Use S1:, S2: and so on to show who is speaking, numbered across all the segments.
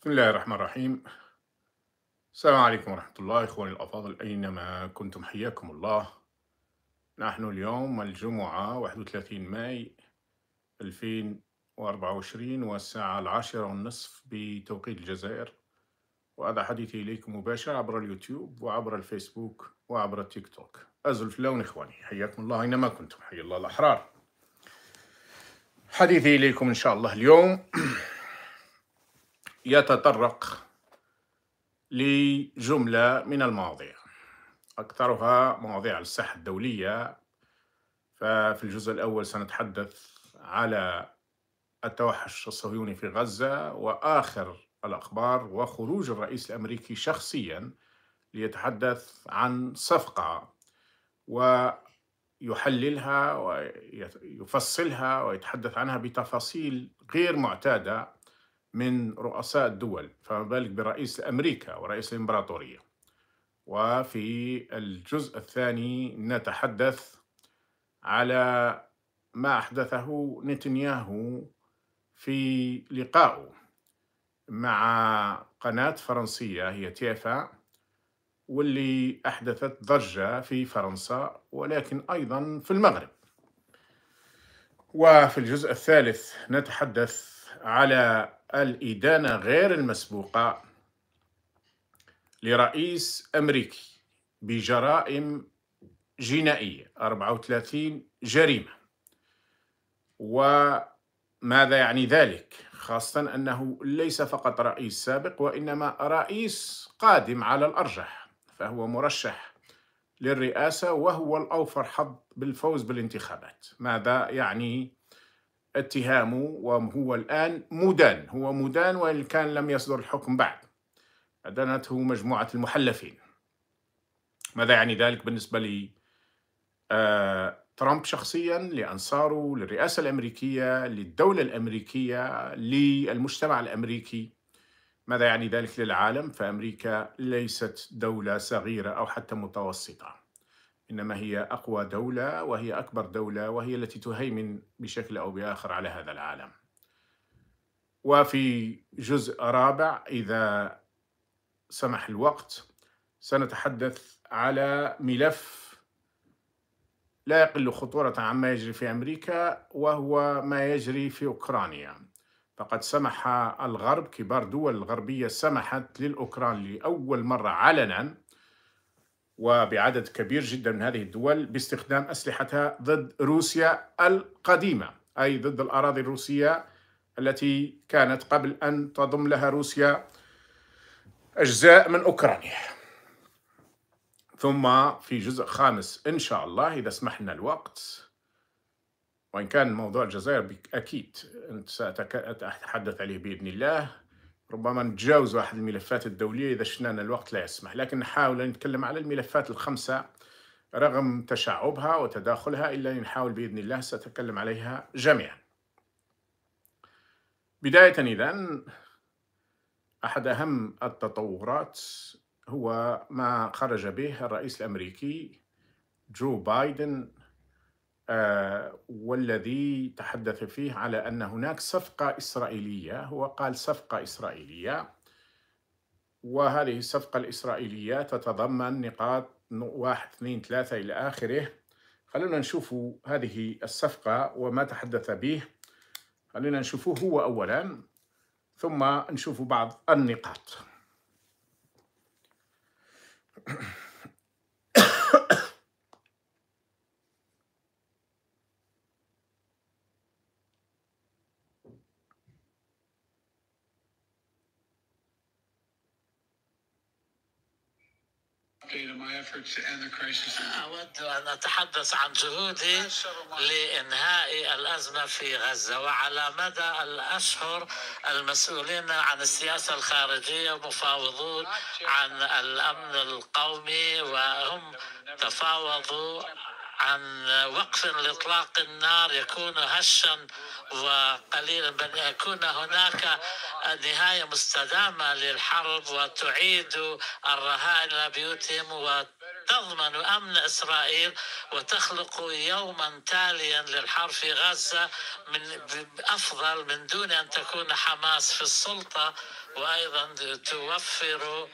S1: بسم الله الرحمن الرحيم السلام عليكم ورحمة الله إخواني الأفاضل أينما كنتم حياكم الله نحن اليوم الجمعة 31 ماي 2024 والساعة العاشرة والنصف بتوقيت الجزائر وهذا حديثي إليكم مباشرة عبر اليوتيوب وعبر الفيسبوك وعبر التيك توك أزل في اللون إخواني حياكم الله أينما كنتم حيا الله الأحرار حديثي إليكم إن شاء الله اليوم يتطرق لجملة من المواضيع أكثرها مواضيع الصحة الدولية ففي الجزء الأول سنتحدث على التوحش الصهيوني في غزة وآخر الأخبار وخروج الرئيس الأمريكي شخصيا ليتحدث عن صفقة ويحللها ويفصلها ويتحدث عنها بتفاصيل غير معتادة من رؤساء الدول فما بالك برئيس أمريكا ورئيس الإمبراطورية وفي الجزء الثاني نتحدث على ما أحدثه نتنياهو في لقائه مع قناة فرنسية هي تيفا واللي أحدثت ضجة في فرنسا ولكن أيضا في المغرب وفي الجزء الثالث نتحدث على الإدانة غير المسبوقة لرئيس أمريكي بجرائم جنائية 34 جريمة وماذا يعني ذلك؟ خاصة أنه ليس فقط رئيس سابق وإنما رئيس قادم على الأرجح فهو مرشح للرئاسة وهو الأوفر حظ بالفوز بالانتخابات ماذا يعني اتهامه وهو الآن مدان هو مدان وإن كان لم يصدر الحكم بعد أدانته مجموعة المحلفين ماذا يعني ذلك بالنسبة لي آه ترامب شخصيا لأنصاره للرئاسة الأمريكية للدولة الأمريكية للمجتمع الأمريكي ماذا يعني ذلك للعالم فأمريكا ليست دولة صغيرة أو حتى متوسطة انما هي اقوى دوله وهي اكبر دوله وهي التي تهيمن بشكل او باخر على هذا العالم. وفي جزء رابع اذا سمح الوقت سنتحدث على ملف لا يقل خطورة عما يجري في أمريكا وهو ما يجري في أوكرانيا فقد سمح الغرب كبار دول الغربية سمحت للأوكران لأول مرة علنا وبعدد كبير جدا من هذه الدول باستخدام اسلحتها ضد روسيا القديمه اي ضد الاراضي الروسيه التي كانت قبل ان تضم لها روسيا اجزاء من اوكرانيا. ثم في جزء خامس ان شاء الله اذا سمح لنا الوقت وان كان موضوع الجزائر اكيد ساتحدث عليه باذن الله ربما نتجاوز واحد الملفات الدولية إذا شنانا الوقت لا يسمح لكن نحاول نتكلم على الملفات الخمسة رغم تشعبها وتداخلها إلا نحاول بإذن الله سأتكلم عليها جميعا بداية إذا أحد أهم التطورات هو ما خرج به الرئيس الأمريكي جو بايدن آه، والذي تحدث فيه على أن هناك صفقة إسرائيلية هو قال صفقة إسرائيلية وهذه الصفقة الإسرائيلية تتضمن نقاط واحد اثنين ثلاثة إلى آخره خلونا نشوف هذه الصفقة وما تحدث به خلونا نشوفه هو أولا ثم نشوف بعض النقاط
S2: آه، أود أن أتحدث عن جهودي لإنهاء الأزمة في غزة وعلى مدى الأشهر المسؤولين عن السياسة الخارجية مفاوضون عن الأمن القومي وهم تفاوضوا عن وقف لاطلاق النار يكون هشا وقليلا بل يكون هناك نهايه مستدامه للحرب وتعيد الرهائن الى بيوتهم وتضمن امن اسرائيل وتخلق يوما تاليا للحرب في غزه من افضل من دون ان تكون حماس في السلطه وايضا توفر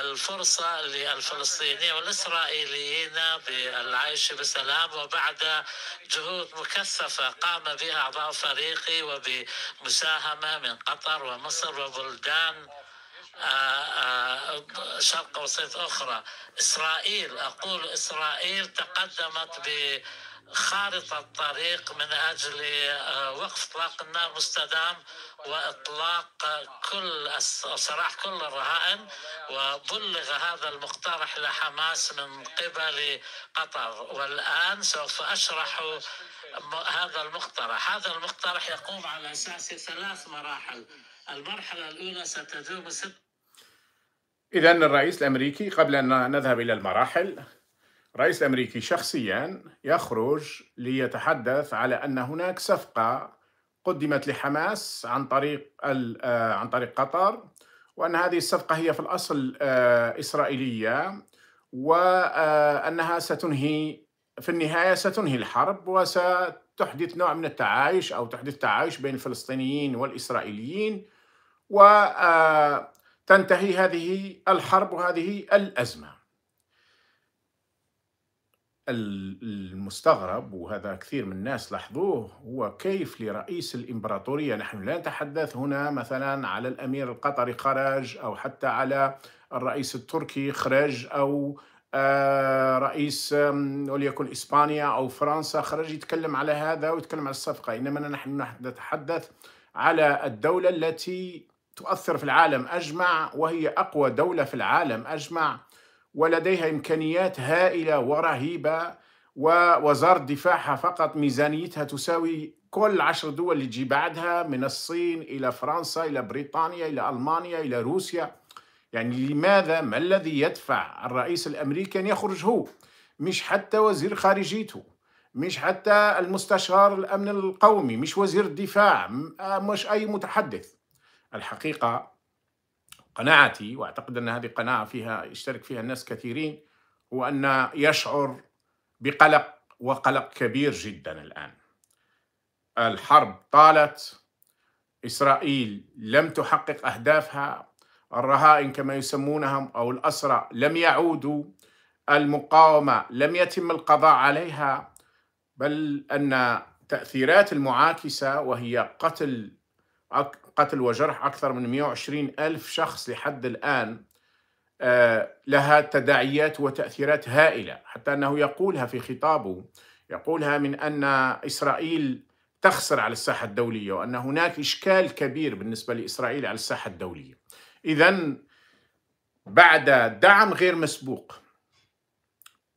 S2: الفرصة للفلسطينيين والإسرائيليين بالعيش بسلام وبعد جهود مكثفة قام بها أعضاء فريقي وبمساهمة من قطر ومصر وبلدان آه، آه، شرق وسط أخرى إسرائيل أقول إسرائيل تقدمت ب خارطة الطريق من أجل آه، وقف إطلاق النار مستدام وإطلاق كل سراح كل الرهائن وبلغ هذا المقترح لحماس من قبل قطر والآن سوف أشرح هذا المقترح هذا المقترح يقوم على أساس ثلاث مراحل المرحلة الأولى ستدوم ست
S1: إذا الرئيس الأمريكي قبل أن نذهب إلى المراحل رئيس أمريكي شخصيا يخرج ليتحدث على أن هناك صفقة قدمت لحماس عن طريق آه، عن طريق قطر وأن هذه الصفقة هي في الأصل آه، إسرائيلية وأنها ستنهي في النهاية ستنهي الحرب وستحدث نوع من التعايش أو تحدث تعايش بين الفلسطينيين والإسرائيليين وتنتهي آه، هذه الحرب وهذه الأزمة المستغرب وهذا كثير من الناس لاحظوه هو كيف لرئيس الإمبراطورية نحن لا نتحدث هنا مثلا على الأمير القطري خرج أو حتى على الرئيس التركي خرج أو آه، رئيس وليكن إسبانيا أو فرنسا خرج يتكلم على هذا ويتكلم على الصفقة إنما نحن نتحدث على الدولة التي تؤثر في العالم أجمع وهي أقوى دولة في العالم أجمع ولديها إمكانيات هائلة ورهيبة ووزارة دفاعها فقط ميزانيتها تساوي كل عشر دول اللي تجي بعدها من الصين إلى فرنسا إلى بريطانيا إلى ألمانيا إلى روسيا يعني لماذا ما الذي يدفع الرئيس الأمريكي أن يخرج هو مش حتى وزير خارجيته مش حتى المستشار الأمن القومي مش وزير الدفاع آه، مش أي متحدث الحقيقة قناعتي واعتقد ان هذه قناعه فيها يشترك فيها الناس كثيرين هو ان يشعر بقلق وقلق كبير جدا الان. الحرب طالت اسرائيل لم تحقق اهدافها الرهائن كما يسمونهم او الاسرى لم يعودوا المقاومه لم يتم القضاء عليها بل ان التاثيرات المعاكسه وهي قتل قتل وجرح أكثر من 120 ألف شخص لحد الآن آه، لها تداعيات وتأثيرات هائلة حتى أنه يقولها في خطابه يقولها من أن إسرائيل تخسر على الساحة الدولية وأن هناك إشكال كبير بالنسبة لإسرائيل على الساحة الدولية إذا بعد دعم غير مسبوق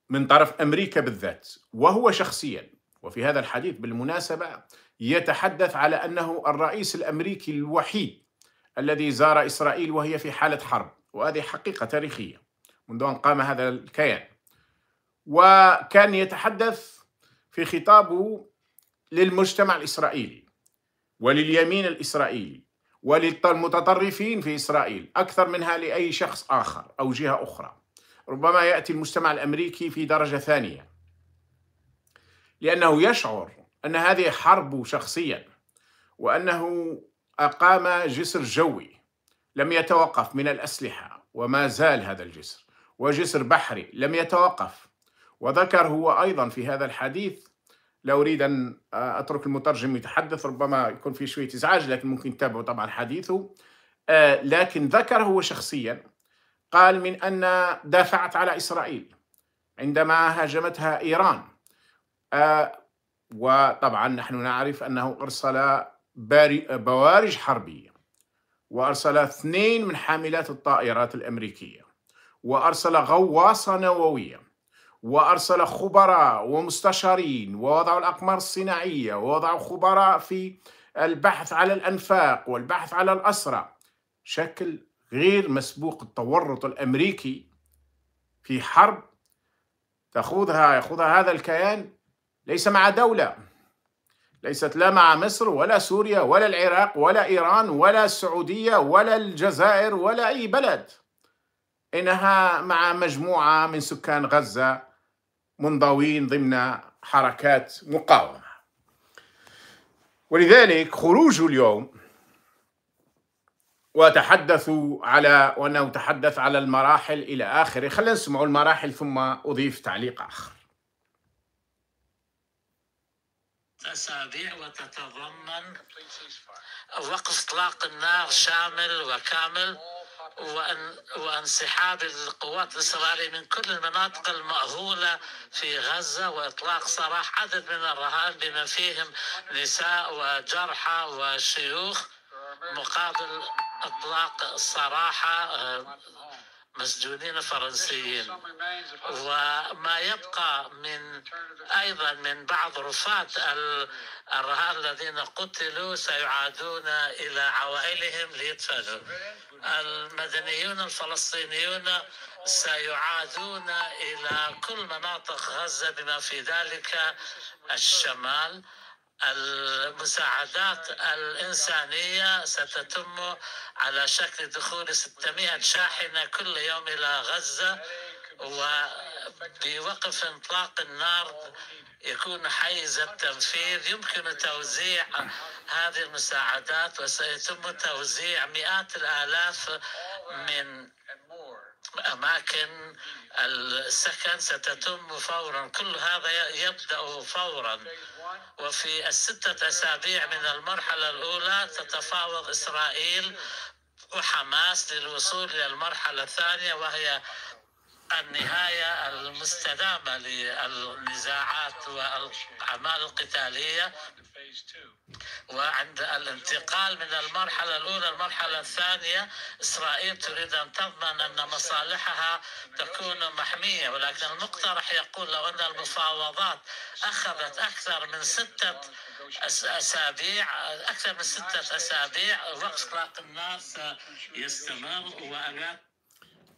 S1: من طرف أمريكا بالذات وهو شخصيا وفي هذا الحديث بالمناسبة يتحدث على أنه الرئيس الأمريكي الوحيد الذي زار إسرائيل وهي في حالة حرب وهذه حقيقة تاريخية منذ أن قام هذا الكيان وكان يتحدث في خطابه للمجتمع الإسرائيلي ولليمين الإسرائيلي وللمتطرفين في إسرائيل أكثر منها لأي شخص آخر أو جهة أخرى ربما يأتي المجتمع الأمريكي في درجة ثانية لأنه يشعر أن هذه حرب شخصيا وأنه أقام جسر جوي لم يتوقف من الأسلحة وما زال هذا الجسر وجسر بحري لم يتوقف وذكر هو أيضا في هذا الحديث لا أريد أن أترك المترجم يتحدث ربما يكون في شوية إزعاج لكن ممكن تتابعوا طبعا حديثه آه، لكن ذكر هو شخصيا قال من أن دافعت على إسرائيل عندما هاجمتها إيران آه، وطبعا نحن نعرف أنه أرسل بوارج حربية وأرسل اثنين من حاملات الطائرات الأمريكية وأرسل غواصة نووية وأرسل خبراء ومستشارين ووضعوا الأقمار الصناعية ووضعوا خبراء في البحث على الأنفاق والبحث على الأسرى شكل غير مسبوق التورط الأمريكي في حرب تخوضها يخوضها هذا الكيان ليس مع دولة ليست لا مع مصر ولا سوريا ولا العراق ولا إيران ولا السعودية ولا الجزائر ولا أي بلد إنها مع مجموعة من سكان غزة منضوين ضمن حركات مقاومة ولذلك خروج اليوم وتحدثوا على وأنه تحدث على المراحل إلى آخره خلينا نسمعوا المراحل ثم أضيف تعليق آخر
S2: أسابيع وتتضمن وقف إطلاق النار شامل وكامل وأن وانسحاب القوات الإسرائيلية من كل المناطق المأهولة في غزة وإطلاق سراح عدد من الرهائن بما فيهم نساء وجرحى وشيوخ مقابل إطلاق الصراحة آه، مسجونين فرنسيين وما يبقى من ايضا من بعض رفاة الرهان الذين قتلوا سيعادون الى عوائلهم ليدفنوا المدنيون الفلسطينيون سيعادون الى كل مناطق غزه بما في ذلك الشمال المساعدات الإنسانية ستتم على شكل دخول 600 شاحنة كل يوم إلى غزة وبوقف إطلاق النار يكون حيز التنفيذ يمكن توزيع هذه المساعدات وسيتم توزيع مئات الآلاف من أماكن السكن ستتم فورا كل هذا يبدأ فورا وفي الستة أسابيع من المرحلة الأولى تتفاوض إسرائيل وحماس للوصول إلى المرحلة الثانية وهي النهاية المستدامة للنزاعات والأعمال القتالية وعند الانتقال من المرحلة الأولى المرحلة الثانية إسرائيل تريد أن تضمن أن مصالحها تكون محمية ولكن المقترح يقول لو أن المفاوضات أخذت أكثر من ستة أسابيع أكثر من ستة أسابيع وقف إطلاق النار سيستمر وأنا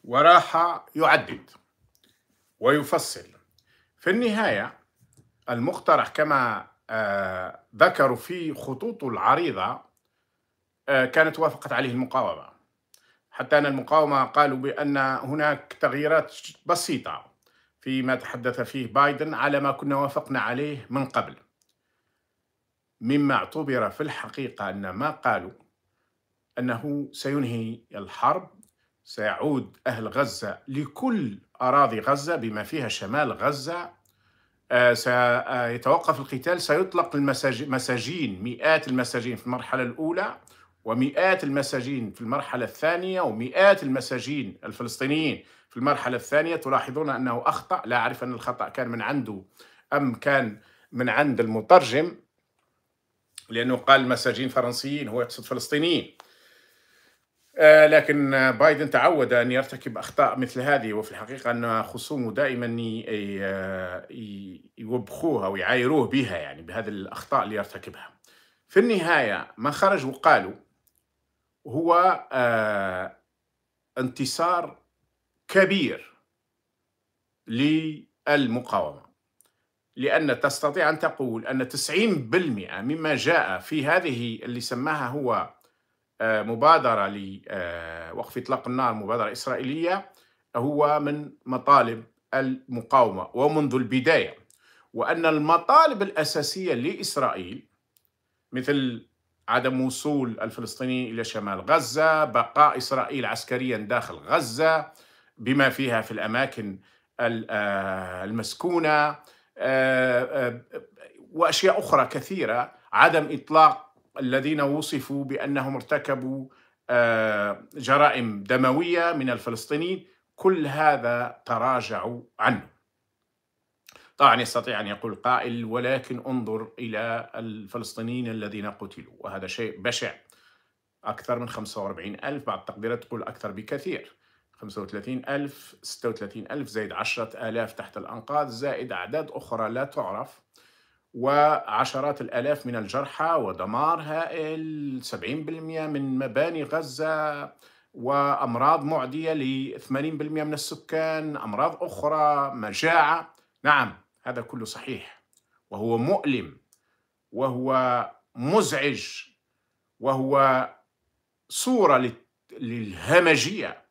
S1: وراح يعدد ويفصل في النهاية المقترح كما آه، ذكروا في خطوط العريضة آه، كانت وافقت عليه المقاومة حتى أن المقاومة قالوا بأن هناك تغييرات بسيطة فيما تحدث فيه بايدن على ما كنا وافقنا عليه من قبل مما اعتبر في الحقيقة أن ما قالوا أنه سينهي الحرب سيعود أهل غزة لكل أراضي غزة بما فيها شمال غزة آه، سيتوقف القتال سيطلق المساجين مئات المساجين في المرحلة الأولى ومئات المساجين في المرحلة الثانية ومئات المساجين الفلسطينيين في المرحلة الثانية تلاحظون أنه أخطأ لا أعرف أن الخطأ كان من عنده أم كان من عند المترجم لأنه قال مساجين فرنسيين هو يقصد فلسطينيين آه، لكن بايدن تعود أن يرتكب أخطاء مثل هذه وفي الحقيقة أن خصومه دائما يوبخوها ويعايروه بها يعني بهذه الأخطاء اللي يرتكبها في النهاية ما خرج وقالوا هو آه، انتصار كبير للمقاومة لأن تستطيع أن تقول أن 90% مما جاء في هذه اللي سماها هو آه، مبادرة لوقف آه، إطلاق النار مبادرة إسرائيلية هو من مطالب المقاومة ومنذ البداية وأن المطالب الأساسية لإسرائيل مثل عدم وصول الفلسطينيين إلى شمال غزة بقاء إسرائيل عسكريا داخل غزة بما فيها في الأماكن آه، المسكونة وأشياء أخرى كثيرة عدم إطلاق الذين وصفوا بأنهم ارتكبوا آه، جرائم دموية من الفلسطينيين كل هذا تراجعوا عنه طبعا يستطيع أن يقول قائل ولكن انظر إلى الفلسطينيين الذين قتلوا وهذا شيء بشع أكثر من 45 ألف بعض التقديرات تقول أكثر بكثير 35 ألف 36 ألف زائد 10 آلاف تحت الأنقاض زائد أعداد أخرى لا تعرف وعشرات الآلاف من الجرحى ودمار هائل 70% من مباني غزة وأمراض معدية ل 80% من السكان أمراض أخرى مجاعة نعم هذا كله صحيح وهو مؤلم وهو مزعج وهو صورة للهمجية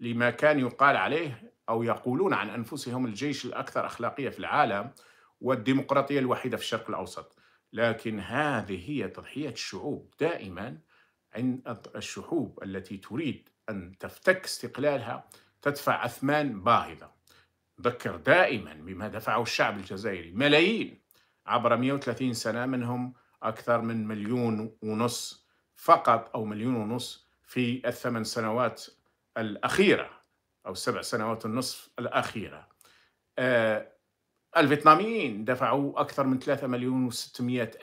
S1: لما كان يقال عليه أو يقولون عن أنفسهم الجيش الأكثر أخلاقية في العالم والديمقراطية الوحيدة في الشرق الأوسط لكن هذه هي تضحية الشعوب دائما عند الشعوب التي تريد أن تفتك استقلالها تدفع أثمان باهظة ذكر دائما بما دفعه الشعب الجزائري ملايين عبر 130 سنة منهم أكثر من مليون ونص فقط أو مليون ونص في الثمان سنوات الأخيرة أو السبع سنوات النصف الأخيرة آه، الفيتناميين دفعوا أكثر من 3 مليون و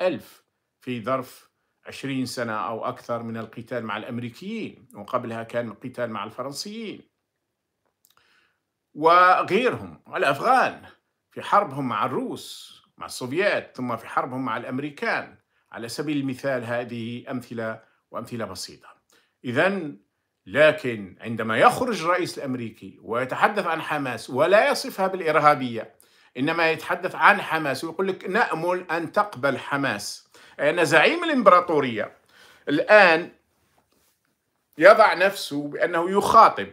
S1: ألف في ظرف 20 سنة أو أكثر من القتال مع الأمريكيين وقبلها كان القتال مع الفرنسيين وغيرهم الأفغان في حربهم مع الروس مع السوفيات ثم في حربهم مع الأمريكان على سبيل المثال هذه أمثلة وأمثلة بسيطة إذا لكن عندما يخرج الرئيس الأمريكي ويتحدث عن حماس ولا يصفها بالإرهابية إنما يتحدث عن حماس ويقول لك نأمل أن تقبل حماس أن زعيم الإمبراطورية الآن يضع نفسه بأنه يخاطب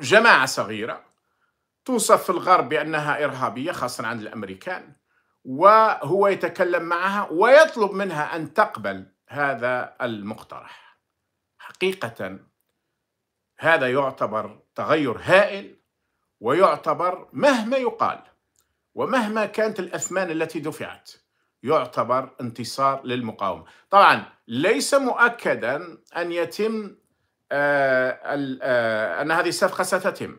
S1: جماعة صغيرة توصف في الغرب بأنها إرهابية خاصة عند الأمريكان وهو يتكلم معها ويطلب منها أن تقبل هذا المقترح حقيقة هذا يعتبر تغير هائل ويعتبر مهما يقال ومهما كانت الأثمان التي دفعت يعتبر انتصار للمقاومة طبعا ليس مؤكدا أن يتم آه، آه، أن هذه الصفقة ستتم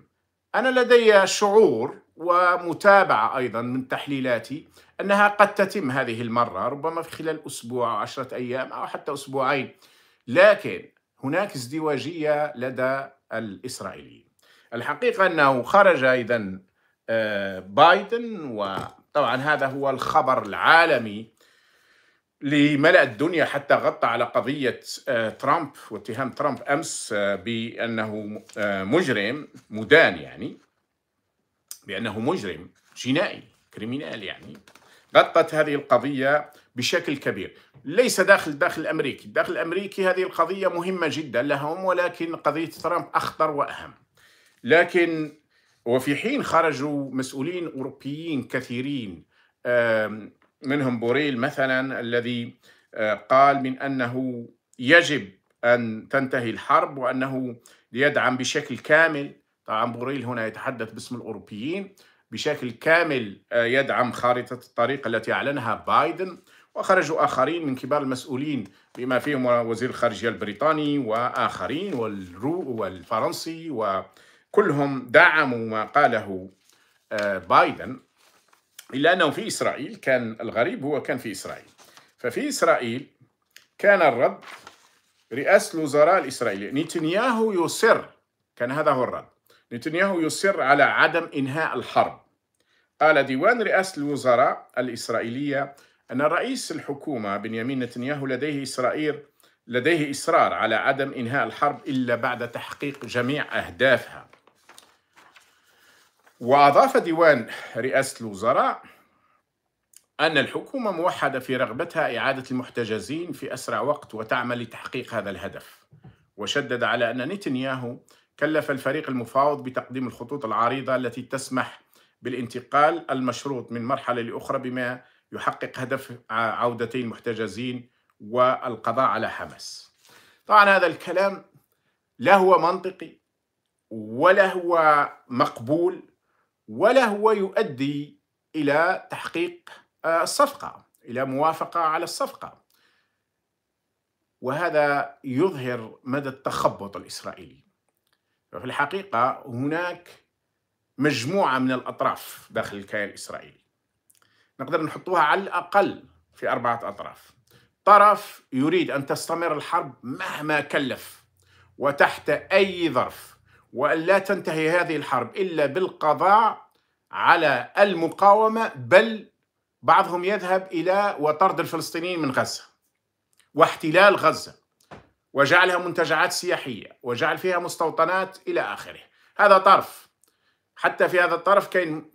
S1: أنا لدي شعور ومتابعة أيضا من تحليلاتي أنها قد تتم هذه المرة ربما في خلال أسبوع أو عشرة أيام أو حتى أسبوعين لكن هناك ازدواجية لدى الإسرائيليين الحقيقة أنه خرج إذا آه، بايدن وطبعا هذا هو الخبر العالمي لملأ الدنيا حتى غطى على قضية آه، ترامب واتهام ترامب أمس آه، بأنه مجرم مدان يعني بأنه مجرم جنائي كريمينال يعني غطت هذه القضية بشكل كبير ليس داخل الداخل الأمريكي الداخل الأمريكي هذه القضية مهمة جدا لهم ولكن قضية ترامب أخطر وأهم لكن وفي حين خرجوا مسؤولين أوروبيين كثيرين منهم بوريل مثلا الذي قال من أنه يجب أن تنتهي الحرب وأنه يدعم بشكل كامل طبعا بوريل هنا يتحدث باسم الأوروبيين بشكل كامل يدعم خارطة الطريق التي أعلنها بايدن وخرجوا آخرين من كبار المسؤولين بما فيهم وزير الخارجية البريطاني وآخرين والرو والفرنسي و كلهم دعموا ما قاله آه، بايدن إلا أنه في إسرائيل كان الغريب هو كان في إسرائيل ففي إسرائيل كان الرد رئاسة الوزراء الإسرائيلية نتنياهو يصر كان هذا هو الرد نتنياهو يصر على عدم إنهاء الحرب قال ديوان رئاسة الوزراء الإسرائيلية أن رئيس الحكومة بنيامين نتنياهو لديه إسرائيل لديه إصرار على عدم إنهاء الحرب إلا بعد تحقيق جميع أهدافها وأضاف ديوان رئاسة الوزراء أن الحكومة موحدة في رغبتها إعادة المحتجزين في أسرع وقت وتعمل لتحقيق هذا الهدف وشدد على أن نتنياهو كلف الفريق المفاوض بتقديم الخطوط العريضة التي تسمح بالانتقال المشروط من مرحلة لأخرى بما يحقق هدف عودتي المحتجزين والقضاء على حماس طبعا هذا الكلام لا هو منطقي ولا هو مقبول ولا هو يؤدي إلى تحقيق آه، الصفقة إلى موافقة على الصفقة وهذا يظهر مدى التخبط الإسرائيلي في الحقيقة هناك مجموعة من الأطراف داخل الكيان الإسرائيلي نقدر نحطوها على الأقل في أربعة أطراف طرف يريد أن تستمر الحرب مهما كلف وتحت أي ظرف وأن لا تنتهي هذه الحرب إلا بالقضاء على المقاومة بل بعضهم يذهب إلى وطرد الفلسطينيين من غزة واحتلال غزة وجعلها منتجعات سياحية وجعل فيها مستوطنات إلى آخره هذا طرف حتى في هذا الطرف كاين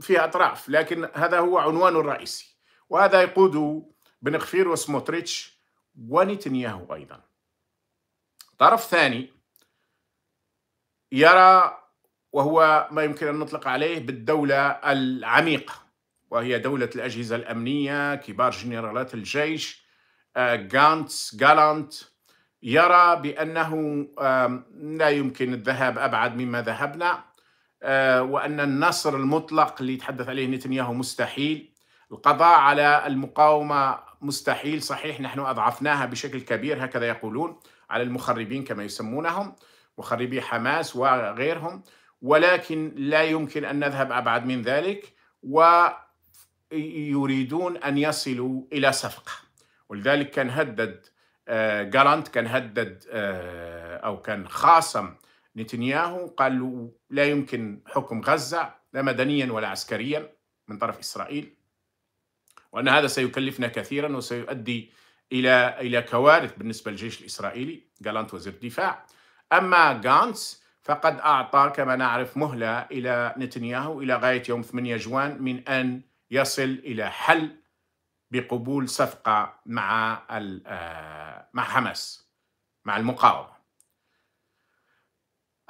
S1: فيها أطراف لكن هذا هو عنوانه الرئيسي وهذا يقود بن وسموتريتش ونتنياهو أيضا طرف ثاني يرى وهو ما يمكن أن نطلق عليه بالدولة العميقة وهي دولة الأجهزة الأمنية كبار جنرالات الجيش غانتس آه، غالانت يرى بأنه لا يمكن الذهاب أبعد مما ذهبنا آه، وأن النصر المطلق اللي يتحدث عليه نتنياهو مستحيل القضاء على المقاومة مستحيل صحيح نحن أضعفناها بشكل كبير هكذا يقولون على المخربين كما يسمونهم مخربي حماس وغيرهم ولكن لا يمكن أن نذهب أبعد من ذلك ويريدون أن يصلوا إلى صفقة ولذلك كان هدد جالانت آه، كان هدد آه، أو كان خاصم نتنياهو قال له لا يمكن حكم غزة لا مدنيا ولا عسكريا من طرف إسرائيل وأن هذا سيكلفنا كثيرا وسيؤدي إلى إلى كوارث بالنسبة للجيش الإسرائيلي جالانت وزير الدفاع أما غانتس فقد أعطى كما نعرف مهلة إلى نتنياهو إلى غاية يوم 8 جوان من أن يصل إلى حل بقبول صفقة مع آه، مع حماس مع المقاومة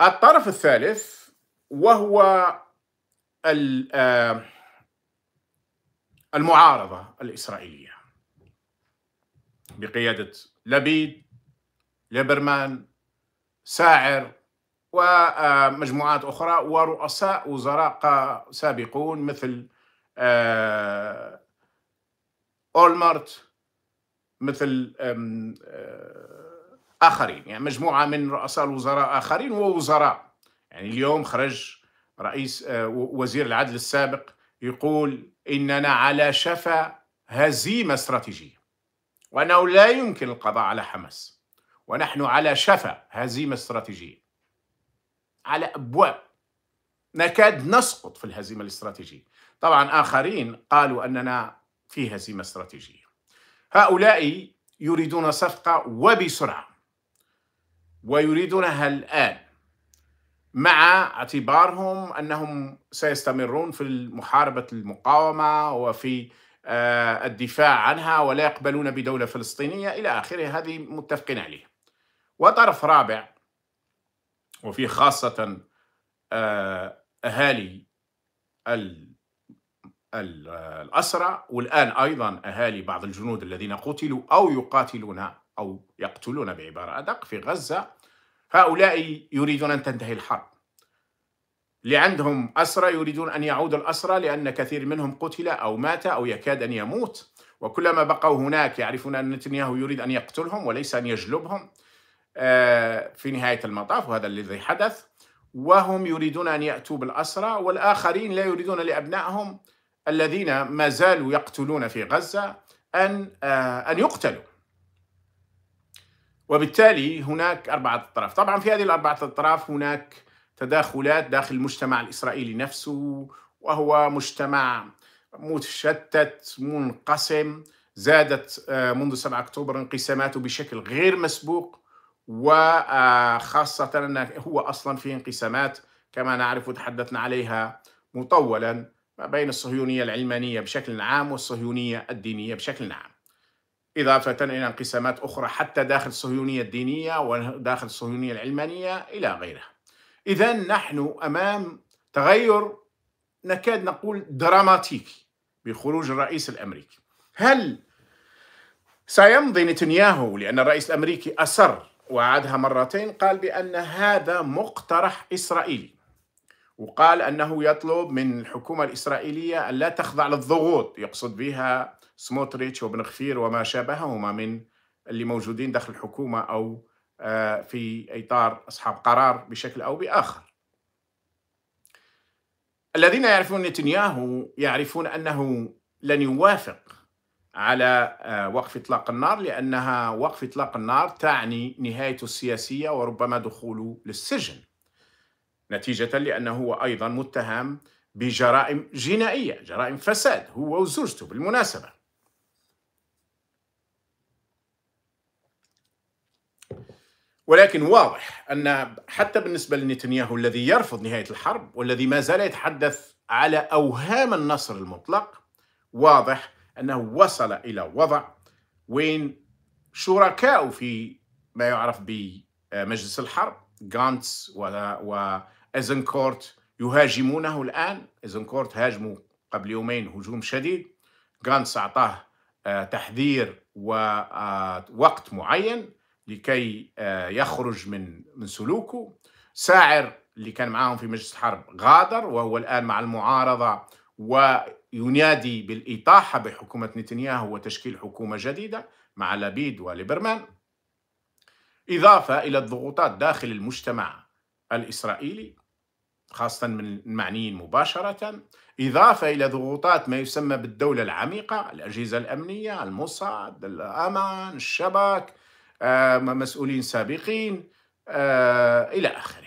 S1: الطرف الثالث وهو آه، المعارضة الإسرائيلية بقيادة لبيد ليبرمان ساعر ومجموعات أخرى ورؤساء وزراء سابقون مثل آه، أولمرت مثل آه، آخرين يعني مجموعة من رؤساء الوزراء آخرين ووزراء يعني اليوم خرج رئيس آه، وزير العدل السابق يقول إننا على شفا هزيمة استراتيجية وأنه لا يمكن القضاء على حماس ونحن على شفا هزيمة استراتيجية على أبواب نكاد نسقط في الهزيمة الاستراتيجية طبعا آخرين قالوا أننا في هزيمة استراتيجية هؤلاء يريدون صفقة وبسرعة ويريدونها الآن مع اعتبارهم أنهم سيستمرون في محاربة المقاومة وفي آه، الدفاع عنها ولا يقبلون بدولة فلسطينية إلى آخره هذه متفقين عليها وطرف رابع وفي خاصة آه، أهالي الأسرى والآن أيضا أهالي بعض الجنود الذين قتلوا أو يقاتلون أو يقتلون بعبارة أدق في غزة هؤلاء يريدون أن تنتهي الحرب اللي عندهم أسرى يريدون أن يعودوا الأسرى لأن كثير منهم قتل أو مات أو يكاد أن يموت وكلما بقوا هناك يعرفون أن نتنياهو يريد أن يقتلهم وليس أن يجلبهم آه، في نهاية المطاف وهذا الذي حدث وهم يريدون أن يأتوا بالأسرى والآخرين لا يريدون لأبنائهم الذين ما زالوا يقتلون في غزة أن آه، أن يقتلوا وبالتالي هناك أربعة أطراف طبعا في هذه الأربعة أطراف هناك تداخلات داخل المجتمع الإسرائيلي نفسه وهو مجتمع متشتت منقسم زادت آه، منذ 7 أكتوبر انقساماته بشكل غير مسبوق وخاصة أن هو أصلا في انقسامات كما نعرف وتحدثنا عليها مطولا ما بين الصهيونية العلمانية بشكل عام والصهيونية الدينية بشكل عام إضافة إلى انقسامات أخرى حتى داخل الصهيونية الدينية وداخل الصهيونية العلمانية إلى غيرها إذا نحن أمام تغير نكاد نقول دراماتيكي بخروج الرئيس الأمريكي هل سيمضي نتنياهو لأن الرئيس الأمريكي أصر وعادها مرتين قال بأن هذا مقترح إسرائيلي وقال أنه يطلب من الحكومة الإسرائيلية أن لا تخضع للضغوط يقصد بها سموتريتش وبن غفير وما شابههما من اللي موجودين داخل الحكومة أو آه، في إطار أصحاب قرار بشكل أو بآخر الذين يعرفون نتنياهو يعرفون أنه لن يوافق على آه، وقف اطلاق النار لانها وقف اطلاق النار تعني نهايته السياسيه وربما دخوله للسجن نتيجه لانه هو ايضا متهم بجرائم جنائيه جرائم فساد هو وزوجته بالمناسبه ولكن واضح ان حتى بالنسبه لنتنياهو الذي يرفض نهايه الحرب والذي ما زال يتحدث على اوهام النصر المطلق واضح أنه وصل إلى وضع وين شركاء في ما يعرف بمجلس الحرب غانتس وأزنكورت يهاجمونه الآن إزنكورت هاجموا قبل يومين هجوم شديد غانتس أعطاه آه، تحذير ووقت آه، معين لكي آه، يخرج من من سلوكه ساعر اللي كان معاهم في مجلس الحرب غادر وهو الآن مع المعارضة و ينادي بالإطاحة بحكومة نتنياهو وتشكيل حكومة جديدة مع لبيد وليبرمان إضافة إلى الضغوطات داخل المجتمع الإسرائيلي خاصة من المعنيين مباشرة إضافة إلى ضغوطات ما يسمى بالدولة العميقة الأجهزة الأمنية الموساد الأمان الشبك آه، مسؤولين سابقين آه، إلى آخره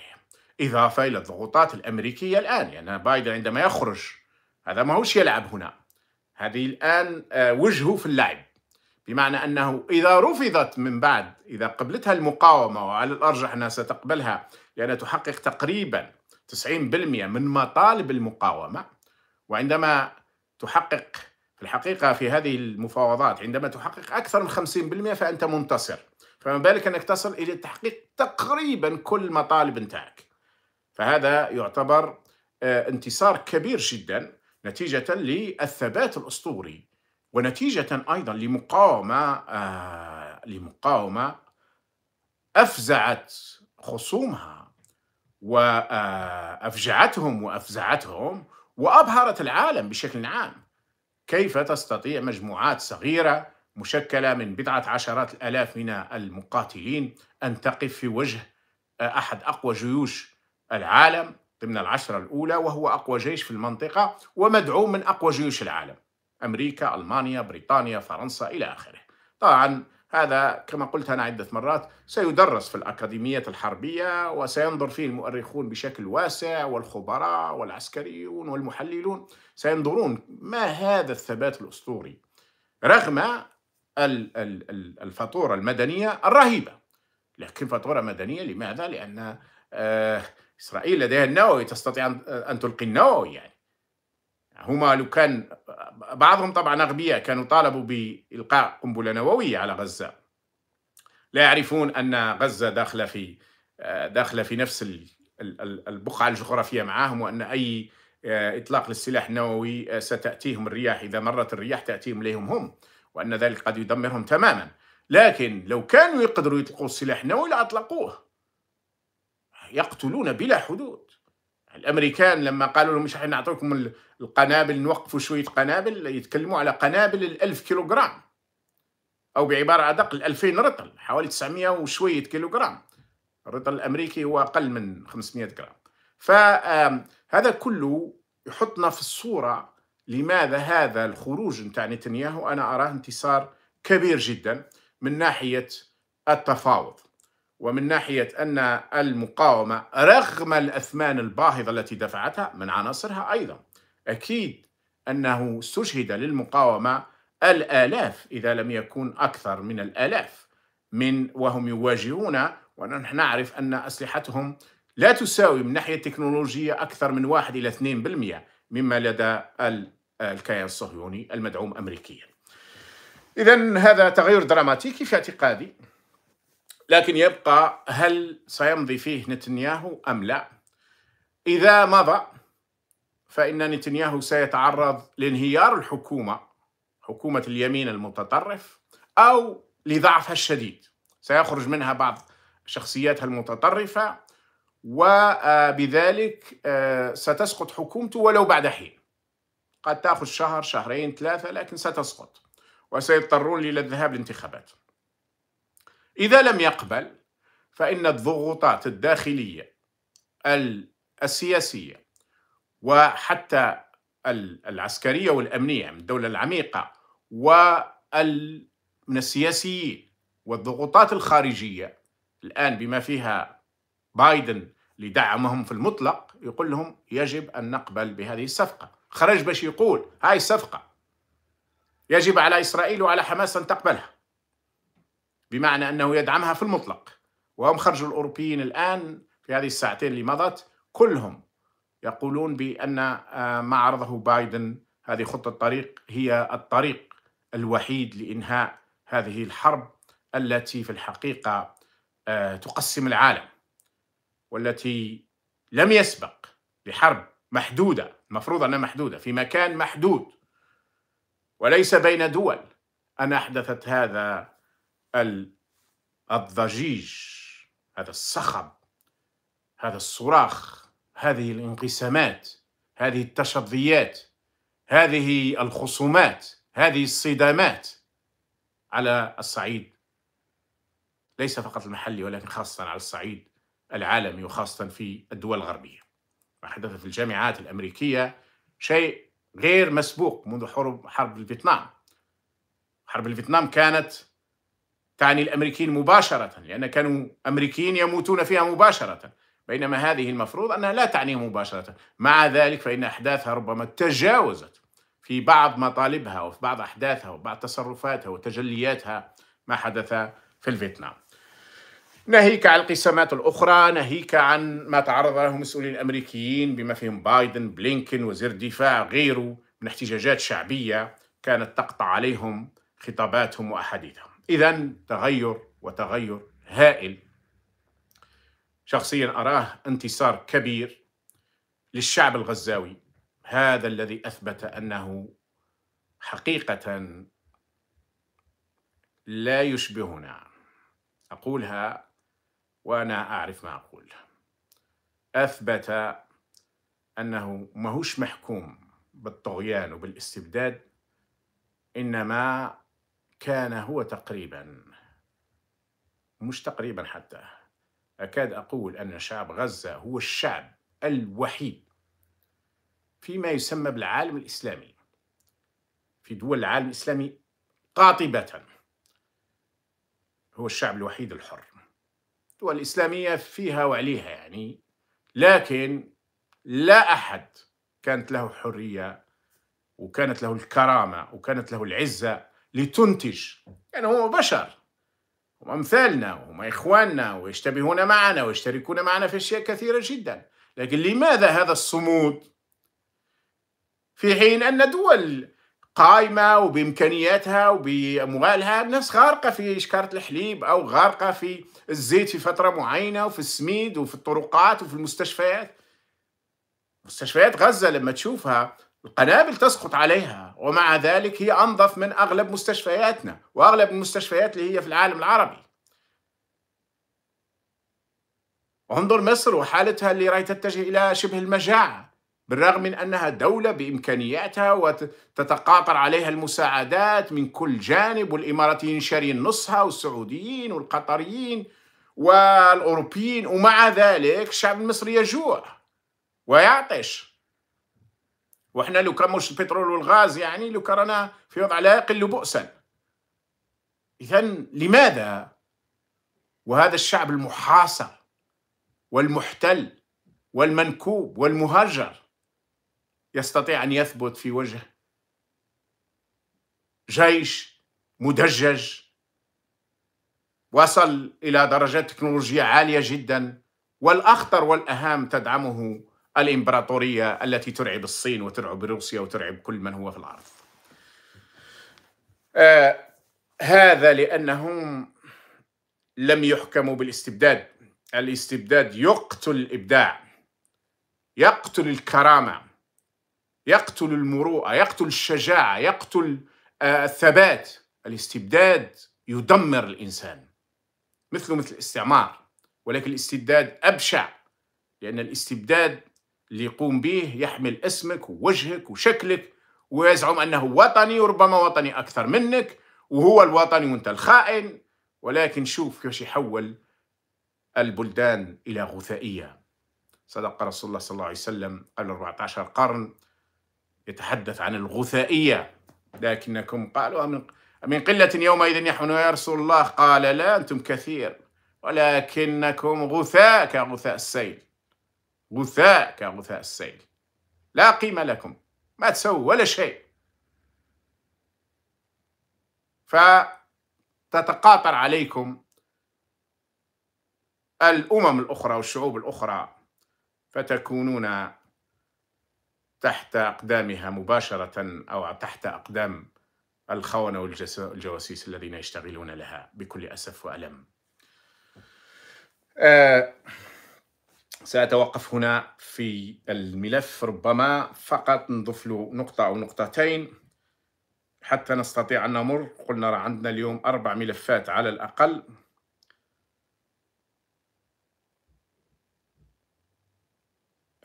S1: إضافة إلى الضغوطات الأمريكية الآن يعني بايدن عندما يخرج هذا ماهوش يلعب هنا هذه الآن آه، وجهه في اللعب بمعنى أنه إذا رفضت من بعد إذا قبلتها المقاومة وعلى الأرجح أنها ستقبلها لأنها تحقق تقريبا 90% من مطالب المقاومة وعندما تحقق في الحقيقة في هذه المفاوضات عندما تحقق أكثر من 50% فأنت منتصر فما بالك أنك تصل إلى تحقيق تقريبا كل مطالب نتاعك فهذا يعتبر آه، انتصار كبير جدا نتيجة للثبات الأسطوري ونتيجة أيضا لمقاومة آه، لمقاومة أفزعت خصومها وأفجعتهم آه، وأفزعتهم وأبهرت العالم بشكل عام كيف تستطيع مجموعات صغيرة مشكلة من بضعة عشرات الآلاف من المقاتلين أن تقف في وجه آه، أحد أقوى جيوش العالم ضمن العشرة الأولى وهو أقوى جيش في المنطقة ومدعوم من أقوى جيوش العالم أمريكا، ألمانيا، بريطانيا، فرنسا إلى آخره طبعا هذا كما قلت أنا عدة مرات سيدرس في الأكاديميات الحربية وسينظر فيه المؤرخون بشكل واسع والخبراء والعسكريون والمحللون سينظرون ما هذا الثبات الأسطوري رغم الفاتورة المدنية الرهيبة لكن فاتورة مدنية لماذا؟ لأن آه، إسرائيل لديها النووي تستطيع أن تلقي النووي يعني هما لو كان بعضهم طبعا أغبياء كانوا طالبوا بإلقاء قنبلة نووية على غزة لا يعرفون أن غزة داخلة في داخلة في نفس البقعة الجغرافية معهم وأن أي إطلاق للسلاح النووي آه، ستأتيهم الرياح إذا مرت الرياح تأتيهم إليهم هم وأن ذلك قد يدمرهم تماما لكن لو كانوا يقدروا يطلقوا السلاح النووي لأطلقوه يقتلون بلا حدود الامريكان لما قالوا لهم مش نعطيكم القنابل نوقفوا شويه قنابل يتكلموا على قنابل ال1000 كيلوغرام او بعباره ادق ال 2000 رطل حوالي 900 وشويه كيلوغرام الرطل الامريكي هو اقل من 500 جرام فهذا كله يحطنا في الصوره لماذا هذا الخروج نتاع نتنياهو انا اراه انتصار كبير جدا من ناحيه التفاوض ومن ناحية أن المقاومة رغم الأثمان الباهظة التي دفعتها من عناصرها أيضا أكيد أنه استشهد للمقاومة الآلاف إذا لم يكن أكثر من الآلاف من وهم يواجهون ونحن نعرف أن أسلحتهم لا تساوي من ناحية تكنولوجية أكثر من 1 إلى 2% مما لدى الكيان الصهيوني المدعوم أمريكيا إذا هذا تغير دراماتيكي في اعتقادي لكن يبقى هل سيمضي فيه نتنياهو أم لا إذا مضى فإن نتنياهو سيتعرض لانهيار الحكومة حكومة اليمين المتطرف أو لضعفها الشديد سيخرج منها بعض شخصياتها المتطرفة وبذلك آه، ستسقط حكومته ولو بعد حين قد تأخذ شهر شهرين ثلاثة لكن ستسقط وسيضطرون إلى الذهاب لانتخابات إذا لم يقبل فإن الضغوطات الداخلية السياسية وحتى العسكرية والأمنية من الدولة العميقة ومن السياسيين والضغوطات الخارجية الآن بما فيها بايدن لدعمهم في المطلق يقول لهم يجب أن نقبل بهذه الصفقة خرج باش يقول هاي الصفقة يجب على إسرائيل وعلى حماس أن تقبلها بمعنى أنه يدعمها في المطلق وهم خرجوا الأوروبيين الآن في هذه الساعتين اللي مضت كلهم يقولون بأن آه، ما عرضه بايدن هذه خطة الطريق هي الطريق الوحيد لإنهاء هذه الحرب التي في الحقيقة آه، تقسم العالم والتي لم يسبق لحرب محدودة المفروض أنها محدودة في مكان محدود وليس بين دول أن أحدثت هذا الضجيج هذا الصخب هذا الصراخ هذه الانقسامات هذه التشظيات هذه الخصومات هذه الصدامات على الصعيد ليس فقط المحلي ولكن خاصة على الصعيد العالمي وخاصة في الدول الغربية ما حدث في الجامعات الأمريكية شيء غير مسبوق منذ حرب حرب الفيتنام حرب الفيتنام كانت تعني الأمريكيين مباشرة لأن كانوا أمريكيين يموتون فيها مباشرة بينما هذه المفروض أنها لا تعني مباشرة مع ذلك فإن أحداثها ربما تجاوزت في بعض مطالبها وفي بعض أحداثها وبعض تصرفاتها وتجلياتها ما حدث في الفيتنام ناهيك عن القسامات الأخرى ناهيك عن ما تعرض له مسؤولي الأمريكيين بما فيهم بايدن بلينكن وزير الدفاع غيره من احتجاجات شعبية كانت تقطع عليهم خطاباتهم وأحاديثهم إذا تغير وتغير هائل شخصيا أراه انتصار كبير للشعب الغزاوي هذا الذي أثبت أنه حقيقة لا يشبهنا أقولها وأنا أعرف ما أقول أثبت أنه ماهوش محكوم بالطغيان وبالاستبداد إنما كان هو تقريبا مش تقريبا حتى أكاد أقول أن شعب غزة هو الشعب الوحيد فيما يسمى بالعالم الإسلامي في دول العالم الإسلامي قاطبة هو الشعب الوحيد الحر الدول الإسلامية فيها وعليها يعني لكن لا أحد كانت له حرية وكانت له الكرامة وكانت له العزة لتنتج يعني هم بشر هم أمثالنا هم إخواننا ويشتبهون معنا ويشتركون معنا في أشياء كثيرة جدا لكن لماذا هذا الصمود في حين أن دول قائمة وبإمكانياتها وبأموالها الناس غارقة في شكارة الحليب أو غارقة في الزيت في فترة معينة وفي السميد وفي الطرقات وفي المستشفيات مستشفيات غزة لما تشوفها القنابل تسقط عليها ومع ذلك هي أنظف من أغلب مستشفياتنا وأغلب المستشفيات اللي هي في العالم العربي انظر مصر وحالتها اللي راهي تتجه إلى شبه المجاعة بالرغم من أنها دولة بإمكانياتها وتتقاطر عليها المساعدات من كل جانب والإماراتيين شارين نصها والسعوديين والقطريين والأوروبيين ومع ذلك الشعب المصري يجوع ويعطش وحنا لو كان مش البترول والغاز يعني لو كان في وضع لا يقل بؤسا اذا لماذا وهذا الشعب المحاصر والمحتل والمنكوب والمهجر يستطيع ان يثبت في وجه جيش مدجج وصل الى درجات تكنولوجيه عاليه جدا والاخطر والاهم تدعمه الإمبراطورية التي ترعب الصين وترعب روسيا وترعب كل من هو في الأرض آه هذا لأنهم لم يحكموا بالاستبداد الاستبداد يقتل الإبداع يقتل الكرامة يقتل المروءة يقتل الشجاعة يقتل آه الثبات الاستبداد يدمر الإنسان مثله مثل الاستعمار ولكن الاستبداد أبشع لأن الاستبداد اللي يقوم به يحمل اسمك ووجهك وشكلك ويزعم أنه وطني وربما وطني أكثر منك وهو الوطني وانت الخائن ولكن شوف كيفاش يحول البلدان إلى غثائية صدق رسول الله صلى الله عليه وسلم قبل 14 قرن يتحدث عن الغثائية لكنكم قالوا من من قلة يومئذ يحمل يا رسول الله قال لا أنتم كثير ولكنكم غثاء كغثاء السيل غثاء كغثاء السيل لا قيمة لكم ما تسووا ولا شيء فتتقاطر عليكم الأمم الأخرى والشعوب الأخرى فتكونون تحت أقدامها مباشرة أو تحت أقدام الخونة والجواسيس الذين يشتغلون لها بكل أسف وألم. آه سأتوقف هنا في الملف ربما فقط نضيف له نقطة أو نقطتين حتى نستطيع أن نمر قلنا عندنا اليوم أربع ملفات على الأقل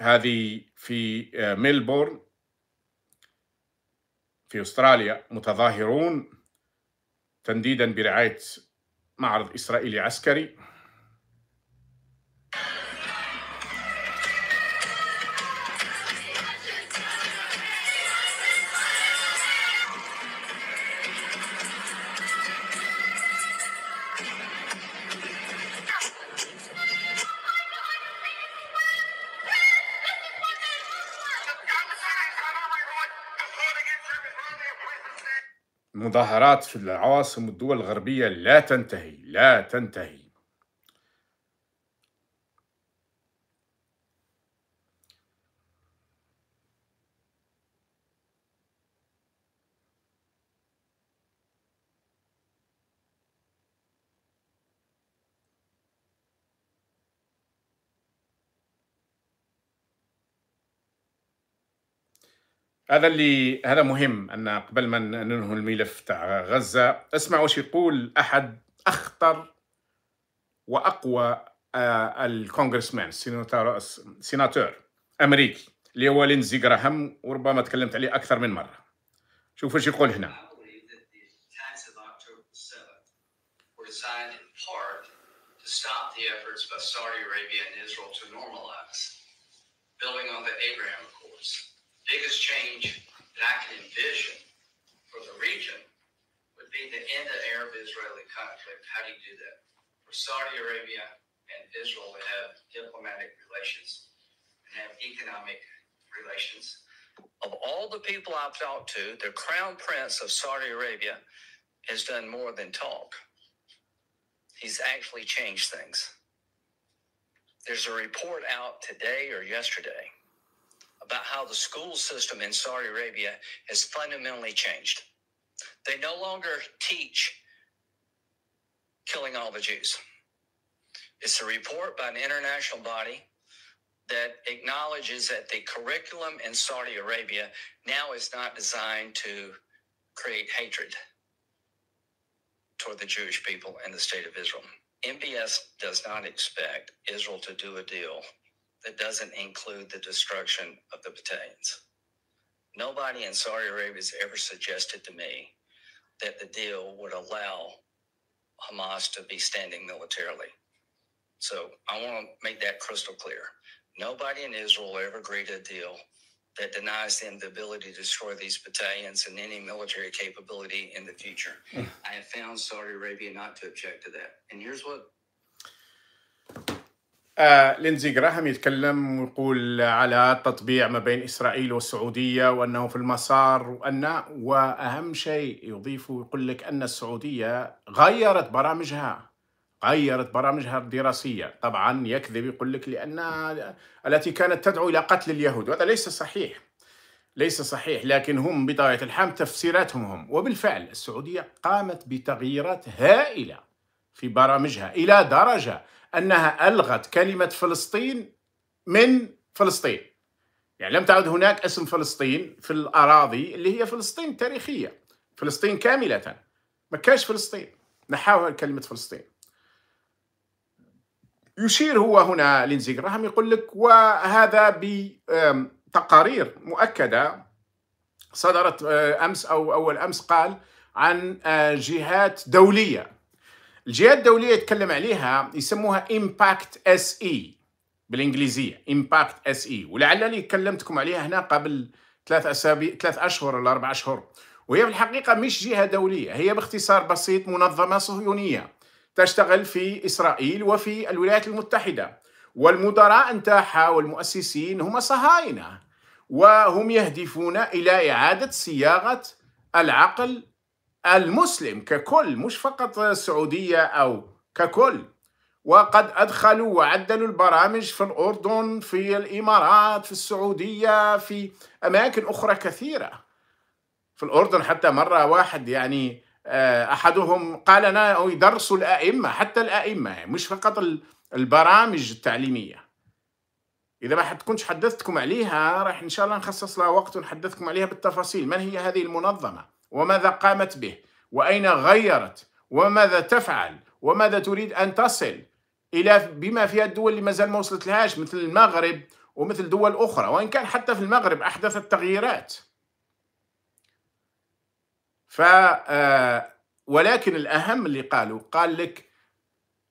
S1: هذه في آه، ملبورن في أستراليا متظاهرون تنديدا برعاية معرض إسرائيلي عسكري المظاهرات في العواصم الدول الغربية لا تنتهي لا تنتهي هذا اللي هذا مهم ان قبل ما ننهي الملف تاع غزه اسمع واش يقول احد اخطر واقوى آه، الكونغرسمان سيناتور امريكي اللي هو لينزي جراهام وربما تكلمت عليه اكثر من مره شوف واش يقول هنا
S3: Building on the Abraham Accords, biggest change that I can envision for the region would be the end of Arab-Israeli conflict. How do you do that? For Saudi Arabia and Israel to have diplomatic relations and have economic relations. Of all the people I've talked to, the crown prince of Saudi Arabia has done more than talk. He's actually changed things. There's a report out today or yesterday about how the school system in Saudi Arabia has fundamentally changed. They no longer teach killing all the Jews. It's a report by an international body that acknowledges that the curriculum in Saudi Arabia now is not designed to create hatred toward the Jewish people and the state of Israel. MBS does not expect Israel to do a deal that doesn't include the destruction of the battalions. Nobody in Saudi Arabia has ever suggested to me that the deal would allow Hamas to be standing militarily. So I want to make that crystal clear. Nobody in Israel ever agreed to a deal that denies them the ability to destroy these battalions and any military capability in the future. Hmm. I have found Saudi Arabia not to object to that. And here's what
S1: آه، لينزي جراهام يتكلم ويقول على التطبيع ما بين إسرائيل والسعودية وأنه في المسار وأن وأهم شيء يضيف ويقول لك أن السعودية غيرت برامجها غيرت برامجها الدراسية طبعا يكذب يقول لك لان التي كانت تدعو إلى قتل اليهود وهذا ليس صحيح ليس صحيح لكن هم بطبيعة الحال تفسيراتهم هم وبالفعل السعودية قامت بتغييرات هائلة في برامجها إلى درجة انها الغت كلمه فلسطين من فلسطين يعني لم تعد هناك اسم فلسطين في الاراضي اللي هي فلسطين التاريخيه فلسطين كامله ما كانش فلسطين نحاوها كلمه فلسطين يشير هو هنا لينزي جراهام يقول لك وهذا بتقارير مؤكده صدرت آه، امس او اول امس قال عن آه، جهات دوليه الجهه الدوليه يتكلم عليها يسموها امباكت اس اي بالانجليزيه امباكت اس اي e، ولعلني كلمتكم عليها هنا قبل ثلاث اسابيع ثلاث اشهر ولا اربع اشهر وهي في الحقيقه مش جهه دوليه هي باختصار بسيط منظمه صهيونيه تشتغل في اسرائيل وفي الولايات المتحده والمدراء نتاعها والمؤسسين هم صهاينه وهم يهدفون الى اعاده صياغه العقل المسلم ككل مش فقط السعودية أو ككل وقد أدخلوا وعدلوا البرامج في الأردن في الإمارات في السعودية في أماكن أخرى كثيرة في الأردن حتى مرة واحد يعني آه، أحدهم قال أنا يدرسوا الأئمة حتى الأئمة مش فقط البرامج التعليمية إذا ما حتكونش حدثتكم عليها راح إن شاء الله نخصص لها وقت ونحدثكم عليها بالتفاصيل من هي هذه المنظمة وماذا قامت به واين غيرت وماذا تفعل وماذا تريد ان تصل الى بما فيها الدول اللي مازال ما وصلت لهاش مثل المغرب ومثل دول اخرى وان كان حتى في المغرب احدثت تغييرات ف آه، ولكن الاهم اللي قالوا قال لك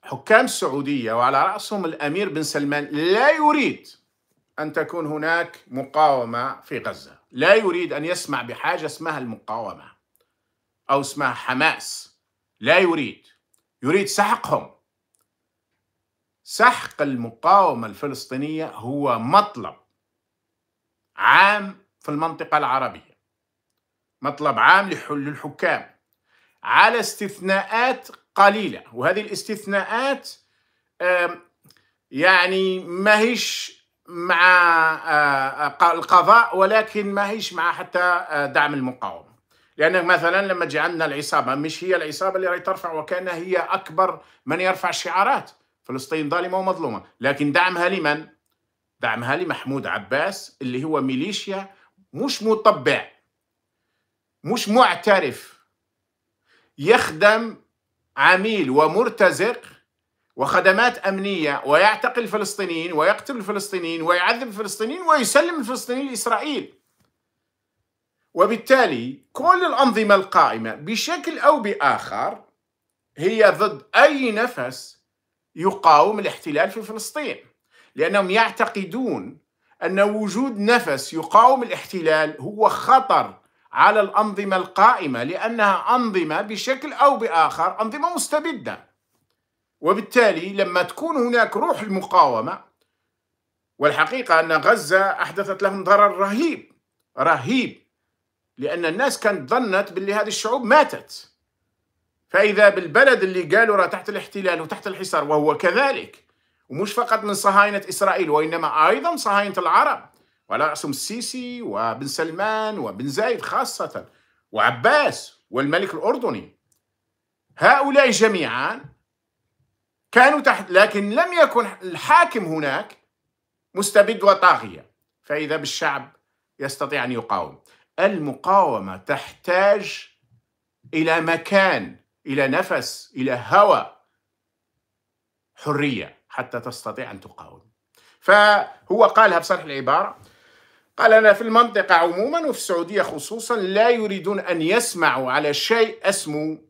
S1: حكام السعوديه وعلى راسهم الامير بن سلمان لا يريد ان تكون هناك مقاومه في غزه لا يريد أن يسمع بحاجة اسمها المقاومة أو اسمها حماس لا يريد يريد سحقهم سحق المقاومة الفلسطينية هو مطلب عام في المنطقة العربية مطلب عام للحكام على استثناءات قليلة وهذه الاستثناءات يعني ما هيش مع آه، آه، القضاء ولكن ماهيش مع حتى آه، دعم المقاومه لان مثلا لما جي عندنا العصابه مش هي العصابه اللي راهي ترفع وكان هي اكبر من يرفع الشعارات فلسطين ظالمه ومظلومه لكن دعمها لمن دعمها لمحمود عباس اللي هو ميليشيا مش مطبع مش معترف يخدم عميل ومرتزق وخدمات أمنية ويعتقل الفلسطينيين ويقتل الفلسطينيين ويعذب الفلسطينيين ويسلم الفلسطينيين لإسرائيل وبالتالي كل الأنظمة القائمة بشكل أو بآخر هي ضد أي نفس يقاوم الاحتلال في فلسطين لأنهم يعتقدون أن وجود نفس يقاوم الاحتلال هو خطر على الأنظمة القائمة لأنها أنظمة بشكل أو بآخر أنظمة مستبدة وبالتالي لما تكون هناك روح المقاومة والحقيقة أن غزة أحدثت لهم ضرر رهيب رهيب لأن الناس كانت ظنت باللي هذه الشعوب ماتت فإذا بالبلد اللي قالوا راه تحت الاحتلال وتحت الحصار وهو كذلك ومش فقط من صهاينة إسرائيل وإنما أيضا صهاينة العرب وعلى رأسهم السيسي وبن سلمان وبن زايد خاصة وعباس والملك الأردني هؤلاء جميعا كانوا تحت لكن لم يكن الحاكم هناك مستبد وطاغية فإذا بالشعب يستطيع أن يقاوم المقاومة تحتاج إلى مكان إلى نفس إلى هوى حرية حتى تستطيع أن تقاوم فهو قالها بصرح العبارة قال أنا في المنطقة عموما وفي السعودية خصوصا لا يريدون أن يسمعوا على شيء اسمه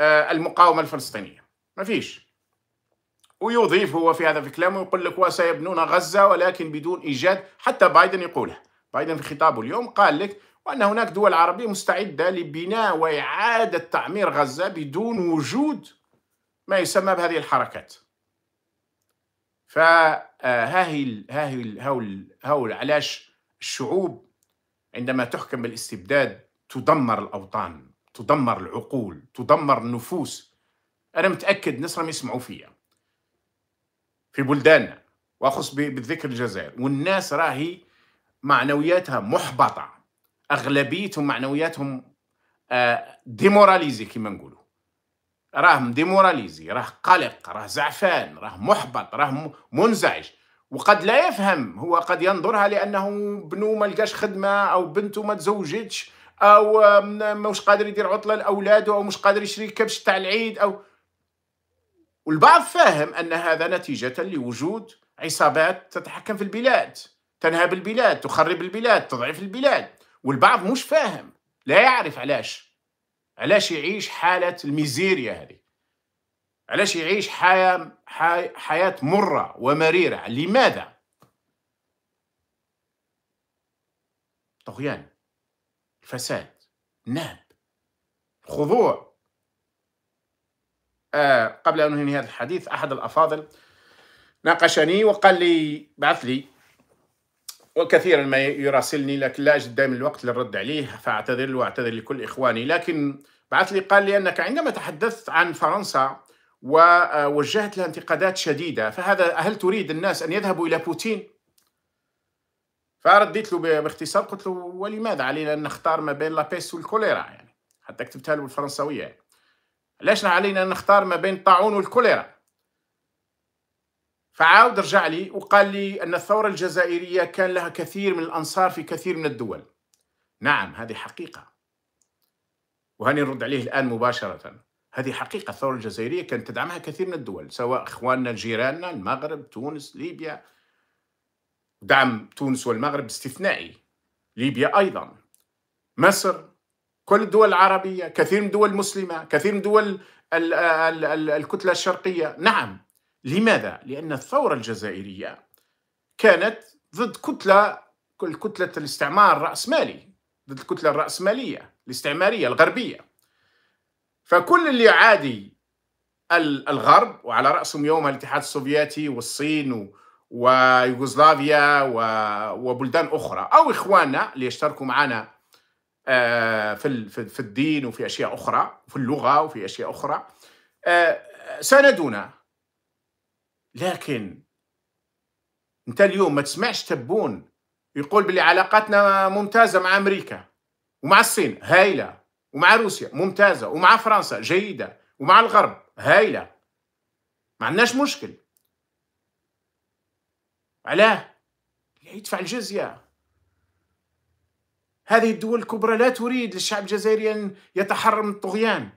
S1: آه، المقاومة الفلسطينية ما فيش ويضيف هو في هذا في كلامه يقول لك وسيبنون غزة ولكن بدون إيجاد حتى بايدن يقوله بايدن في خطابه اليوم قال لك وأن هناك دول عربية مستعدة لبناء وإعادة تعمير غزة بدون وجود ما يسمى بهذه الحركات فهاهي آه، هاهي هول هول علاش الشعوب عندما تحكم بالاستبداد تدمر الأوطان تدمر العقول تدمر النفوس أنا متأكد ناس راهم يسمعوا فيا في بلداننا واخص بالذكر الجزائر والناس راهي معنوياتها محبطه اغلبيتهم معنوياتهم آه، ديموراليزي كما نقولوا راه ديموراليزي راه قلق راه زعفان راه محبط راه منزعج وقد لا يفهم هو قد ينظرها لانه بنو ما لقاش خدمه او بنته ما تزوجتش او مش قادر يدير عطله لاولاده او مش قادر يشري كبش تاع العيد او والبعض فاهم أن هذا نتيجة لوجود عصابات تتحكم في البلاد تنهب البلاد تخرب البلاد تضعف البلاد والبعض مش فاهم لا يعرف علاش علاش يعيش حالة الميزيريا هذه علاش يعيش حياة, حياة مرة ومريرة لماذا طغيان الفساد نهب الخضوع آه، قبل أن أنهي هذا الحديث أحد الأفاضل ناقشني وقال لي بعث لي وكثيرا ما يراسلني لكن لا أجد دائما الوقت للرد عليه فأعتذر له وأعتذر لكل إخواني لكن بعث لي قال لي أنك عندما تحدثت عن فرنسا ووجهت آه، لها انتقادات شديدة فهذا هل تريد الناس أن يذهبوا إلى بوتين؟ فرديت له باختصار قلت له ولماذا علينا أن نختار ما بين لابيس والكوليرا يعني حتى كتبتها له بالفرنسوية يعني. علاش علينا نختار ما بين الطاعون والكوليرا فعاود رجع لي وقال لي أن الثورة الجزائرية كان لها كثير من الأنصار في كثير من الدول نعم هذه حقيقة وهني نرد عليه الآن مباشرة هذه حقيقة الثورة الجزائرية كانت تدعمها كثير من الدول سواء إخواننا جيراننا المغرب تونس ليبيا دعم تونس والمغرب استثنائي ليبيا أيضا مصر كل الدول العربية كثير من الدول المسلمة كثير من دول الكتلة الشرقية نعم لماذا؟ لأن الثورة الجزائرية كانت ضد كتلة كتلة الاستعمار الرأسمالي ضد الكتلة الرأسمالية الاستعمارية الغربية فكل اللي عادي الغرب وعلى رأسهم يوم الاتحاد السوفيتي والصين ويوغوسلافيا وبلدان أخرى أو إخواننا اللي يشتركوا معنا آه، في في الدين وفي اشياء اخرى في اللغه وفي اشياء اخرى آه، ساندونا لكن انت اليوم ما تسمعش تبون يقول بلي علاقاتنا ممتازه مع امريكا ومع الصين هايله ومع روسيا ممتازه ومع فرنسا جيده ومع الغرب هايله ما عندناش مشكل علاه يدفع الجزيه هذه الدول الكبرى لا تريد للشعب الجزائري أن يتحرر من الطغيان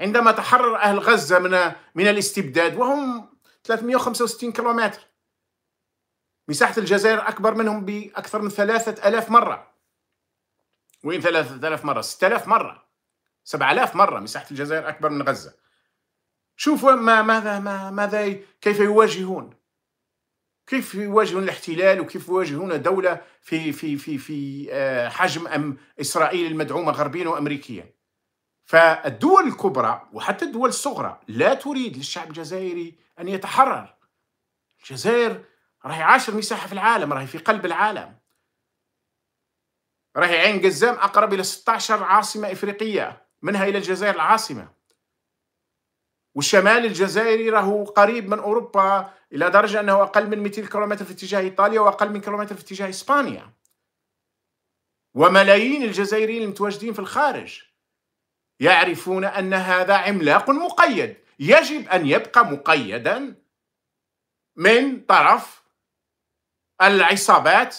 S1: عندما تحرر أهل غزة من من الاستبداد وهم 365 كيلومتر مساحة الجزائر أكبر منهم بأكثر من 3000 مرة وين 3000 مرة 6000 مرة 7000 مرة مساحة الجزائر أكبر من غزة شوفوا ما ماذا ما ماذا كيف يواجهون كيف يواجهون الاحتلال وكيف يواجهون دولة في في في في آه، حجم أم إسرائيل المدعومة غربيا وأمريكيا فالدول الكبرى وحتى الدول الصغرى لا تريد للشعب الجزائري أن يتحرر الجزائر راهي عاشر مساحة في العالم راهي في قلب العالم راهي عين قزام أقرب إلى 16 عاصمة إفريقية منها إلى الجزائر العاصمة والشمال الجزائري راهو قريب من أوروبا الى درجه انه اقل من 200 كيلومتر في اتجاه ايطاليا واقل من كيلومتر في اتجاه اسبانيا. وملايين الجزائريين المتواجدين في الخارج يعرفون ان هذا عملاق مقيد، يجب ان يبقى مقيدا من طرف العصابات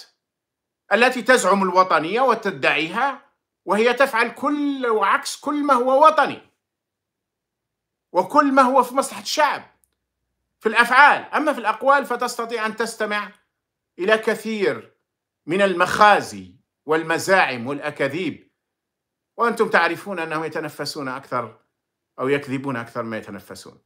S1: التي تزعم الوطنيه وتدعيها وهي تفعل كل وعكس كل ما هو وطني وكل ما هو في مصلحه الشعب. في الافعال اما في الاقوال فتستطيع ان تستمع الى كثير من المخازي والمزاعم والاكاذيب وانتم تعرفون انهم يتنفسون اكثر او يكذبون اكثر ما يتنفسون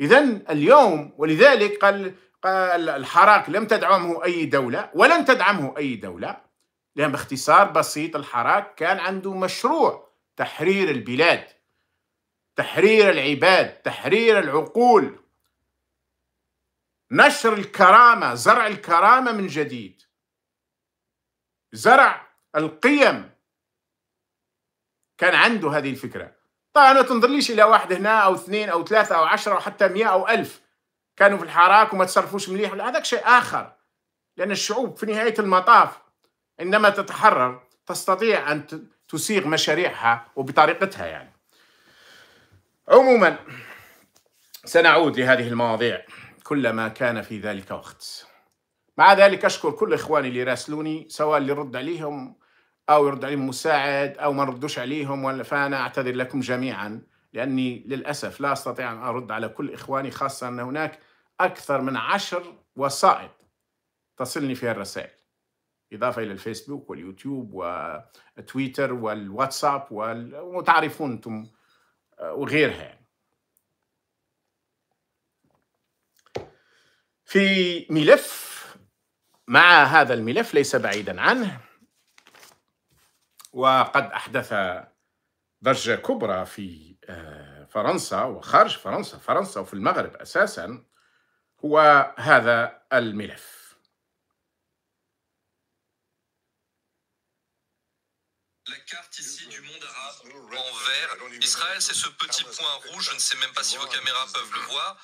S1: اذا اليوم ولذلك قال قال الحراك لم تدعمه اي دوله ولن تدعمه اي دوله لان باختصار بسيط الحراك كان عنده مشروع تحرير البلاد تحرير العباد تحرير العقول نشر الكرامة زرع الكرامة من جديد زرع القيم كان عنده هذه الفكرة طبعا ما تنظرليش إلى واحد هنا أو اثنين أو ثلاثة أو عشرة أو حتى مئة أو ألف كانوا في الحراك وما تصرفوش مليح هذاك شيء آخر لأن الشعوب في نهاية المطاف عندما تتحرر تستطيع أن تسيغ مشاريعها وبطريقتها يعني عموما سنعود لهذه المواضيع كلما كان في ذلك وقت مع ذلك أشكر كل إخواني اللي راسلوني سواء اللي رد عليهم أو يرد عليهم مساعد أو ما ردوش عليهم ولا فأنا أعتذر لكم جميعا لأني للأسف لا أستطيع أن أرد على كل إخواني خاصة أن هناك أكثر من عشر وسائط تصلني فيها الرسائل إضافة إلى الفيسبوك واليوتيوب وتويتر والواتساب وتعرفون أنتم آه، وغيرها يعني. في ملف مع هذا الملف ليس بعيدا عنه وقد أحدث ضجة كبرى في آه، فرنسا وخارج فرنسا فرنسا وفي المغرب أساسا هو هذا الملف La carte ici
S3: Israël, c'est ce petit point rouge, je ne sais même pas si vos caméras peuvent le voir.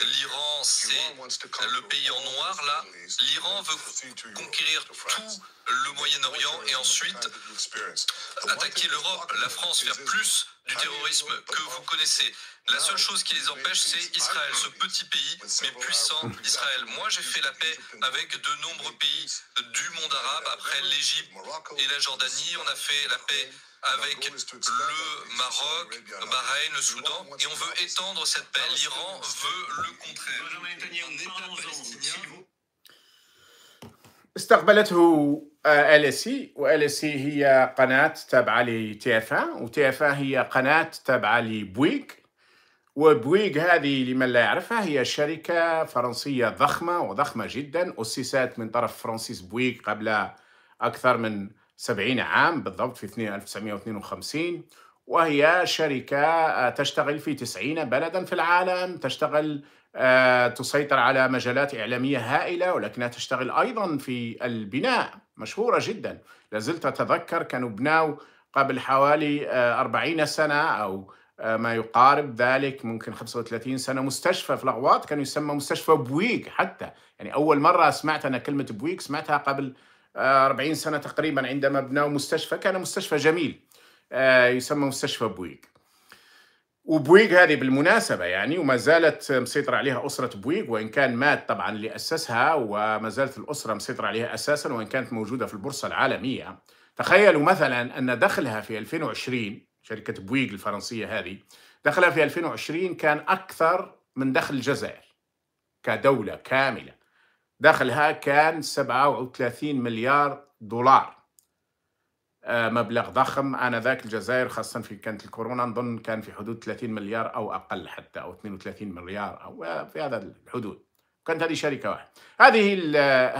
S3: L'Iran, c'est le pays en noir, là. L'Iran veut conquérir tout le Moyen-Orient et ensuite attaquer l'Europe, la France, faire plus du terrorisme que vous connaissez. La seule chose qui les empêche, c'est Israël, ce petit
S1: pays, mais puissant Israël. Moi, j'ai fait la paix avec de
S3: nombreux pays du monde arabe, après l'Égypte et la Jordanie. On a fait la paix avec le Maroc, Bahreïn, le Soudan,
S1: et on veut étendre cette paix. L'Iran veut le contraire. استقبلته ال اس سي اس سي هي قناه تابعه لتي اف ان وتي اف ان هي قناه تابعه لبويغ وبويغ هذه لمن لا يعرفها هي شركه فرنسيه ضخمه وضخمه جدا اسست من طرف فرانسيس بويك قبل اكثر من 70 عام بالضبط في 1952 وهي شركة آه، تشتغل في 90 بلدا في العالم تشتغل آه، تسيطر على مجالات إعلامية هائلة ولكنها تشتغل أيضا في البناء مشهورة جدا لازلت أتذكر كانوا بناوا قبل حوالي 40 آه، سنة أو ما يقارب ذلك ممكن 35 سنة مستشفى في الأغواط كان يسمى مستشفى بويك حتى يعني أول مرة سمعت أنا كلمة بويك سمعتها قبل 40 آه، سنة تقريبا عندما بنوا مستشفى كان مستشفى جميل آه، يسمى مستشفى بويغ وبويغ هذه بالمناسبة يعني وما زالت مسيطرة عليها أسرة بويغ وإن كان مات طبعا اللي أسسها وما زالت الأسرة مسيطرة عليها أساسا وإن كانت موجودة في البورصة العالمية تخيلوا مثلا أن دخلها في 2020 شركة بويغ الفرنسية هذه دخلها في 2020 كان أكثر من دخل الجزائر كدولة كاملة دخلها كان 37 مليار دولار آه، مبلغ ضخم آنذاك الجزائر خاصة في كانت الكورونا نظن كان في حدود 30 مليار أو أقل حتى أو 32 مليار أو آه، في هذا الحدود كانت هذه شركة واحدة هذه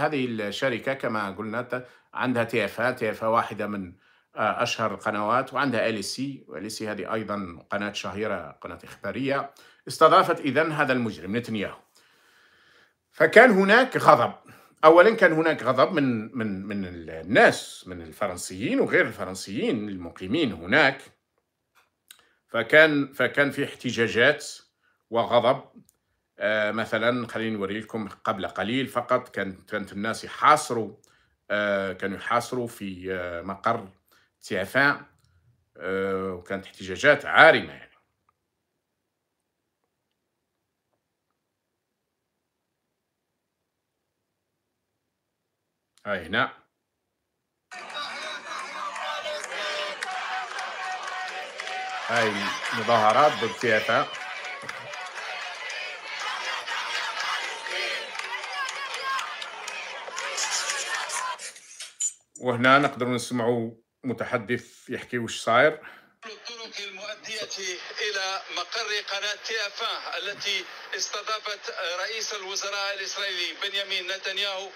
S1: هذه الشركة كما قلنا عندها تي اف تي اف واحدة من آه، أشهر القنوات وعندها ال سي وال سي هذه أيضا قناة شهيرة قناة إخبارية استضافت إذا هذا المجرم نتنياهو فكان هناك غضب اولا كان هناك غضب من من من الناس من الفرنسيين وغير الفرنسيين المقيمين هناك فكان فكان في احتجاجات وغضب آه مثلا خليني نوري لكم قبل قليل فقط كانت كانت الناس يحاصروا آه كانوا يحاصروا في آه مقر تيافان آه، وكانت احتجاجات عارمه يعني هاي هنا نعم. هاي مظاهرات ضد سياسة وهنا نقدر نسمعوا متحدث يحكي وش صاير الطرق المؤدية
S2: إلى مقر قناة تيافا التي استضافت رئيس الوزراء الإسرائيلي بنيامين نتنياهو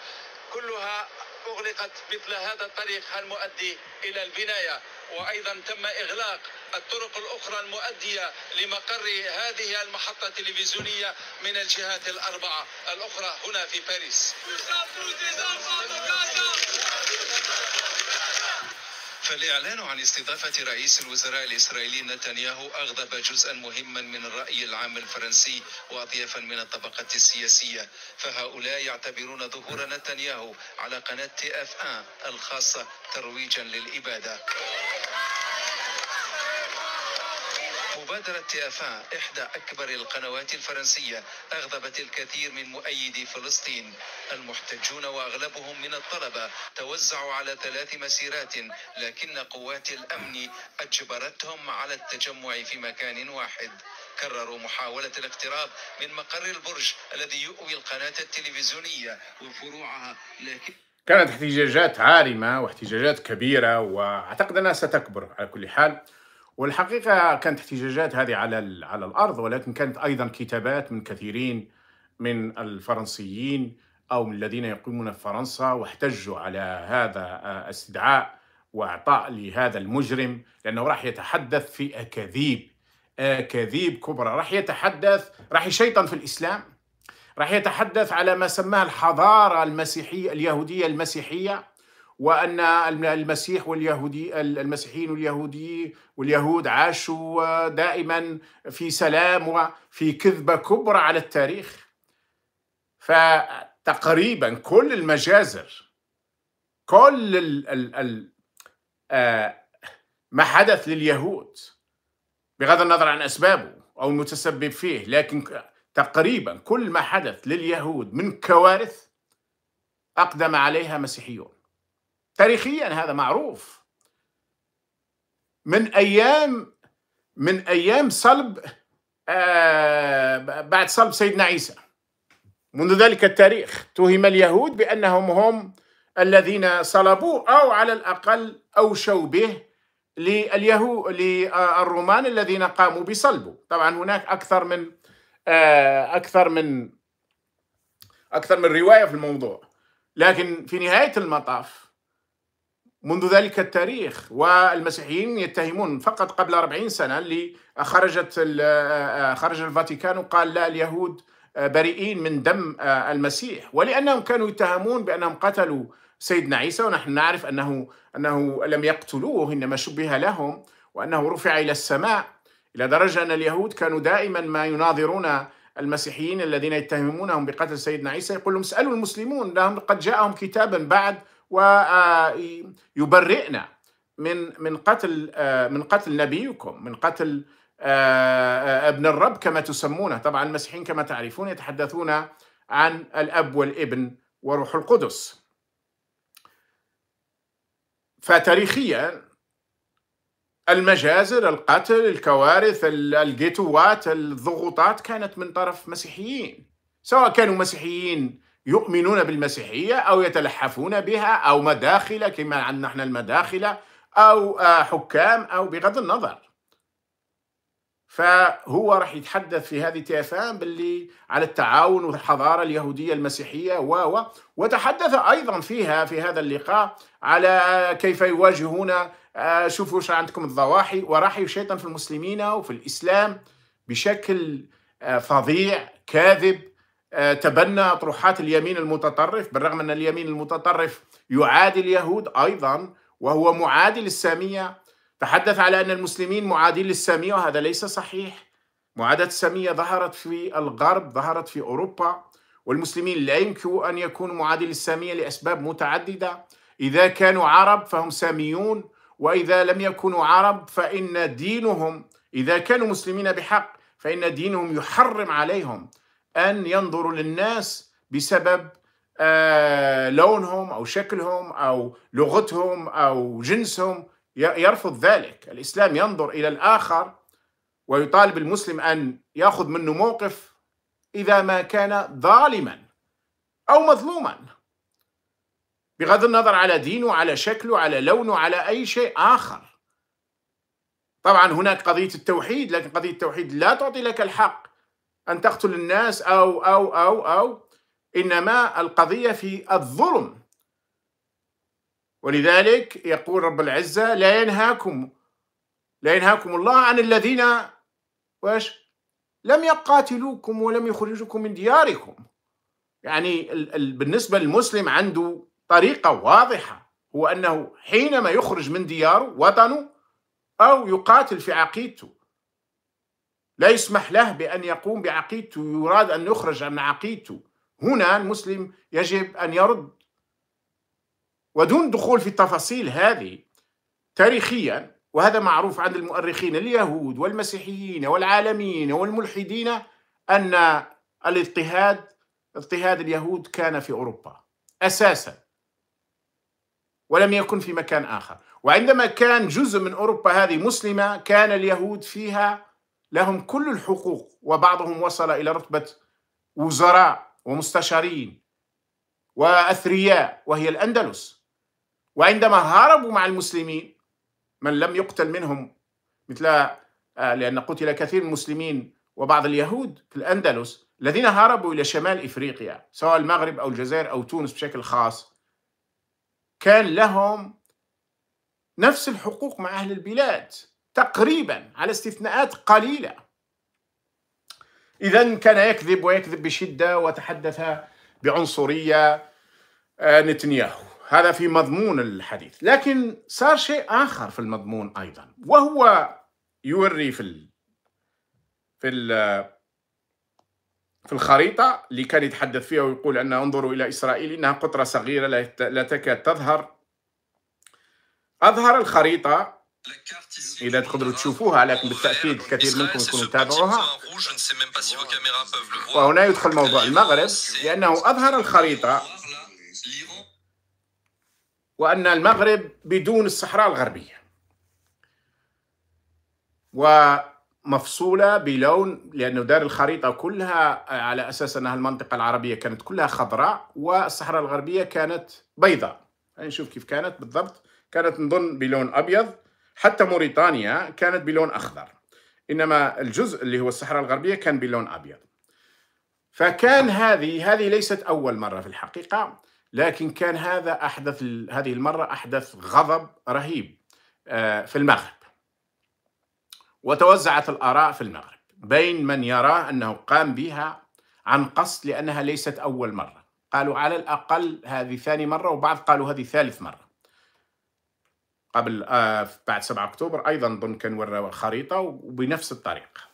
S2: كلها أغلقت مثل هذا الطريق المؤدي إلى البناية وأيضا تم إغلاق الطرق الأخرى المؤدية لمقر هذه المحطة التلفزيونية من الجهات الأربعة الأخرى هنا في باريس فالإعلان عن استضافة رئيس الوزراء الإسرائيلي نتنياهو أغضب جزءا مهما من الرأي العام الفرنسي وأطيافا من الطبقة السياسية فهؤلاء يعتبرون ظهور نتنياهو على قناة تي اف ان الخاصة ترويجا للإبادة مبادرة تيافان إحدى أكبر القنوات الفرنسية أغضبت الكثير من مؤيدي فلسطين المحتجون وأغلبهم من الطلبة توزعوا على ثلاث مسيرات لكن قوات الأمن أجبرتهم على التجمع في مكان واحد كرروا محاولة الاقتراب من مقر البرج الذي يؤوي القناة التلفزيونية
S3: وفروعها لكن
S1: كانت احتجاجات عارمة واحتجاجات كبيرة وأعتقد أنها ستكبر على كل حال والحقيقه كانت احتجاجات هذه على على الارض ولكن كانت ايضا كتابات من كثيرين من الفرنسيين او من الذين يقيمون في فرنسا واحتجوا على هذا آه، استدعاء واعطاء لهذا المجرم لانه راح يتحدث في اكاذيب اكاذيب كبرى راح يتحدث راح يشيطن في الاسلام راح يتحدث على ما سماه الحضاره المسيحيه اليهوديه المسيحيه وأن المسيح واليهودي المسيحيين واليهودي واليهود عاشوا دائما في سلام وفي كذبة كبرى على التاريخ فتقريبا كل المجازر كل ال ال الـ آه، ما حدث لليهود بغض النظر عن أسبابه أو المتسبب فيه لكن تقريبا كل ما حدث لليهود من كوارث أقدم عليها مسيحيون تاريخيا هذا معروف من ايام من ايام صلب آه بعد صلب سيدنا عيسى منذ ذلك التاريخ توهم اليهود بانهم هم الذين صلبوه او على الاقل اوشوا به لليهو للرومان الذين قاموا بصلبه طبعا هناك اكثر من آه، اكثر من اكثر من روايه في الموضوع لكن في نهايه المطاف منذ ذلك التاريخ والمسيحيين يتهمون فقط قبل 40 سنة اللي خرجت آه، آه، خرج الفاتيكان وقال لا اليهود آه، بريئين من دم المسيح ولأنهم كانوا يتهمون بأنهم قتلوا سيدنا عيسى ونحن نعرف أنه أنه لم يقتلوه إنما شبه لهم وأنه رفع إلى السماء إلى درجة أن اليهود كانوا دائما ما يناظرون المسيحيين الذين يتهمونهم بقتل سيدنا عيسى يقول لهم اسألوا المسلمون لهم قد جاءهم كتاب بعد ويبرئنا آه، من من قتل آه، من قتل نبيكم من قتل آه، ابن الرب كما تسمونه طبعا المسيحيين كما تعرفون يتحدثون عن الاب والابن وروح القدس فتاريخيا المجازر القتل الكوارث الجيتوات الضغوطات كانت من طرف مسيحيين سواء كانوا مسيحيين يؤمنون بالمسيحية أو يتلحفون بها أو مداخلة كما عندنا احنا المداخلة أو آه، حكام أو بغض النظر فهو راح يتحدث في هذه تيفان باللي على التعاون والحضارة اليهودية المسيحية و وتحدث أيضا فيها في هذا اللقاء على كيف يواجهون آه، شوفوا شو عندكم الضواحي وراح يشيطن في المسلمين وفي الإسلام بشكل آه، فظيع كاذب آه، تبنى أطروحات اليمين المتطرف بالرغم أن اليمين المتطرف يعادي اليهود أيضا وهو معادي للسامية تحدث على أن المسلمين معادين للسامية وهذا ليس صحيح معاداة السامية ظهرت في الغرب ظهرت في أوروبا والمسلمين لا يمكن أن يكونوا معادين للسامية لأسباب متعددة إذا كانوا عرب فهم ساميون وإذا لم يكونوا عرب فإن دينهم إذا كانوا مسلمين بحق فإن دينهم يحرم عليهم أن ينظروا للناس بسبب آه، لونهم أو شكلهم أو لغتهم أو جنسهم يرفض ذلك الإسلام ينظر إلى الآخر ويطالب المسلم أن يأخذ منه موقف إذا ما كان ظالما أو مظلوما بغض النظر على دينه على شكله على لونه على أي شيء آخر طبعا هناك قضية التوحيد لكن قضية التوحيد لا تعطي لك الحق أن تقتل الناس أو أو أو أو إنما القضية في الظلم ولذلك يقول رب العزة لا ينهاكم لا ينهاكم الله عن الذين واش لم يقاتلوكم ولم يخرجوكم من دياركم يعني بالنسبة للمسلم عنده طريقة واضحة هو أنه حينما يخرج من دياره وطنه أو يقاتل في عقيدته لا يسمح له بأن يقوم بعقيدته يراد أن يخرج عن عقيدته هنا المسلم يجب أن يرد ودون دخول في التفاصيل هذه تاريخيا وهذا معروف عند المؤرخين اليهود والمسيحيين والعالميين والملحدين أن الاضطهاد اضطهاد اليهود كان في أوروبا أساسا ولم يكن في مكان آخر وعندما كان جزء من أوروبا هذه مسلمة كان اليهود فيها لهم كل الحقوق وبعضهم وصل إلى رتبة وزراء ومستشارين وأثرياء وهي الأندلس وعندما هربوا مع المسلمين من لم يقتل منهم مثل آه، لأن قتل كثير من المسلمين وبعض اليهود في الأندلس الذين هربوا إلى شمال إفريقيا سواء المغرب أو الجزائر أو تونس بشكل خاص كان لهم نفس الحقوق مع أهل البلاد تقريبا على استثناءات قليلة إذا كان يكذب ويكذب بشدة وتحدث بعنصرية آه، نتنياهو هذا في مضمون الحديث لكن صار شيء آخر في المضمون أيضا وهو يوري في ال في ال في الخريطة اللي كان يتحدث فيها ويقول أن انظروا إلى إسرائيل إنها قطرة صغيرة لا تكاد تظهر أظهر الخريطة إذا تقدروا تشوفوها لكن بالتأكيد الكثير منكم يكونوا تابعوها وهنا يدخل موضوع المغرب لأنه أظهر الخريطة وأن المغرب بدون الصحراء الغربية ومفصولة بلون لأنه دار الخريطة كلها على أساس أنها المنطقة العربية كانت كلها خضراء والصحراء الغربية كانت بيضاء نشوف يعني كيف كانت بالضبط كانت نظن بلون أبيض حتى موريتانيا كانت بلون أخضر إنما الجزء اللي هو الصحراء الغربية كان بلون أبيض فكان هذه هذه ليست أول مرة في الحقيقة لكن كان هذا أحدث هذه المرة أحدث غضب رهيب آه، في المغرب وتوزعت الآراء في المغرب بين من يرى أنه قام بها عن قصد لأنها ليست أول مرة قالوا على الأقل هذه ثاني مرة وبعض قالوا هذه ثالث مرة قبل آه بعد 7 اكتوبر ايضا ظن كان وراو الخريطه وبنفس الطريقه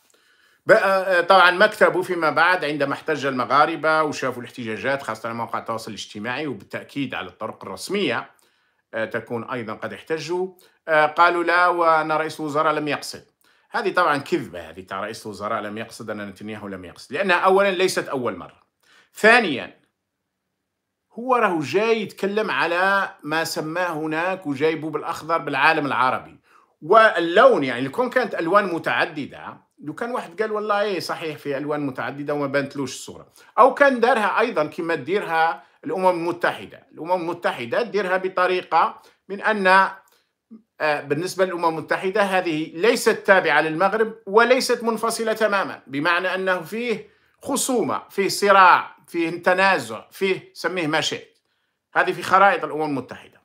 S1: آه، آه، طبعا طبعا مكتبه فيما بعد عندما احتج المغاربه وشافوا الاحتجاجات خاصه على مواقع التواصل الاجتماعي وبالتاكيد على الطرق الرسميه آه، تكون ايضا قد احتجوا قالوا لا وان رئيس الوزراء لم يقصد هذه طبعا كذبه هذه تاع رئيس الوزراء لم يقصد ان نتنياهو لم يقصد لانها اولا ليست اول مره ثانيا هو راهو جاي يتكلم على ما سماه هناك وجايبه بالاخضر بالعالم العربي واللون يعني لكون كانت الوان متعدده لو كان واحد قال والله ايه صحيح في الوان متعدده وما بانتلوش الصوره او كان دارها ايضا كما ديرها الامم المتحده الامم المتحده ديرها بطريقه من ان آه، بالنسبه للامم المتحده هذه ليست تابعه للمغرب وليست منفصله تماما بمعنى انه فيه خصومه فيه صراع فيه تنازع فيه سميه ما شئت هذه في خرائط الامم المتحده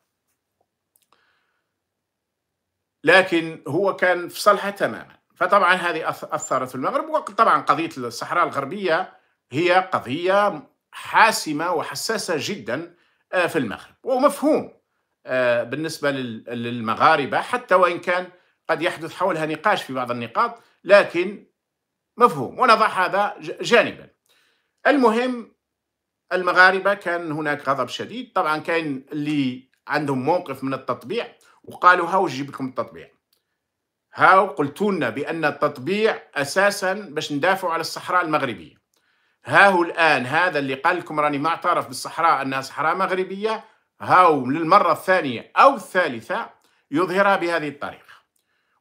S1: لكن هو كان في صالحه تماما فطبعا هذه اثرت في المغرب وطبعا قضيه الصحراء الغربيه هي قضيه حاسمه وحساسه جدا آه، في المغرب ومفهوم آه، بالنسبه للمغاربه حتى وان كان قد يحدث حولها نقاش في بعض النقاط لكن مفهوم ونضع هذا جانبا المهم المغاربة كان هناك غضب شديد طبعا كان اللي عندهم موقف من التطبيع وقالوا هاو نجيب لكم التطبيع هاو قلتوا لنا بأن التطبيع أساسا باش ندافعوا على الصحراء المغربية هاهو الآن هذا اللي قال لكم راني ما اعترف بالصحراء أنها صحراء مغربية هاو للمرة الثانية أو الثالثة يظهرها بهذه الطريقة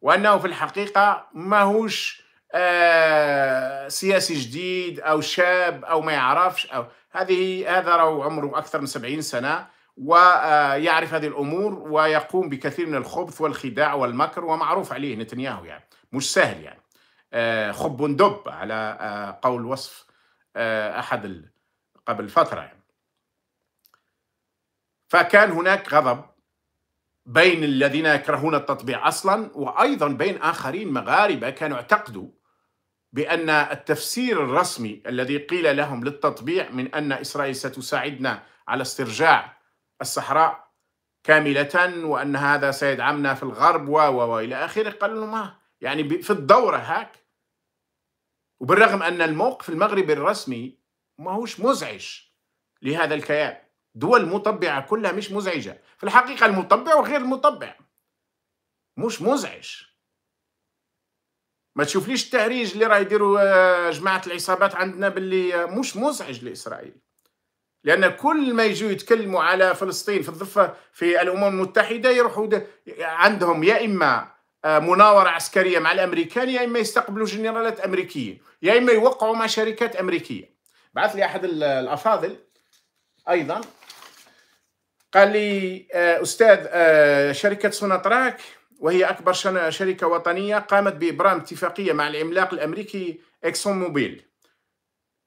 S1: وأنه في الحقيقة ماهوش آه، سياسي جديد او شاب او ما يعرفش او هذه هذا راهو عمره اكثر من 70 سنه ويعرف هذه الامور ويقوم بكثير من الخبث والخداع والمكر ومعروف عليه نتنياهو يعني مش سهل يعني آه، خب دب على آه، قول وصف احد قبل فتره يعني فكان هناك غضب بين الذين يكرهون التطبيع اصلا وايضا بين اخرين مغاربه كانوا اعتقدوا بأن التفسير الرسمي الذي قيل لهم للتطبيع من أن إسرائيل ستساعدنا على استرجاع الصحراء كاملة وأن هذا سيدعمنا في الغرب و و إلى آخره قالوا ما آه، يعني في الدورة هاك وبالرغم أن الموقف المغربي الرسمي ما هوش مزعج لهذا الكيان دول مطبعة كلها مش مزعجة في الحقيقة المطبع وغير المطبع مش مزعج ما تشوفليش التهريج اللي راه يديروا آه، جماعه العصابات عندنا باللي آه، مش مزعج لاسرائيل لان كل ما يجوا يتكلموا على فلسطين في الضفه في الامم المتحده يروحوا عندهم يا اما آه، مناوره عسكريه مع الامريكان يا اما يستقبلوا جنرالات امريكيين يا اما يوقعوا مع شركات امريكيه بعث لي احد الافاضل ايضا قال لي استاذ شركه سوناتراك وهي أكبر شركة وطنية قامت بإبرام اتفاقية مع العملاق الأمريكي إكسون موبيل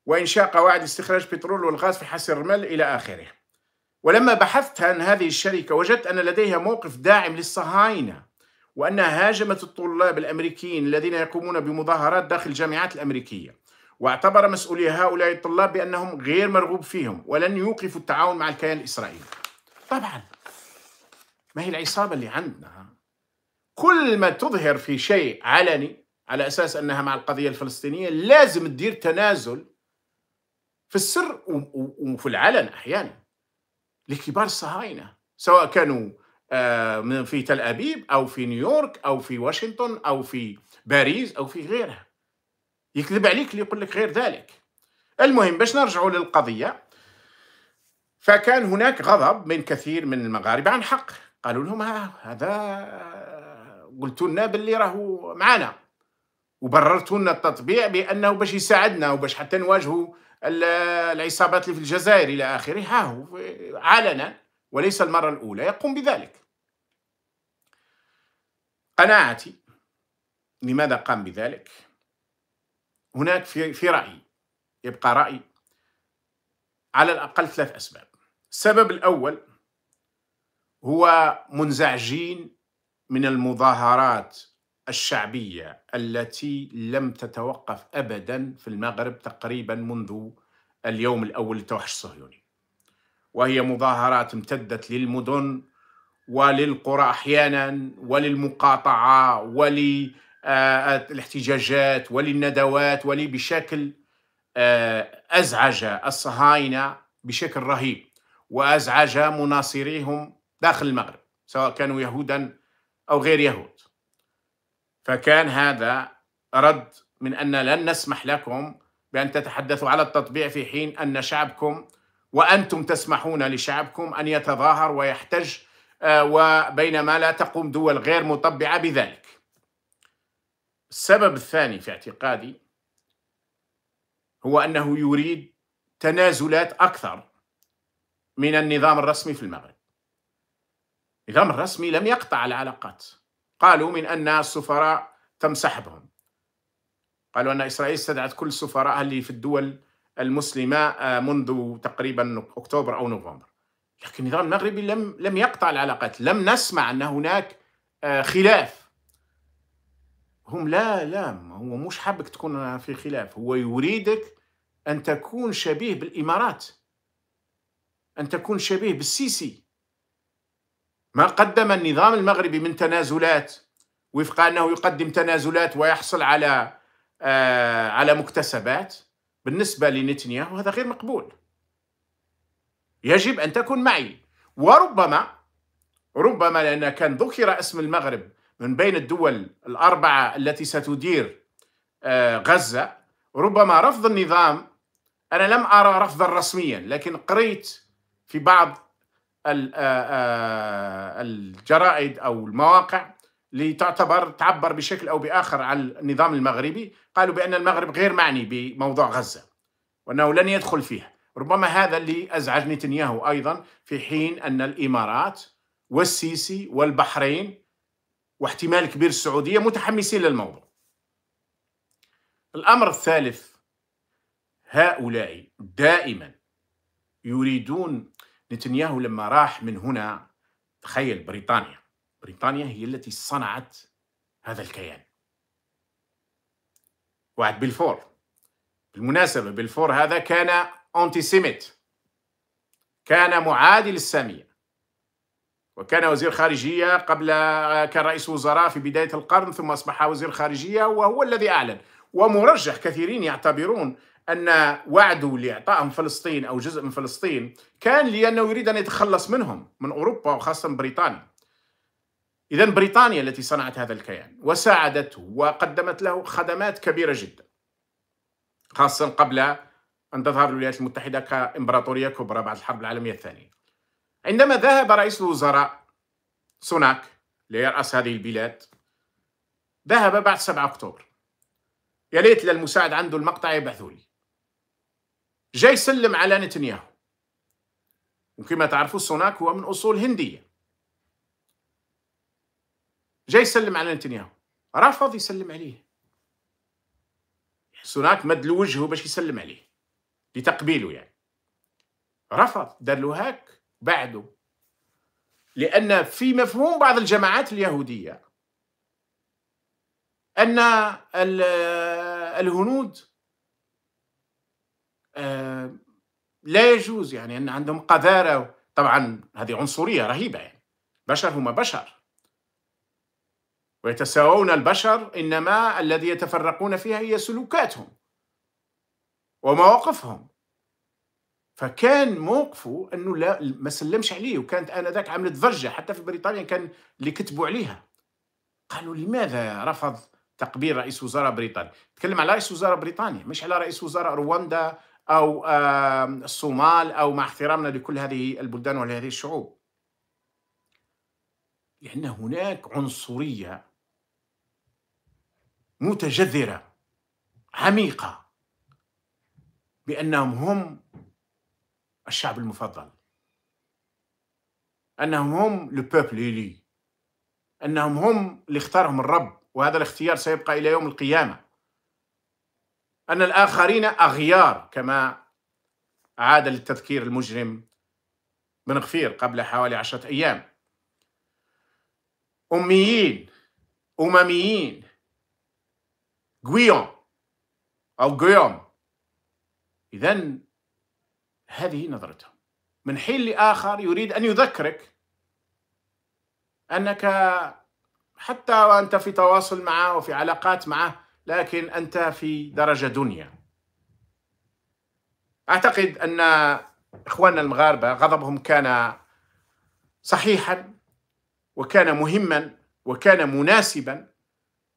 S1: وإنشاء قواعد استخراج بترول والغاز في حصر الرمل إلى آخره ولما بحثت عن هذه الشركة وجدت أن لديها موقف داعم للصهاينة وأنها هاجمت الطلاب الأمريكيين الذين يقومون بمظاهرات داخل الجامعات الأمريكية واعتبر مسؤولي هؤلاء الطلاب بأنهم غير مرغوب فيهم ولن يوقفوا التعاون مع الكيان الإسرائيلي طبعا ما هي العصابة اللي عندنا كل ما تظهر في شيء علني على اساس انها مع القضيه الفلسطينيه لازم تدير تنازل في السر وفي العلن احيانا لكبار الصهاينه سواء كانوا آه، في تل ابيب او في نيويورك او في واشنطن او في باريس او في غيرها يكذب عليك اللي يقول لك غير ذلك المهم باش نرجعوا للقضيه فكان هناك غضب من كثير من المغاربه عن حق قالوا لهم آه، هذا قلتوا لنا باللي راهو معانا وبررتوا لنا التطبيع بانه باش يساعدنا وباش حتى نواجهوا العصابات اللي في الجزائر الى اخره ها هو علنا وليس المره الاولى يقوم بذلك قناعتي لماذا قام بذلك هناك في في رايي يبقى رايي على الاقل ثلاث اسباب السبب الاول هو منزعجين من المظاهرات الشعبيه التي لم تتوقف ابدا في المغرب تقريبا منذ اليوم الاول للتوحش الصهيوني. وهي مظاهرات امتدت للمدن وللقرى احيانا وللمقاطعه وللاحتجاجات آه، وللندوات ولبشكل آه، ازعج الصهاينه بشكل رهيب وازعج مناصريهم داخل المغرب سواء كانوا يهودا أو غير يهود فكان هذا رد من أن لن نسمح لكم بأن تتحدثوا على التطبيع في حين أن شعبكم وأنتم تسمحون لشعبكم أن يتظاهر ويحتج آه، وبينما لا تقوم دول غير مطبعة بذلك السبب الثاني في اعتقادي هو أنه يريد تنازلات أكثر من النظام الرسمي في المغرب النظام الرسمي لم يقطع العلاقات قالوا من أن السفراء تم سحبهم قالوا أن إسرائيل استدعت كل السفراء اللي في الدول المسلمة آه، منذ تقريبا أكتوبر أو نوفمبر لكن النظام المغربي لم لم يقطع العلاقات لم نسمع أن هناك آه، خلاف هم لا لا هو مش حابك تكون في خلاف هو يريدك أن تكون شبيه بالإمارات أن تكون شبيه بالسيسي ما قدم النظام المغربي من تنازلات وفق انه يقدم تنازلات ويحصل على آه على مكتسبات بالنسبه لنتنياهو هذا غير مقبول يجب ان تكون معي وربما ربما لان كان ذكر اسم المغرب من بين الدول الاربعه التي ستدير آه غزه ربما رفض النظام انا لم ارى رفضا رسميا لكن قريت في بعض الجرائد أو المواقع لتعتبر تعبر بشكل أو بآخر عن النظام المغربي قالوا بأن المغرب غير معني بموضوع غزة وأنه لن يدخل فيها ربما هذا اللي أزعج نتنياهو أيضا في حين أن الإمارات والسيسي والبحرين واحتمال كبير السعودية متحمسين للموضوع الأمر الثالث هؤلاء دائما يريدون نتنياهو لما راح من هنا تخيل بريطانيا بريطانيا هي التي صنعت هذا الكيان وعد بالفور بالمناسبة بالفور هذا كان أنتي سيميت كان معادي للسامية وكان وزير خارجية قبل كان رئيس وزراء في بداية القرن ثم أصبح وزير خارجية وهو الذي أعلن ومرجح كثيرين يعتبرون أن وعده لإعطائهم فلسطين أو جزء من فلسطين كان لأنه يريد أن يتخلص منهم من أوروبا وخاصة بريطانيا إذا بريطانيا التي صنعت هذا الكيان وساعدته وقدمت له خدمات كبيرة جدا خاصة قبل أن تظهر الولايات المتحدة كإمبراطورية كبرى بعد الحرب العالمية الثانية عندما ذهب رئيس الوزراء سوناك ليرأس هذه البلاد ذهب بعد 7 أكتوبر يا ليت للمساعد عنده المقطع يبعثوا لي جاي يسلم على نتنياهو وكما تعرفوا سوناك هو من أصول هندية جاي يسلم على نتنياهو رفض يسلم عليه سوناك مد له وجهه باش يسلم عليه لتقبيله يعني رفض دار له هاك بعده لأن في مفهوم بعض الجماعات اليهودية أن الهنود آه، لا يجوز يعني أن عندهم قذارة طبعا هذه عنصرية رهيبة يعني بشر هم بشر ويتساوون البشر إنما الذي يتفرقون فيها هي سلوكاتهم ومواقفهم فكان موقفه انه لا ما سلمش عليه وكانت انذاك عملت ضجه حتى في بريطانيا كان اللي كتبوا عليها قالوا لماذا رفض تقبيل رئيس وزراء بريطانيا تكلم على رئيس وزراء بريطانيا مش على رئيس وزراء رواندا أو الصومال أو مع احترامنا لكل هذه البلدان ولهذه الشعوب لأن هناك عنصرية متجذرة عميقة بأنهم هم الشعب المفضل أنهم هم لو بوبل إلي أنهم هم اللي اختارهم الرب وهذا الاختيار سيبقى إلى يوم القيامة أن الآخرين أغيار كما عاد للتذكير المجرم بن غفير قبل حوالي عشرة أيام أميين أمميين غويون أو غويوم إذا هذه نظرتهم من حين لآخر يريد أن يذكرك أنك حتى وأنت في تواصل معه وفي علاقات معه لكن أنت في درجة دنيا أعتقد أن إخواننا المغاربة غضبهم كان صحيحا وكان مهما وكان مناسبا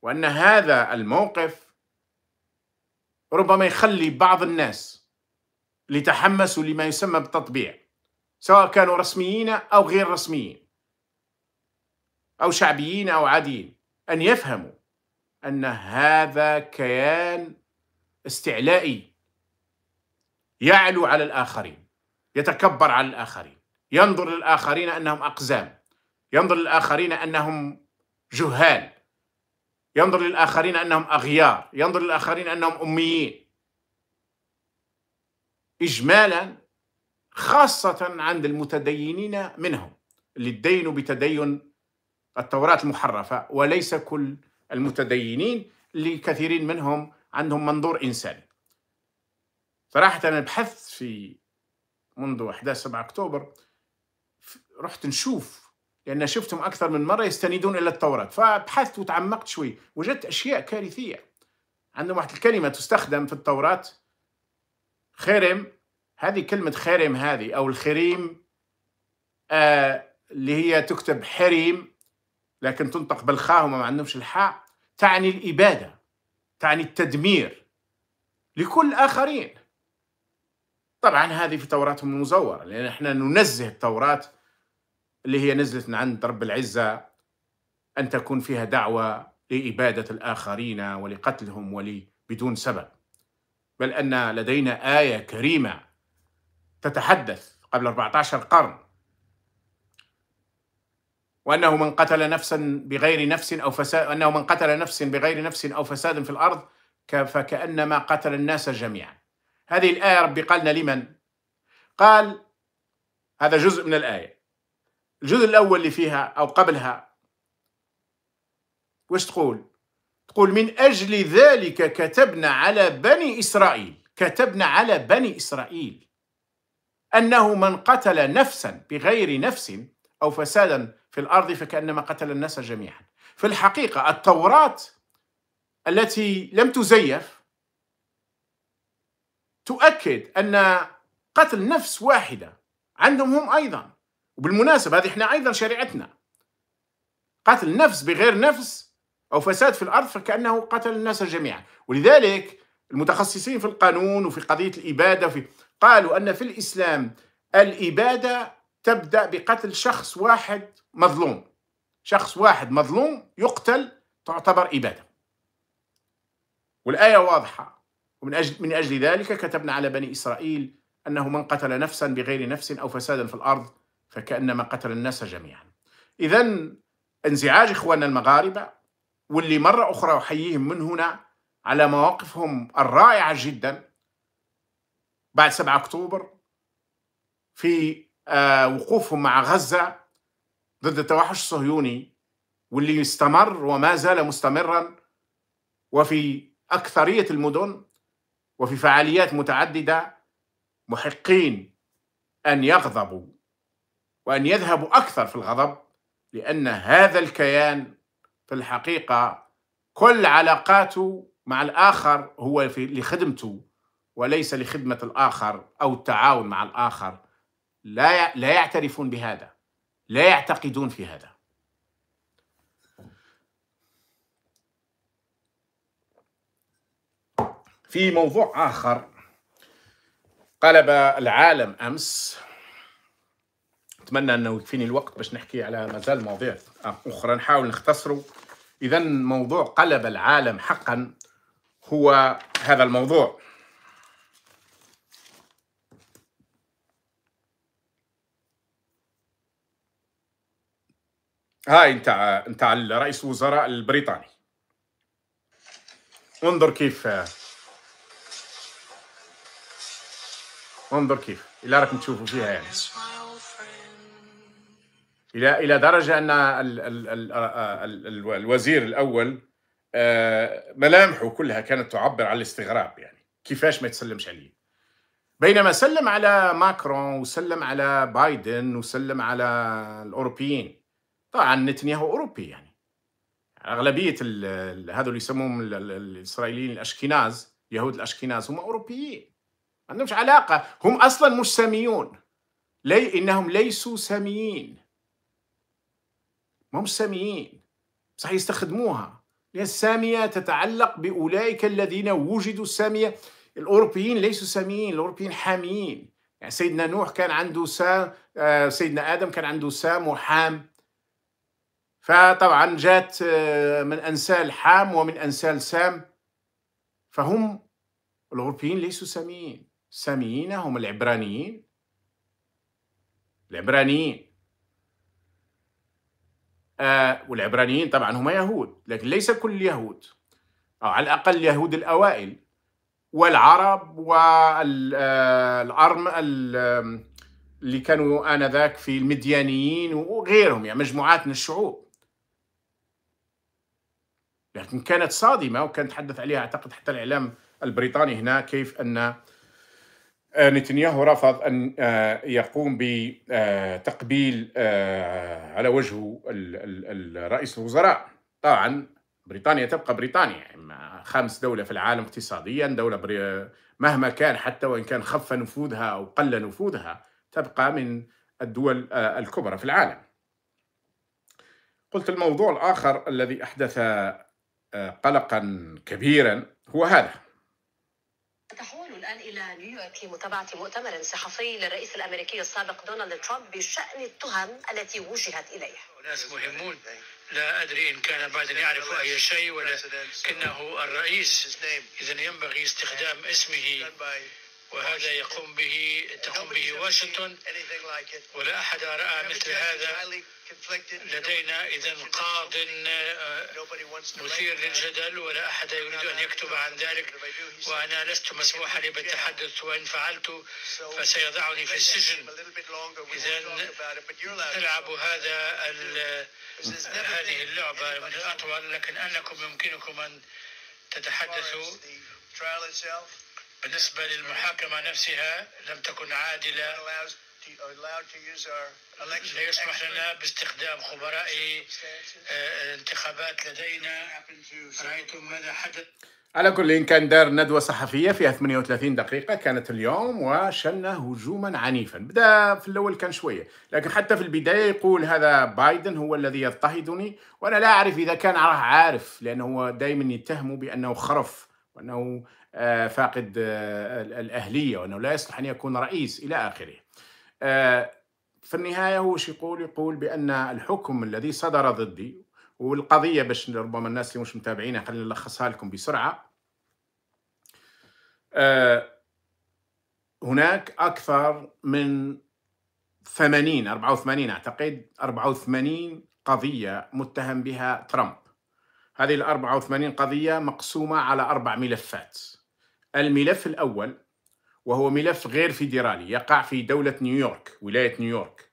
S1: وأن هذا الموقف ربما يخلي بعض الناس لتحمسوا لما يسمى بالتطبيع سواء كانوا رسميين أو غير رسميين أو شعبيين أو عاديين أن يفهموا أن هذا كيان استعلائي يعلو على الآخرين يتكبر على الآخرين ينظر للآخرين أنهم أقزام ينظر للآخرين أنهم جهال ينظر للآخرين أنهم أغيار ينظر للآخرين أنهم أميين إجمالا خاصة عند المتدينين منهم اللي تدينوا بتدين التوراة المحرفة وليس كل المتدينين اللي كثيرين منهم عندهم منظور إنساني صراحة أنا بحثت في منذ أحداث 7 أكتوبر رحت نشوف لأن شفتهم أكثر من مرة يستندون إلى التوراة فبحثت وتعمقت شوي وجدت أشياء كارثية عندهم واحد الكلمة تستخدم في التوراة خرم هذه كلمة خرم هذه أو الخريم آه اللي هي تكتب حريم لكن تنطق بالخاء وما عندهمش الحاء تعني الإبادة تعني التدمير لكل الاخرين طبعا هذه في توراتهم المزورة لأن احنا ننزه التوراة اللي هي نزلت من عند رب العزة أن تكون فيها دعوة لإبادة الآخرين ولقتلهم ولي بدون سبب بل أن لدينا آية كريمة تتحدث قبل 14 قرن وأنه من قتل نفسا بغير نفس أو فساد أنه من قتل نفس بغير نفس أو فساد في الأرض فكأنما قتل الناس جميعا هذه الآية ربي قالنا لمن؟ قال هذا جزء من الآية الجزء الأول اللي فيها أو قبلها وش تقول؟ تقول من أجل ذلك كتبنا على بني إسرائيل كتبنا على بني إسرائيل أنه من قتل نفسا بغير نفس أو فسادا في الأرض فكأنما قتل الناس جميعا في الحقيقة التوراة التي لم تزيف تؤكد أن قتل نفس واحدة عندهم هم أيضا وبالمناسبة هذه احنا أيضا شريعتنا قتل نفس بغير نفس أو فساد في الأرض فكأنه قتل الناس جميعا ولذلك المتخصصين في القانون وفي قضية الإبادة وفي قالوا أن في الإسلام الإبادة تبدأ بقتل شخص واحد مظلوم شخص واحد مظلوم يقتل تعتبر إبادة والآية واضحة ومن أجل, من أجل ذلك كتبنا على بني إسرائيل أنه من قتل نفسا بغير نفس أو فسادا في الأرض فكأنما قتل الناس جميعا إذا انزعاج إخواننا المغاربة واللي مرة أخرى أحييهم من هنا على مواقفهم الرائعة جدا بعد 7 أكتوبر في آه، وقوفهم مع غزة ضد التوحش الصهيوني واللي استمر وما زال مستمرا وفي أكثرية المدن وفي فعاليات متعددة محقين أن يغضبوا وأن يذهبوا أكثر في الغضب لأن هذا الكيان في الحقيقة كل علاقاته مع الآخر هو في لخدمته وليس لخدمة الآخر أو التعاون مع الآخر لا لا يعترفون بهذا لا يعتقدون في هذا في موضوع آخر قلب العالم أمس أتمنى أنه يكفيني الوقت باش نحكي على مازال مواضيع أخرى نحاول نختصره إذا موضوع قلب العالم حقا هو هذا الموضوع هاي انت انت على رئيس الوزراء البريطاني انظر كيف انظر كيف الى راكم تشوفوا فيها يعني الى الى درجه ان ال ال ال آه، آه، ال ال الوزير الاول آه، ملامحه كلها كانت تعبر عن الاستغراب يعني كيفاش ما يتسلمش عليه بينما سلم على ماكرون وسلم على بايدن وسلم على الاوروبيين طبعا نتنياهو أوروبي يعني أغلبية هذول اللي يسموهم الإسرائيليين الأشكناز يهود الأشكناز هم أوروبيين ما عندهمش علاقة هم أصلا مش ساميون لي إنهم ليسوا ساميين ما هم ساميين صح يستخدموها لأن السامية تتعلق بأولئك الذين وجدوا السامية الأوروبيين ليسوا ساميين الأوروبيين حاميين يعني سيدنا نوح كان عنده سام آه، سيدنا آدم كان عنده سام وحام فطبعا جات آه، من أنسال حام ومن أنسال سام فهم الأوروبيين ليسوا ساميين الساميين هم العبرانيين العبرانيين آه والعبرانيين طبعا هم يهود لكن ليس كل اليهود أو آه، على الأقل اليهود الأوائل والعرب والأرم آه، اللي كانوا آنذاك في المديانيين وغيرهم يعني مجموعات من الشعوب لكن كانت صادمة وكان تحدث عليها أعتقد حتى الإعلام البريطاني هنا كيف أن آه، نتنياهو رفض أن آه، يقوم بتقبيل آه، على وجه رئيس الوزراء طبعا بريطانيا تبقى بريطانيا خامس دولة في العالم اقتصاديا دولة بري... مهما كان حتى وإن كان خف نفوذها أو قل نفوذها تبقى من الدول الكبرى في العالم قلت الموضوع الآخر الذي أحدث قلقا كبيرا هو هذا
S2: تحول الان الى نيويورك لمتابعه مؤتمر صحفي للرئيس الامريكي السابق دونالد ترامب بشان التهم التي وجهت اليه. ناس مهمون لا ادري ان كان بعد يعرف اي شيء ولكنه الرئيس اذا ينبغي استخدام اسمه وهذا يقوم به تقوم به واشنطن ولا أحد رأى مثل هذا لدينا إذا قاض آه، مثير للجدل ولا أحد يريد أن يكتب عن ذلك وأنا لست مسموحا لي بالتحدث وإن فعلت فسيضعني في السجن إذا نلعب هذا هذه اللعبة من الأطول لكن أنكم يمكنكم أن تتحدثوا بالنسبة للمحاكمة نفسها لم تكن عادلة
S3: لا يسمح لنا باستخدام خبراء آه، انتخابات
S1: لدينا رأيتم ماذا حدث على كل كان دار ندوة صحفية فيها 38 دقيقة كانت اليوم وشن هجوما عنيفا بدأ في الأول كان شوية لكن حتى في البداية يقول هذا بايدن هو الذي يضطهدني وأنا لا أعرف إذا كان راه عارف لأنه دائما يتهمه بأنه خرف وأنه آه، فاقد آه، الأهلية وأنه لا يصلح أن يكون رئيس إلى آخره آه، في النهاية هو يقول يقول بأن الحكم الذي صدر ضدي والقضية باش ربما الناس اللي مش متابعينها خلينا نلخصها لكم بسرعة هناك أكثر من 80 84 أعتقد 84 قضية متهم بها ترامب هذه ال 84 قضية مقسومة على أربع ملفات الملف الأول وهو ملف غير فيدرالي يقع في دولة نيويورك ولاية نيويورك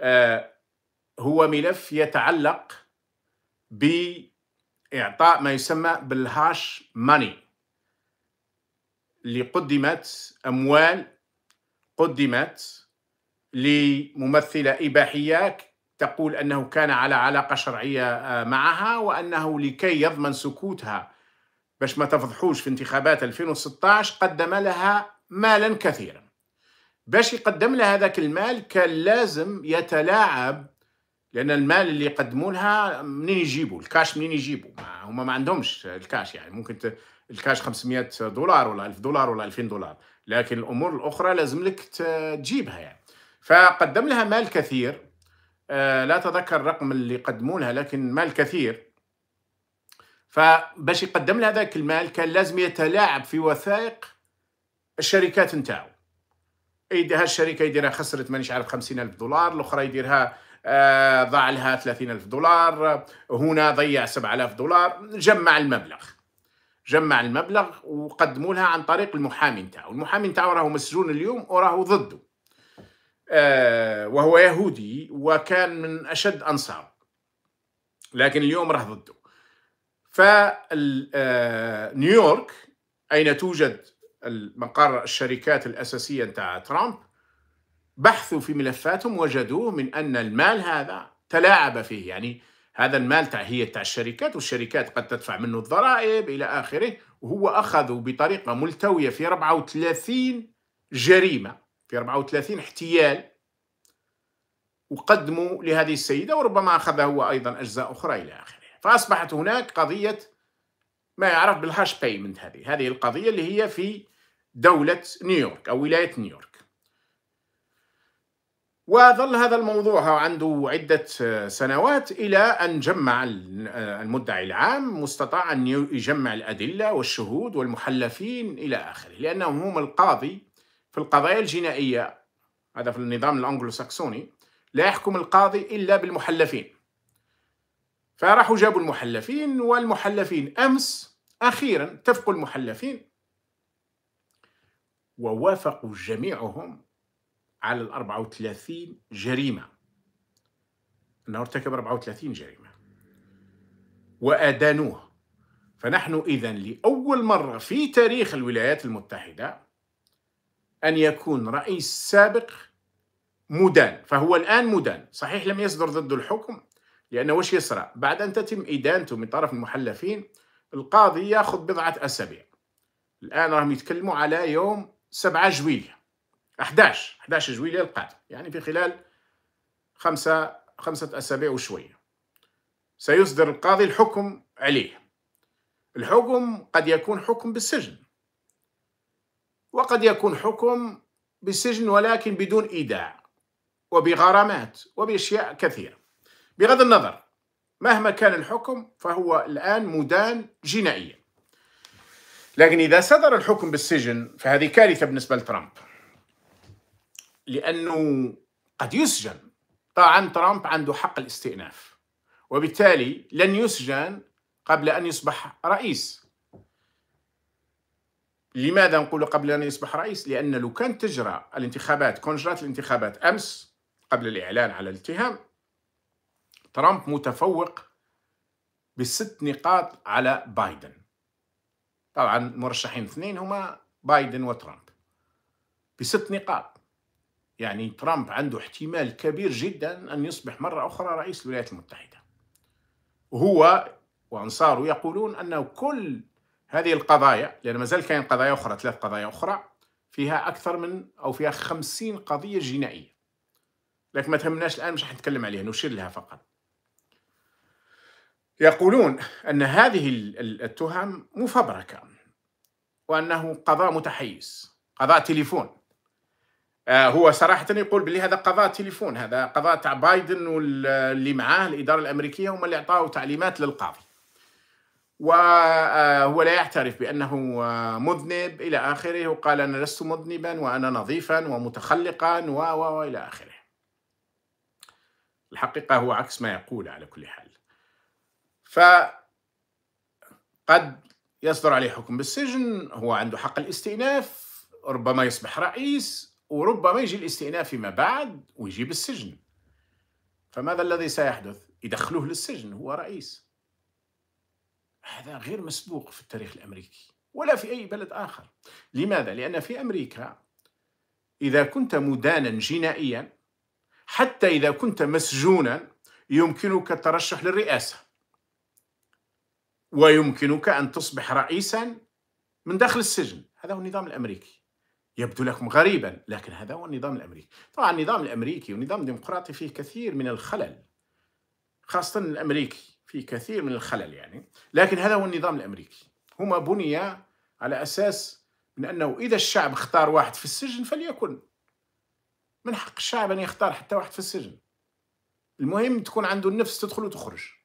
S1: آه، هو ملف يتعلق بإعطاء ما يسمى بالهاش ماني اللي قدمت أموال قدمت لممثلة إباحية تقول أنه كان على علاقة شرعية آه، معها وأنه لكي يضمن سكوتها باش ما تفضحوش في انتخابات 2016 قدم لها مالا كثيرا باش يقدم لها هذاك المال كان لازم يتلاعب لان المال اللي يقدموا لها منين يجيبوا الكاش منين يجيبوا هما ما عندهمش الكاش يعني ممكن ت... الكاش 500 دولار ولا 1000 دولار ولا 2000 دولار لكن الامور الاخرى لازم لك تجيبها يعني فقدم لها مال كثير آه لا تذكر الرقم اللي قدموا لها لكن مال كثير فباش يقدم له ذاك المال كان لازم يتلاعب في وثائق الشركات نتاعو يديرها الشركه يديرها خسرت مانيش عارف خمسين ألف دولار الاخرى يديرها آه، ضاع لها ثلاثين ألف دولار هنا ضيع سبعة آلاف دولار جمع المبلغ جمع المبلغ وقدموا لها عن طريق المحامي نتاعو المحامي نتاعو راهو مسجون اليوم وراهو ضده آه، وهو يهودي وكان من أشد انصار لكن اليوم راه ضده فنيويورك آه، أين توجد مقر الشركات الأساسية نتاع ترامب بحثوا في ملفاتهم وجدوه من أن المال هذا تلاعب فيه يعني هذا المال تاع هي تاع الشركات والشركات قد تدفع منه الضرائب إلى آخره وهو أخذوا بطريقة ملتوية في 34 جريمة في 34 احتيال وقدموا لهذه السيدة وربما أخذ هو أيضا أجزاء أخرى إلى آخره فأصبحت هناك قضية ما يعرف بالهاش بايمنت هذه هذه القضية اللي هي في دولة نيويورك أو ولاية نيويورك وظل هذا الموضوع عنده عدة آه، سنوات إلى أن جمع آه، المدعي العام مستطاع أن يجمع الأدلة والشهود والمحلفين إلى آخره لأنهم هم القاضي في القضايا الجنائية هذا في النظام الأنجلو ساكسوني لا يحكم القاضي إلا بالمحلفين فراحوا جابوا المحلفين والمحلفين أمس أخيرا اتفقوا المحلفين ووافقوا جميعهم على ال 34 جريمة أنه ارتكب 34 جريمة وأدانوه فنحن إذا لأول مرة في تاريخ الولايات المتحدة أن يكون رئيس سابق مدان فهو الآن مدان صحيح لم يصدر ضده الحكم لأن واش يصرى بعد أن تتم إدانته من طرف المحلفين القاضي ياخذ بضعة أسابيع الآن راهم يتكلموا على يوم 7 جويلية 11 11 جويلية القادم يعني في خلال خمسة خمسة أسابيع وشوية سيصدر القاضي الحكم عليه الحكم قد يكون حكم بالسجن وقد يكون حكم بالسجن ولكن بدون إيداع وبغرامات وبأشياء كثيرة بغض النظر مهما كان الحكم فهو الآن مدان جنائيا لكن إذا صدر الحكم بالسجن فهذه كارثة بالنسبة لترامب لأنه قد يسجن طبعا ترامب عنده حق الاستئناف وبالتالي لن يسجن قبل أن يصبح رئيس لماذا نقول قبل أن يصبح رئيس؟ لأن لو كانت تجرى الانتخابات كونجرات الانتخابات أمس قبل الإعلان على الاتهام ترامب متفوق بست نقاط على بايدن طبعا المرشحين اثنين هما بايدن وترامب بست نقاط يعني ترامب عنده احتمال كبير جدا أن يصبح مرة أخرى رئيس الولايات المتحدة وهو وأنصاره يقولون انه كل هذه القضايا لأن ما زال كاين قضايا أخرى ثلاث قضايا أخرى فيها أكثر من أو فيها خمسين قضية جنائية لكن ما تهمناش الآن مش راح نتكلم عليها نشير لها فقط يقولون أن هذه التهم مفبركة وأنه قضاء متحيز قضاء تليفون آه، هو صراحة يقول بلي هذا قضاء تليفون هذا قضاء تاع بايدن واللي معاه الإدارة الأمريكية هم اللي أعطاه تعليمات للقاضي وهو آه، لا يعترف بأنه آه، مذنب إلى آخره وقال أنا لست مذنبا وأنا نظيفا ومتخلقا و إلى آخره الحقيقة هو عكس ما يقول على كل حال فقد يصدر عليه حكم بالسجن هو عنده حق الاستئناف ربما يصبح رئيس وربما يجي الاستئناف فيما بعد ويجيب السجن فماذا الذي سيحدث؟ يدخلوه للسجن هو رئيس هذا غير مسبوق في التاريخ الأمريكي ولا في أي بلد آخر لماذا؟ لأن في أمريكا إذا كنت مدانا جنائيا حتى إذا كنت مسجونا يمكنك الترشح للرئاسة ويمكنك أن تصبح رئيسا من داخل السجن هذا هو النظام الأمريكي يبدو لكم غريبا لكن هذا هو النظام الأمريكي طبعا النظام الأمريكي والنظام الديمقراطي فيه كثير من الخلل خاصة الأمريكي فيه كثير من الخلل يعني لكن هذا هو النظام الأمريكي هما بني على أساس من أنه إذا الشعب اختار واحد في السجن فليكن من حق الشعب أن يختار حتى واحد في السجن المهم تكون عنده النفس تدخل وتخرج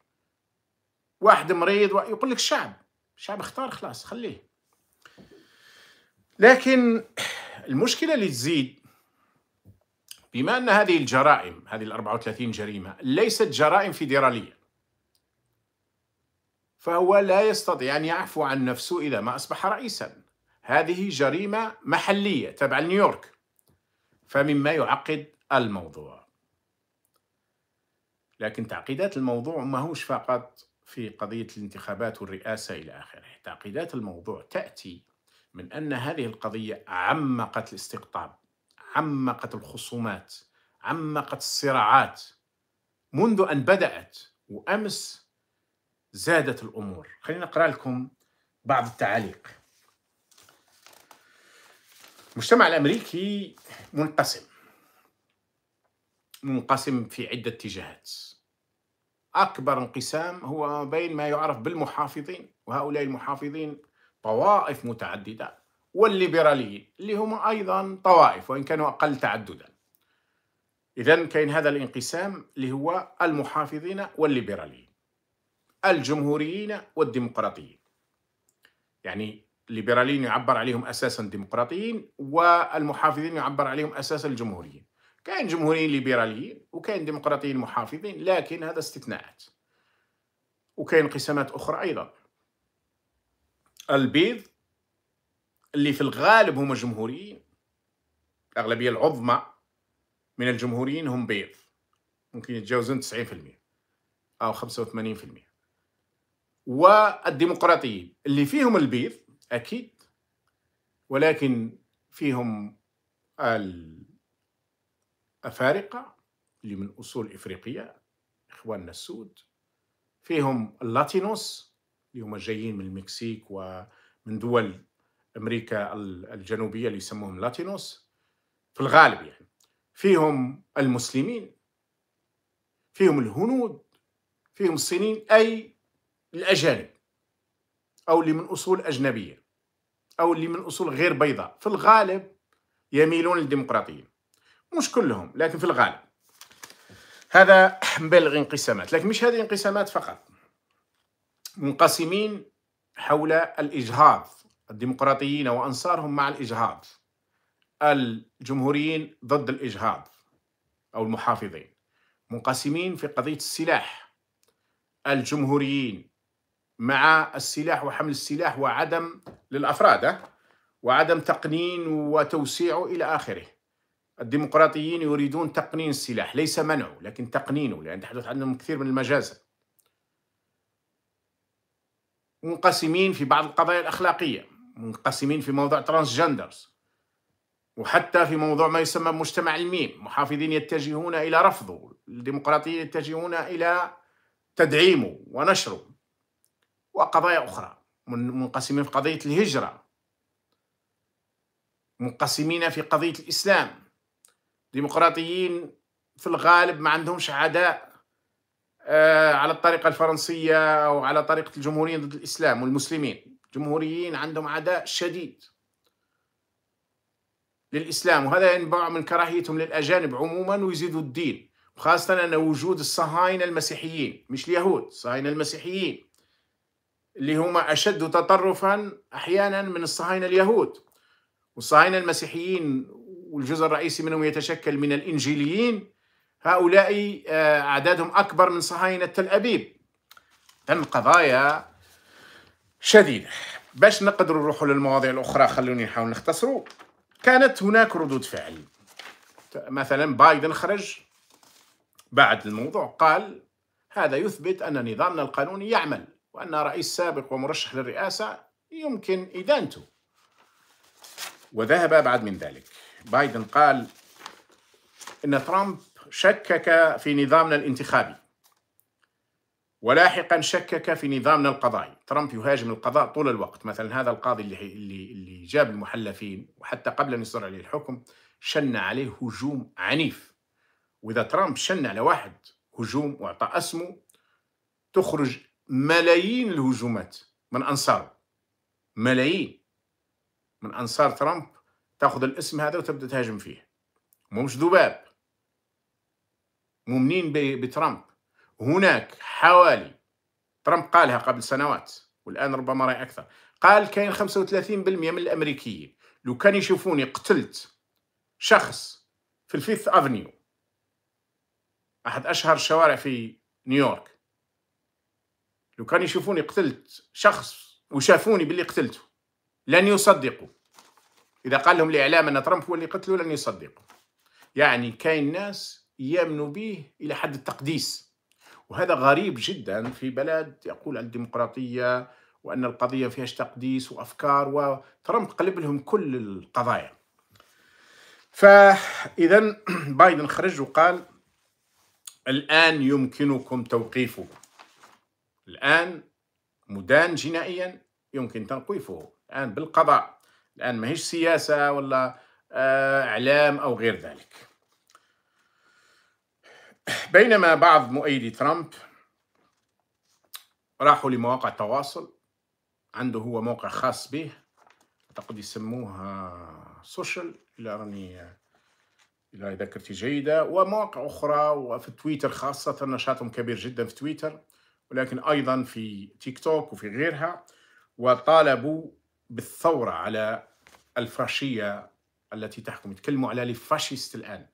S1: واحد مريض و... يقول لك الشعب الشعب اختار خلاص خليه لكن المشكلة اللي تزيد بما أن هذه الجرائم هذه الأربعة 34 جريمة ليست جرائم فيدرالية فهو لا يستطيع أن يعفو عن نفسه إذا ما أصبح رئيسا هذه جريمة محلية تبع نيويورك فمما يعقد الموضوع لكن تعقيدات الموضوع ما هوش فقط في قضية الانتخابات والرئاسة إلى آخره تعقيدات الموضوع تأتي من أن هذه القضية عمقت الاستقطاب عمقت الخصومات عمقت الصراعات منذ أن بدأت وأمس زادت الأمور خلينا نقرأ لكم بعض التعاليق المجتمع الأمريكي منقسم منقسم في عدة اتجاهات أكبر انقسام هو بين ما يعرف بالمحافظين وهؤلاء المحافظين طوائف متعددة والليبراليين اللي هما أيضا طوائف وإن كانوا أقل تعددا إذا كاين هذا الانقسام اللي هو المحافظين والليبراليين الجمهوريين والديمقراطيين يعني الليبراليين يعبر عليهم أساسا ديمقراطيين والمحافظين يعبر عليهم أساسا الجمهوريين كاين جمهوريين ليبراليين وكاين ديمقراطيين محافظين لكن هذا استثناءات وكاين انقسامات اخرى ايضا البيض اللي في الغالب هما جمهوريين الاغلبيه العظمى من الجمهوريين هم بيض ممكن يتجاوزون 90% او 85% والديمقراطيين اللي فيهم البيض اكيد ولكن فيهم أفارقة اللي من أصول إفريقية إخواننا السود فيهم اللاتينوس اللي هم جايين من المكسيك ومن دول أمريكا الجنوبية اللي يسموهم لاتينوس في الغالب يعني فيهم المسلمين فيهم الهنود فيهم الصينيين أي الأجانب أو اللي من أصول أجنبية أو اللي من أصول غير بيضاء في الغالب يميلون للديمقراطية مش كلهم لكن في الغالب هذا مبلغ انقسامات لكن مش هذه انقسامات فقط منقسمين حول الإجهاض الديمقراطيين وأنصارهم مع الإجهاض الجمهوريين ضد الإجهاض أو المحافظين منقسمين في قضية السلاح الجمهوريين مع السلاح وحمل السلاح وعدم للأفراد وعدم تقنين وتوسيع إلى آخره الديمقراطيين يريدون تقنين السلاح ليس منعه لكن تقنينه لأن تحدث عندهم كثير من المجازر منقسمين في بعض القضايا الأخلاقية منقسمين في موضوع ترانس جندرز وحتى في موضوع ما يسمى مجتمع الميم محافظين يتجهون إلى رفضه الديمقراطيين يتجهون إلى تدعيمه ونشره وقضايا أخرى منقسمين في قضية الهجرة منقسمين في قضية الإسلام ديمقراطيين في الغالب ما عندهمش عداء آه، على الطريقة الفرنسية أو على طريقة الجمهوريين ضد الإسلام والمسلمين الجمهوريين عندهم عداء شديد للإسلام وهذا ينبع من كراهيتهم للأجانب عموما ويزيدوا الدين وخاصة أن وجود الصهاينة المسيحيين مش اليهود الصهاينة المسيحيين اللي هما أشد تطرفا أحيانا من الصهاينة اليهود والصهاينة المسيحيين والجزء الرئيسي منهم يتشكل من الإنجيليين هؤلاء آه، أعدادهم أكبر من صهاينة تل أبيب لأن قضايا شديدة باش نقدروا نروحوا للمواضيع الأخرى خلوني نحاول نختصروا كانت هناك ردود فعل مثلا بايدن خرج بعد الموضوع قال هذا يثبت أن نظامنا القانوني يعمل وأن رئيس سابق ومرشح للرئاسة يمكن إدانته وذهب بعد من ذلك بايدن قال ان ترامب شكك في نظامنا الانتخابي ولاحقا شكك في نظامنا القضائي ترامب يهاجم القضاء طول الوقت مثلا هذا القاضي اللي اللي جاب المحلفين وحتى قبل ان يصدر عليه الحكم شن عليه هجوم عنيف واذا ترامب شن على واحد هجوم واعطى اسمه تخرج ملايين الهجومات من انصاره ملايين من انصار ترامب تاخذ الاسم هذا وتبدا تهاجم فيه مش ذباب مؤمنين بترامب هناك حوالي ترامب قالها قبل سنوات والان ربما راي اكثر قال كاين 35% من الامريكيين لو كان يشوفوني قتلت شخص في الفيث افنيو احد اشهر الشوارع في نيويورك لو كان يشوفوني قتلت شخص وشافوني باللي قتلته لن يصدقوا إذا قال لهم الإعلام أن ترامب هو اللي قتله لن يصدقوا يعني كاين ناس يامنوا به إلى حد التقديس وهذا غريب جدا في بلد يقول عن الديمقراطية وأن القضية فيهاش تقديس وأفكار وترامب قلب لهم كل القضايا فإذا بايدن خرج وقال الآن يمكنكم توقيفه الآن مدان جنائيا يمكن تنقيفه الآن بالقضاء الآن ماهيش سياسة ولا آه، إعلام أو غير ذلك بينما بعض مؤيدي ترامب راحوا لمواقع التواصل عنده هو موقع خاص به أعتقد يسموها سوشيال الى راني إلى ذاكرتي جيدة ومواقع أخرى وفي تويتر خاصة نشاطهم كبير جدا في تويتر ولكن أيضا في تيك توك وفي غيرها وطالبوا بالثورة على الفاشية التي تحكم يتكلموا على الفاشيست الآن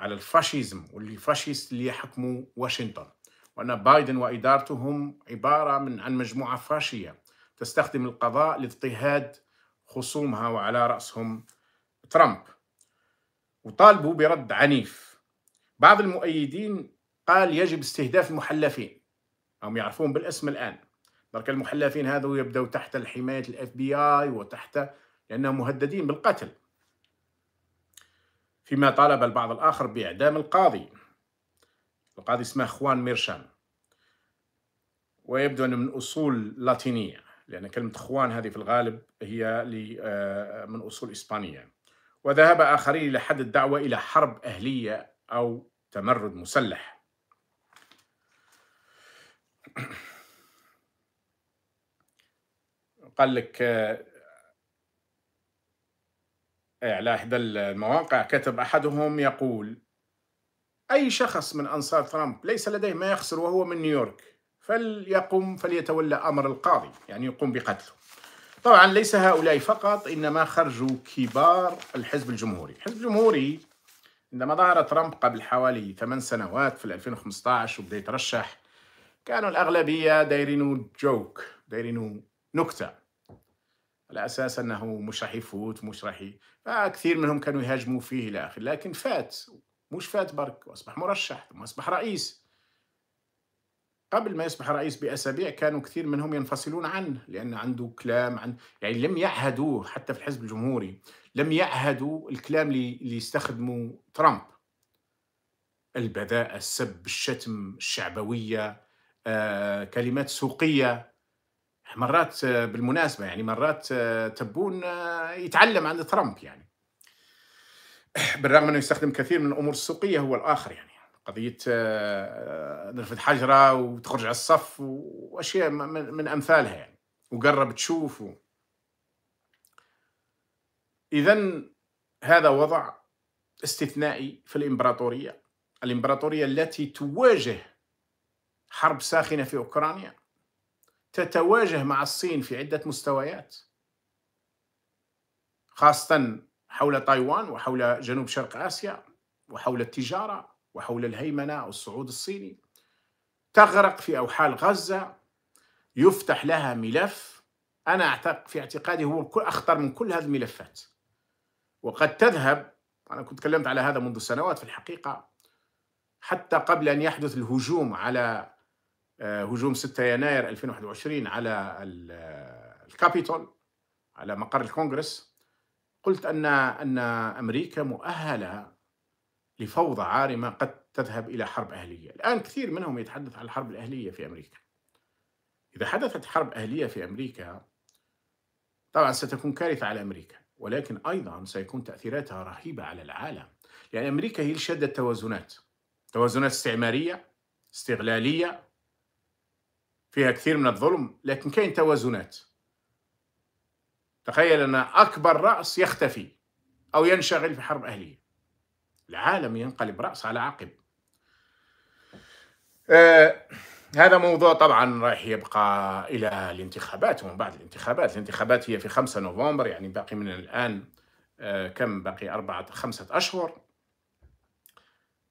S1: على الفاشيزم والفاشيست اللي يحكموا واشنطن وأن بايدن وإدارته هم عبارة من عن مجموعة فاشية تستخدم القضاء لاضطهاد خصومها وعلى رأسهم ترامب وطالبوا برد عنيف بعض المؤيدين قال يجب استهداف المحلفين هم يعرفون بالاسم الآن درك المحلفين هذو يبداو تحت حماية الاف بي اي وتحت لانهم مهددين بالقتل فيما طالب البعض الاخر باعدام القاضي القاضي اسمه خوان ميرشان ويبدو انه من اصول لاتينيه لان كلمه خوان هذه في الغالب هي آه، من اصول اسبانيه وذهب اخرين الى حد الدعوه الى حرب اهليه او تمرد مسلح قال لك آه، إيه، على إحدى المواقع كتب أحدهم يقول أي شخص من أنصار ترامب ليس لديه ما يخسر وهو من نيويورك فليقم فليتولى أمر القاضي يعني يقوم بقتله طبعا ليس هؤلاء فقط إنما خرجوا كبار الحزب الجمهوري الحزب الجمهوري عندما ظهر ترامب قبل حوالي 8 سنوات في 2015 وبدأ يترشح كانوا الأغلبية دايرينو جوك دايرينو نكتة على اساس انه مش راح يفوت مش راح ي... فكثير منهم كانوا يهاجموا فيه الى اخره لكن فات مش فات برك واصبح مرشح ثم اصبح رئيس قبل ما يصبح رئيس باسابيع كانوا كثير منهم ينفصلون عنه لان عنده كلام عن يعني لم يعهدوه حتى في الحزب الجمهوري لم يعهدوا الكلام اللي يستخدموا ترامب البذاءة السب الشتم الشعبوية آه، كلمات سوقية مرات آه، بالمناسبة يعني مرات آه، تبون آه، يتعلم عند ترامب يعني بالرغم أنه يستخدم كثير من الأمور السوقية هو الآخر يعني قضية نرفد حجرة وتخرج على الصف وأشياء من أمثالها يعني وقرب تشوف و... إذا هذا وضع استثنائي في الإمبراطورية الإمبراطورية التي تواجه حرب ساخنة في أوكرانيا تتواجه مع الصين في عدة مستويات خاصة حول تايوان وحول جنوب شرق آسيا وحول التجارة وحول الهيمنة أو الصعود الصيني تغرق في أوحال غزة يفتح لها ملف أنا أعتقد في اعتقادي هو أخطر من كل هذه الملفات وقد تذهب أنا كنت تكلمت على هذا منذ سنوات في الحقيقة حتى قبل أن يحدث الهجوم على آه، هجوم 6 يناير 2021 على الكابيتول على مقر الكونغرس قلت ان ان امريكا مؤهله لفوضى عارمه قد تذهب الى حرب اهليه، الان كثير منهم يتحدث عن الحرب الاهليه في امريكا. اذا حدثت حرب اهليه في امريكا طبعا ستكون كارثه على امريكا، ولكن ايضا سيكون تاثيراتها رهيبه على العالم، لان امريكا هي اللي شدت توازنات، توازنات استعماريه، استغلاليه، فيها كثير من الظلم لكن كاين توازنات تخيل أن أكبر رأس يختفي أو ينشغل في حرب أهلية العالم ينقلب رأس على عقب آه هذا موضوع طبعا رايح يبقى إلى الانتخابات ومن بعد الانتخابات الانتخابات هي في 5 نوفمبر يعني باقي من الآن آه كم باقي أربعة خمسة أشهر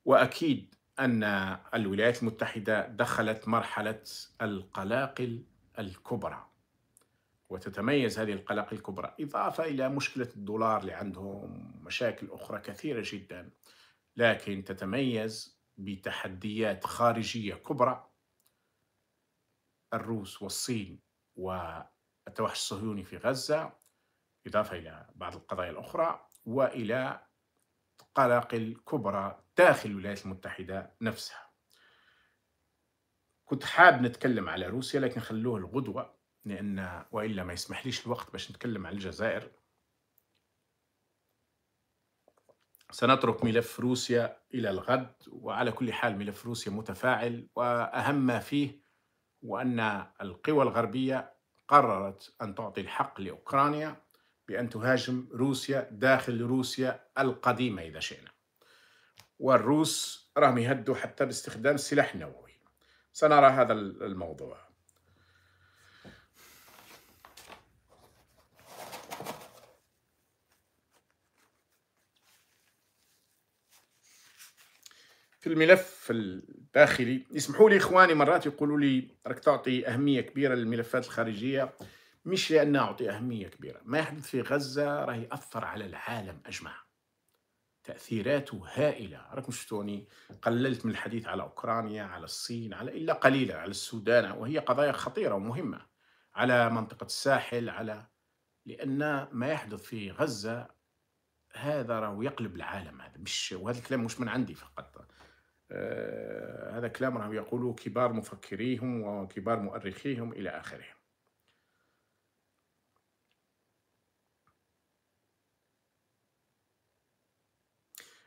S1: وأكيد أن الولايات المتحدة دخلت مرحلة القلاقل الكبرى وتتميز هذه القلاقل الكبرى إضافة إلى مشكلة الدولار اللي عندهم مشاكل أخرى كثيرة جدا لكن تتميز بتحديات خارجية كبرى الروس والصين والتوحش الصهيوني في غزة إضافة إلى بعض القضايا الأخرى وإلى قلاقل كبرى داخل الولايات المتحدة نفسها كنت حاب نتكلم على روسيا لكن خلوه الغدوة لأن وإلا ما يسمحليش الوقت باش نتكلم على الجزائر سنترك ملف روسيا إلى الغد وعلى كل حال ملف روسيا متفاعل وأهم ما فيه وأن القوى الغربية قررت أن تعطي الحق لأوكرانيا بأن تهاجم روسيا داخل روسيا القديمة إذا شئنا والروس راهم يهدوا حتى باستخدام السلاح النووي سنرى هذا الموضوع في الملف الداخلي يسمحوا لي اخواني مرات يقولوا لي راك تعطي اهميه كبيره للملفات الخارجيه مش لان اعطي اهميه كبيره ما يحدث في غزه راه ياثر على العالم اجمع تاثيراته هائله راكم شفتوني قللت من الحديث على اوكرانيا على الصين على الا قليلا على السودان وهي قضايا خطيره ومهمه على منطقه الساحل على لان ما يحدث في غزه هذا راهو يقلب العالم هذا مش وهذا الكلام مش من عندي فقط آه هذا كلام راهو يقولوه كبار مفكريهم وكبار مؤرخيهم الى اخره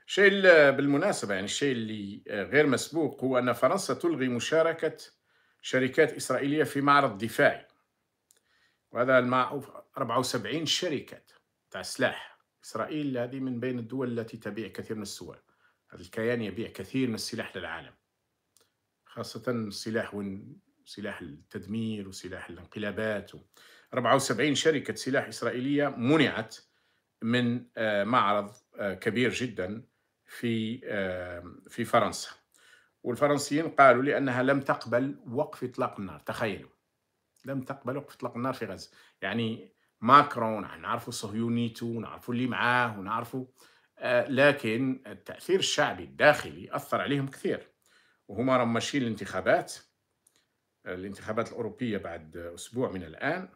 S1: الشيء بالمناسبة يعني الشيء اللي آه، غير مسبوق هو أن فرنسا تلغي مشاركة شركات إسرائيلية في معرض دفاعي وهذا المعروف 74 شركة تاع سلاح إسرائيل هذه من بين الدول التي تبيع كثير من السوال هذا الكيان يبيع كثير من السلاح للعالم خاصة السلاح وين سلاح التدمير وسلاح الانقلابات 74 شركة سلاح إسرائيلية منعت من آه، معرض آه، كبير جدا في في فرنسا والفرنسيين قالوا لانها لم تقبل وقف اطلاق النار تخيلوا لم تقبل وقف اطلاق النار في غزه يعني ماكرون نعرفوا صهيونيته نعرفوا اللي معاه ونعرفوا آه، لكن التاثير الشعبي الداخلي اثر عليهم كثير وهما راهم ماشيين الانتخابات الانتخابات الاوروبيه بعد اسبوع من الان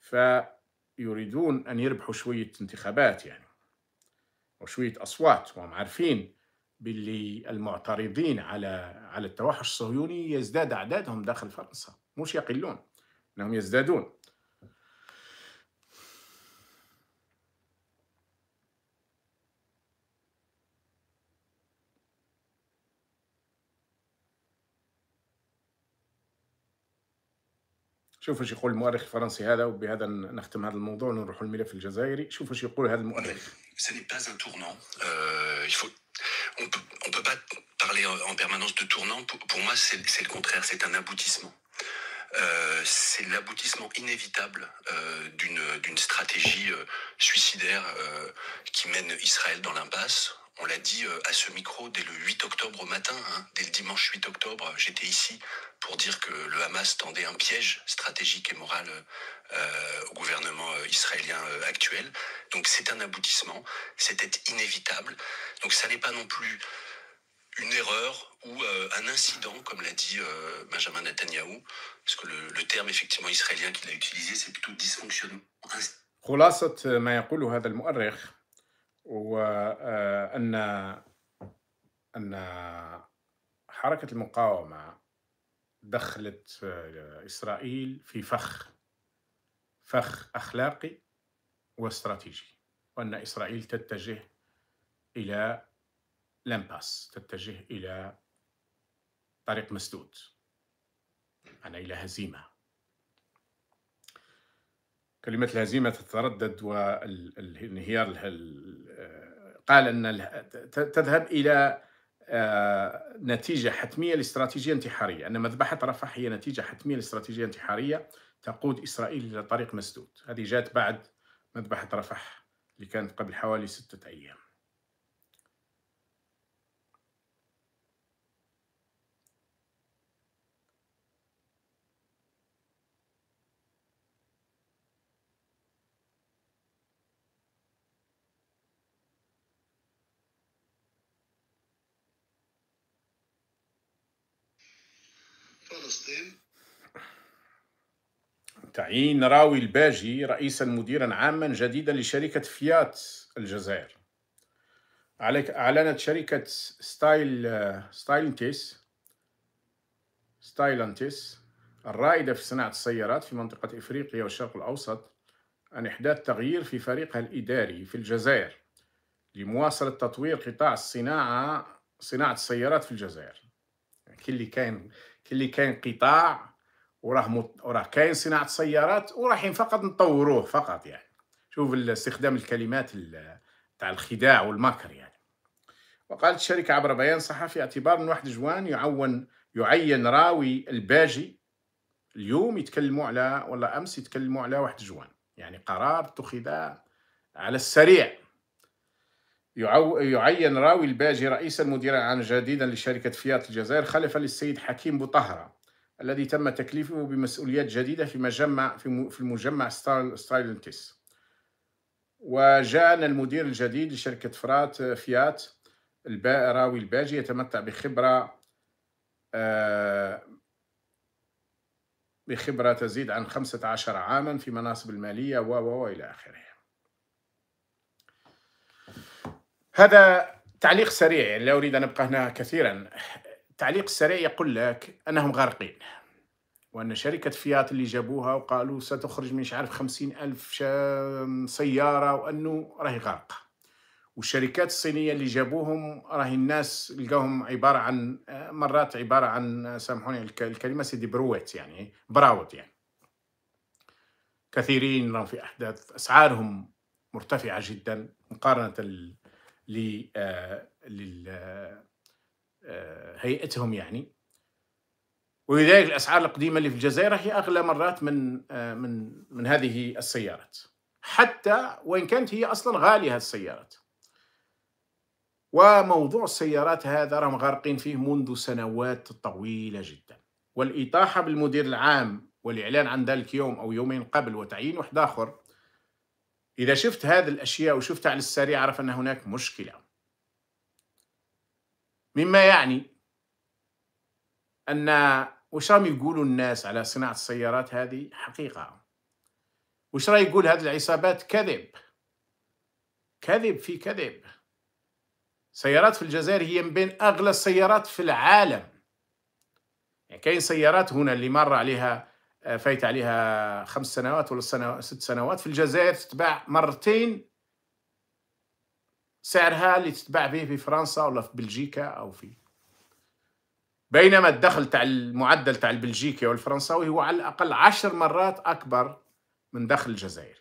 S1: فيريدون ان يربحوا شويه انتخابات يعني وشوية أصوات وهم عارفين باللي المعترضين على على التوحش الصهيوني يزداد أعدادهم داخل فرنسا مش يقلون أنهم يزدادون شوفوا Ce n'est pas un tournant. Euh, il faut... on peut,
S3: ne peut pas parler en permanence de tournant. Pour, moi, c'est le contraire, c'est un aboutissement. Euh, c'est l'aboutissement inévitable euh, d'une stratégie suicidaire qui mène Israël dans l'impasse. On l'a dit euh, à ce micro dès le 8 octobre au matin, hein, dès le dimanche 8 octobre, euh, j'étais ici pour dire que le Hamas tendait un piège stratégique et moral euh, au gouvernement israélien actuel. Donc c'est un aboutissement, c'était inévitable. Donc ça n'est pas non plus une erreur ou un incident, comme l'a dit Benjamin Netanyahu, parce
S1: que le, terme effectivement israélien qu'il a utilisé, c'est plutôt dysfonctionnement. وأن أن حركة المقاومة دخلت إسرائيل في فخ فخ أخلاقي واستراتيجي وأن إسرائيل تتجه إلى لمباس تتجه إلى طريق مسدود يعني إلى هزيمة كلمة الهزيمة تتردد والانهيار قال أن تذهب إلى آه، نتيجة حتمية لاستراتيجية انتحارية أن مذبحة رفح هي نتيجة حتمية لاستراتيجية انتحارية تقود إسرائيل إلى طريق مسدود هذه جاءت بعد مذبحة رفح اللي كانت قبل حوالي ستة أيام فلسطين تعيين راوي الباجي رئيسا مديرا عاما جديدا لشركة فيات الجزائر عليك أعلنت شركة ستايل ستايلنتيس ستايلنتيس الرائدة في صناعة السيارات في منطقة إفريقيا والشرق الأوسط عن إحداث تغيير في فريقها الإداري في الجزائر لمواصلة تطوير قطاع الصناعة صناعة السيارات في الجزائر يعني كل اللي كان اللي كاين قطاع وراه مط... وراه كاين صناعه سيارات ورايحين فقط نطوروه فقط يعني شوف استخدام الكلمات تاع الخداع والمكر يعني وقالت الشركة عبر بيان صحفي اعتبار من واحد جوان يعون يعين راوي الباجي اليوم يتكلموا على ولا أمس يتكلموا على واحد جوان يعني قرار اتخذ على السريع يعين راوي الباجي رئيسا مديرا العام جديدا لشركة فيات الجزائر خلفا للسيد حكيم بطهرة الذي تم تكليفه بمسؤوليات جديدة في مجمع في المجمع ستايلنتس وجاءنا المدير الجديد لشركة فرات فيات راوي الباجي يتمتع بخبرة آه، بخبرة تزيد عن 15 عاما في مناصب المالية و إلى آخره هذا تعليق سريع يعني لا أريد أن أبقى هنا كثيرا تعليق سريع يقول لك أنهم غارقين وأن شركة فيات اللي جابوها وقالوا ستخرج مش عارف خمسين ألف سيارة وأنه راهي غارقة والشركات الصينية اللي جابوهم راهي الناس لقاهم عبارة عن مرات عبارة عن سامحوني الكلمة سيدي برويت يعني براوت يعني كثيرين راهم في أحداث أسعارهم مرتفعة جدا مقارنة لهيئتهم آه، آه، آه، يعني ولذلك الاسعار القديمه اللي في الجزائر هي اغلى مرات من من من هذه السيارات حتى وان كانت هي اصلا غاليه السيارات وموضوع السيارات هذا راهم غارقين فيه منذ سنوات طويله جدا والاطاحه بالمدير العام والاعلان عن ذلك يوم او يومين قبل وتعيين واحد اخر إذا شفت هذه الأشياء وشفت على السريع عرف أن هناك مشكلة مما يعني أن وش راهم يقولوا الناس على صناعة السيارات هذه حقيقة وش راي يقول هذه العصابات كذب كذب في كذب سيارات في الجزائر هي من بين أغلى السيارات في العالم يعني كاين سيارات هنا اللي مر عليها آه، فايت عليها خمس سنوات ولا ست سنوات في الجزائر تتباع مرتين سعرها اللي تتباع به في فرنسا ولا في بلجيكا او في بينما الدخل تاع المعدل تاع البلجيكي والفرنساوي هو على الاقل عشر مرات اكبر من دخل الجزائري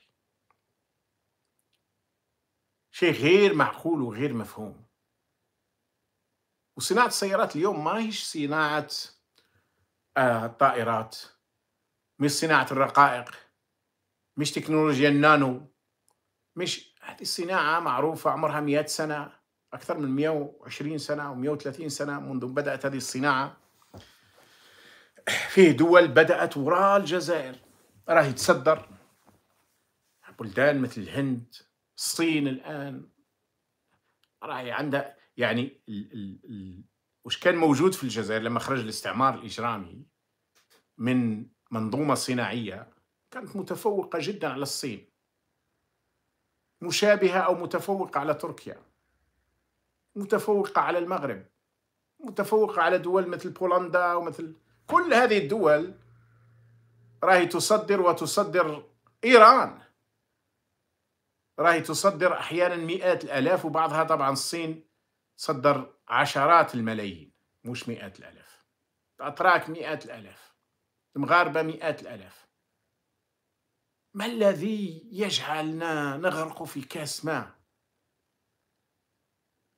S1: شيء غير معقول وغير مفهوم وصناعة السيارات اليوم ما هيش صناعة آه طائرات مش صناعة الرقائق مش تكنولوجيا النانو مش هذه الصناعة معروفة عمرها مئات سنة أكثر من 120 سنة أو 130 سنة منذ بدأت هذه الصناعة في دول بدأت وراء الجزائر راهي تصدر بلدان مثل الهند الصين الآن راهي عندها يعني ال ال ال وش كان موجود في الجزائر لما خرج الاستعمار الإجرامي من منظومة صناعية كانت متفوقة جدا على الصين مشابهة أو متفوقة على تركيا متفوقة على المغرب متفوقة على دول مثل بولندا ومثل كل هذه الدول راهي تصدر وتصدر إيران راهي تصدر أحيانا مئات الآلاف وبعضها طبعا الصين صدر عشرات الملايين مش مئات الآلاف أتراك مئات الآلاف المغاربة مئات الألاف ما الذي يجعلنا نغرق في كاس ماء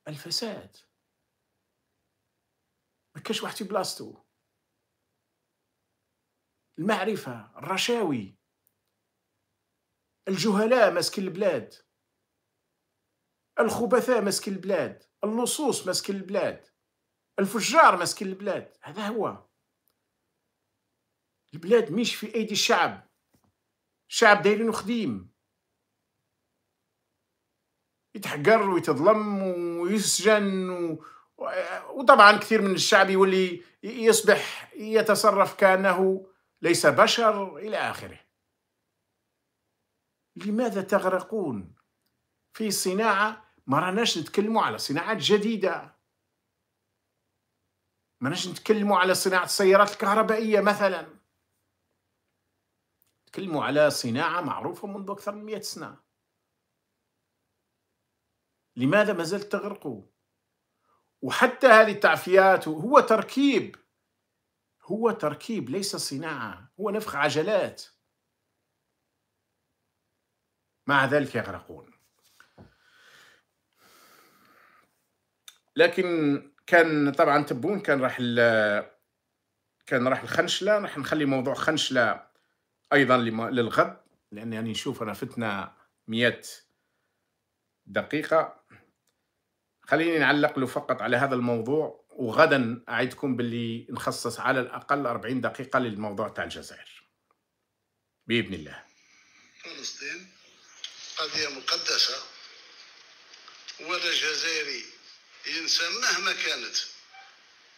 S1: الفساد ما كاش واحد في بلاصتو المعرفة الرشاوي الجهلاء ماسكين البلاد الخبثاء ماسكين البلاد اللصوص ماسكين البلاد الفجار ماسكين البلاد هذا هو البلاد مش في ايدي الشعب الشعب دايرينو خديم يتحقر ويتظلم ويسجن و... وطبعا كثير من الشعب يولي يصبح يتصرف كانه ليس بشر الى اخره لماذا تغرقون في صناعه ما راناش نتكلموا على صناعات جديده ما نتكلموا على صناعه السيارات الكهربائيه مثلا تكلموا على صناعة معروفة منذ أكثر من مئة سنة لماذا ما زلت تغرقوا وحتى هذه التعفيات هو تركيب هو تركيب ليس صناعة هو نفخ عجلات مع ذلك يغرقون لكن كان طبعا تبون كان راح كان راح الخنشله راح نخلي موضوع خنشله ايضا للغد لان يعني نشوف انا فتنا 100 دقيقه خليني نعلق له فقط على هذا الموضوع وغدا اعدكم باللي نخصص على الاقل 40 دقيقه للموضوع تاع الجزائر باذن الله فلسطين قضيه
S2: مقدسه ولا جزائري ينسى مهما كانت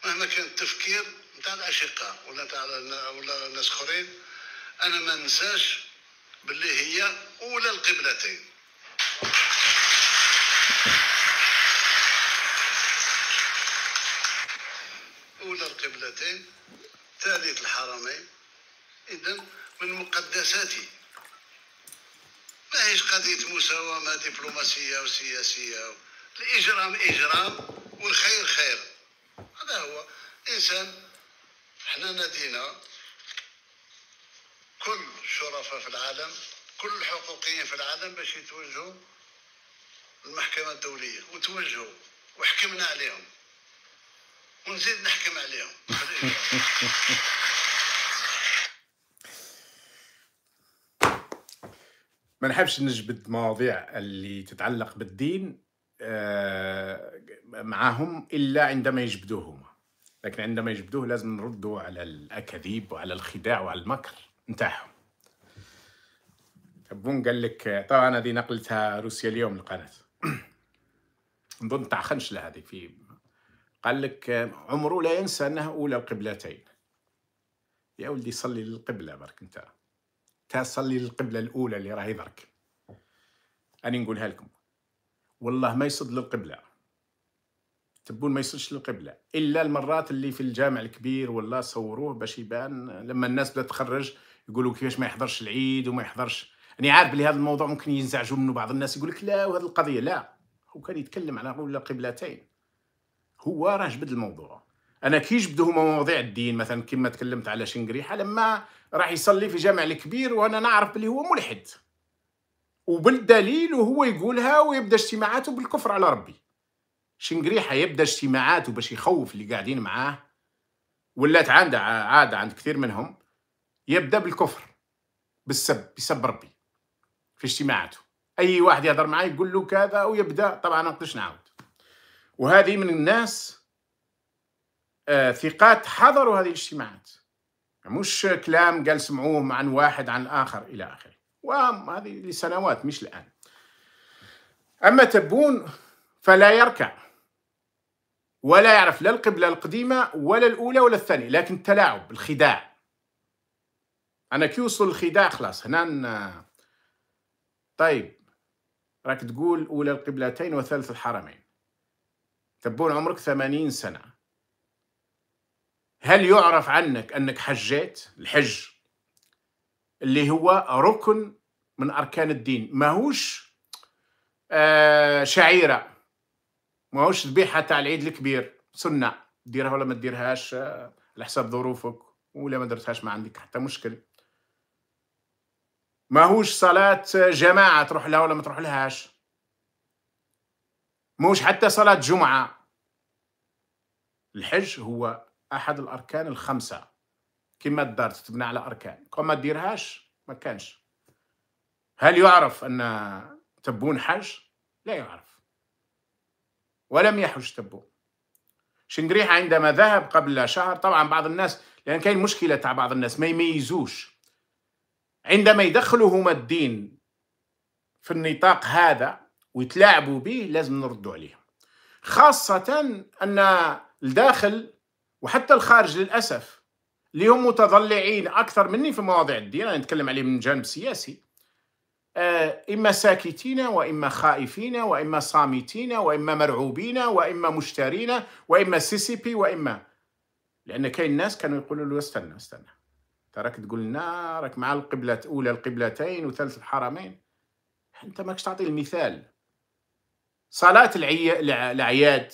S2: مهما كان التفكير نتاع الاشقاء ولا نتاع ولا ناس اخرين انا ما ننساش باللي هي اولى القبلتين اولى القبلتين ثالث الحرمين اذا من مقدساتي ماهيش قضيه مساومه دبلوماسيه وسياسيه الاجرام اجرام والخير خير هذا هو انسان حنا نادينا كل الشرفاء في العالم كل الحقوقيين في العالم باش يتوجهوا المحكمة الدولية وتوجهوا وحكمنا عليهم ونزيد نحكم عليهم
S1: ما نحبش نجبد مواضيع اللي تتعلق بالدين آه، معهم إلا عندما يجبدوهما لكن عندما يجبدوه لازم نردوا على الأكاذيب وعلى الخداع وعلى المكر نتاعهم تبون قال لك طبعا هذه نقلتها روسيا اليوم القناه نظن تاع خنشله هذه في قال لك عمره لا ينسى انها اولى القبلتين يا ولدي صلي للقبله برك انت تصلي للقبله الاولى اللي راهي برك أنا نقولها لكم والله ما يصد للقبلة تبون ما يصدش للقبلة إلا المرات اللي في الجامع الكبير ولا صوروه باش يبان لما الناس بدأت تخرج يقولوا كيفاش ما يحضرش العيد وما يحضرش يعني عارف بلي هذا الموضوع ممكن ينزعجوا منه بعض الناس يقول لك لا وهذه القضيه لا هو كان يتكلم على قول قبلتين هو راه جبد الموضوع انا كي جبدوا هما مواضيع الدين مثلا كما تكلمت على شنقريحه لما راح يصلي في جامع الكبير وانا نعرف بلي هو ملحد وبالدليل وهو يقولها ويبدا اجتماعاته بالكفر على ربي شنقريحه يبدا اجتماعاته باش يخوف اللي قاعدين معاه ولات عنده عاده عند كثير منهم يبدا بالكفر بالسب يسب ربي في اجتماعاته اي واحد يهضر معاه يقول له كذا ويبدا طبعا ما نقدرش نعاود وهذه من الناس آه ثقات حضروا هذه الاجتماعات مش كلام قال سمعوه عن واحد عن اخر الى اخره وهذه لسنوات مش الان اما تبون فلا يركع ولا يعرف لا القبله القديمه ولا الاولى ولا الثانيه لكن التلاعب الخداع انا كيوصل الخداع خلاص هنا طيب راك تقول اولى القبلتين وثالث الحرمين تبون عمرك ثمانين سنه هل يعرف عنك انك حجيت الحج اللي هو ركن من اركان الدين ماهوش آه، شعيره ماهوش ذبيحه تاع العيد الكبير سنه ديرها ولا ما ديرهاش آه، على حساب ظروفك ولا ما درتهاش ما عندك حتى مشكل ماهوش صلاة جماعة تروح لها ولا ما تروح لهاش ماهوش حتى صلاة جمعة الحج هو أحد الأركان الخمسة كما الدار تتبنى على أركان كما تديرهاش ما كانش هل يعرف أن تبون حج؟ لا يعرف ولم يحج تبون شنقريحة عندما ذهب قبل شهر طبعا بعض الناس لأن كاين مشكلة تاع بعض الناس ما يميزوش عندما يدخلوا هما الدين في النطاق هذا ويتلاعبوا به لازم نردوا عليهم خاصة أن الداخل وحتى الخارج للأسف اللي هم متضلعين أكثر مني في مواضيع الدين أنا نتكلم عليه من جانب سياسي آه، إما ساكتين وإما خائفين وإما صامتين وإما مرعوبين وإما مشترين وإما سيسيبي وإما لأن كاين ناس كانوا يقولوا له استنى استنى تراك تقول لنا راك مع القبلة أولى القبلتين وثالث الحرمين أنت ماكش تعطي المثال صلاة العي... العياد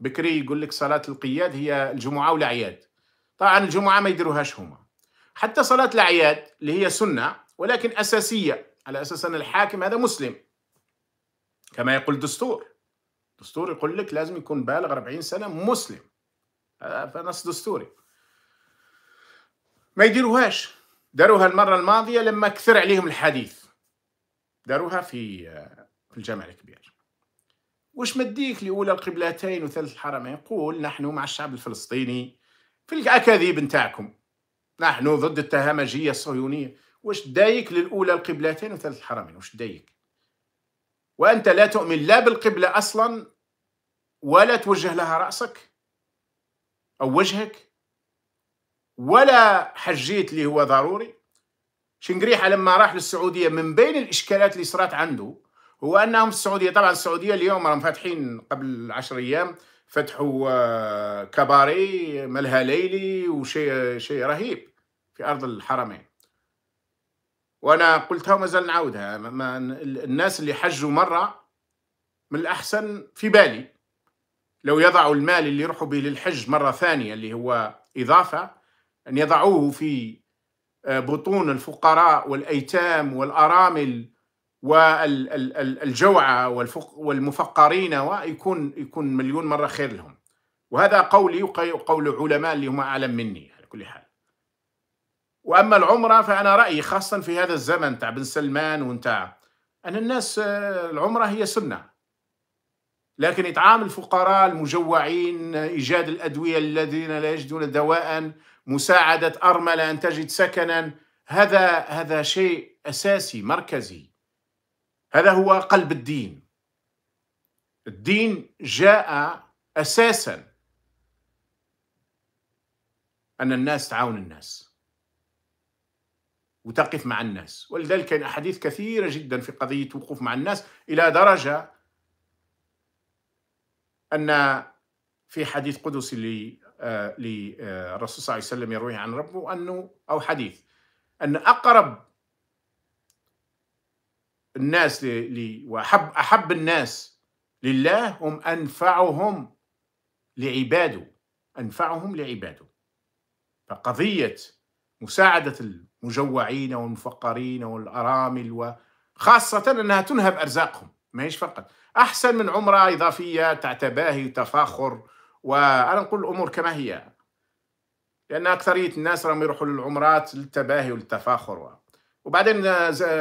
S1: بكري يقول لك صلاة القياد هي الجمعة والعياد طبعا الجمعة ما يديروهاش هما حتى صلاة الأعياد اللي هي سنة ولكن أساسية على أساس أن الحاكم هذا مسلم كما يقول الدستور الدستور يقول لك لازم يكون بالغ 40 سنة مسلم هذا نص دستوري ما يديروهاش داروها المرة الماضية لما كثر عليهم الحديث داروها في في الجامع الكبير واش مديك لأولى القبلتين وثالث الحرمين قول نحن مع الشعب الفلسطيني في الأكاذيب نتاعكم نحن ضد التهامجية الصهيونية واش دايك للأولى القبلتين وثالث الحرمين واش دايك وأنت لا تؤمن لا بالقبلة أصلا ولا توجه لها رأسك أو وجهك ولا حجيت اللي هو ضروري شنقريحة لما راح للسعودية من بين الإشكالات اللي صارت عنده هو أنهم في السعودية طبعا السعودية اليوم راهم فاتحين قبل عشر أيام فتحوا آه، كباري ملها ليلي وشيء شيء رهيب في أرض الحرمين وانا قلتها وما زال نعاودها الناس اللي حجوا مره من الاحسن في بالي لو يضعوا المال اللي يروحوا به للحج مره ثانيه اللي هو اضافه أن يضعوه في آه، بطون الفقراء والأيتام والأرامل والجوعى والمفقرين ويكون يكون مليون مرة خير لهم وهذا قولي وقول علماء اللي هم أعلم مني على كل حال وأما العمرة فأنا رأيي خاصة في هذا الزمن تاع بن سلمان ونتاع أن الناس آه، العمرة هي سنة لكن إطعام الفقراء المجوعين إيجاد الأدوية الذين لا يجدون دواء مساعدة أرملة أن تجد سكنا هذا هذا شيء أساسي مركزي هذا هو قلب الدين الدين جاء أساسا أن الناس تعاون الناس وتقف مع الناس ولذلك كان أحاديث كثيرة جدا في قضية وقوف مع الناس إلى درجة أن في حديث قدسي آه، للرسول آه، صلى الله عليه وسلم يرويه عن ربه أنه أو حديث أن أقرب الناس لي وأحب أحب الناس لله هم أنفعهم لعباده أنفعهم لعباده فقضية مساعدة المجوعين والمفقرين والأرامل وخاصة أنها تنهب أرزاقهم ما فقط أحسن من عمرة إضافية تعتباهي تباهي وتفاخر وانا نقول الامور كما هي لان اكثريه الناس راهم يروحوا للعمرات للتباهي والتفاخر وبعدين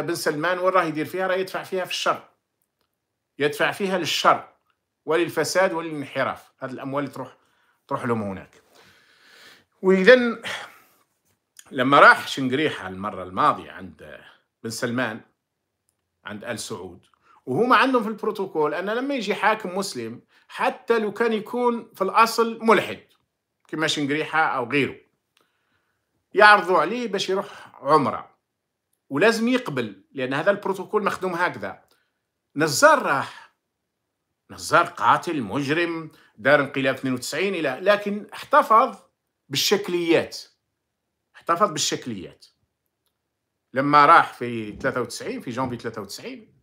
S1: بن سلمان وين راه يدير فيها راه يدفع فيها في الشر يدفع فيها للشر وللفساد وللانحراف هذه الاموال تروح تروح لهم هناك واذا لما راح شنقريحه المره الماضيه عند بن سلمان عند ال سعود وهما عندهم في البروتوكول ان لما يجي حاكم مسلم حتى لو كان يكون في الأصل ملحد كما شنقريحة أو غيره يعرضوا عليه باش يروح عمرة ولازم يقبل لأن هذا البروتوكول مخدوم هكذا نزار راح نزار قاتل مجرم دار انقلاب 92 إلى لكن احتفظ بالشكليات احتفظ بالشكليات لما راح في 93 في جانفي 93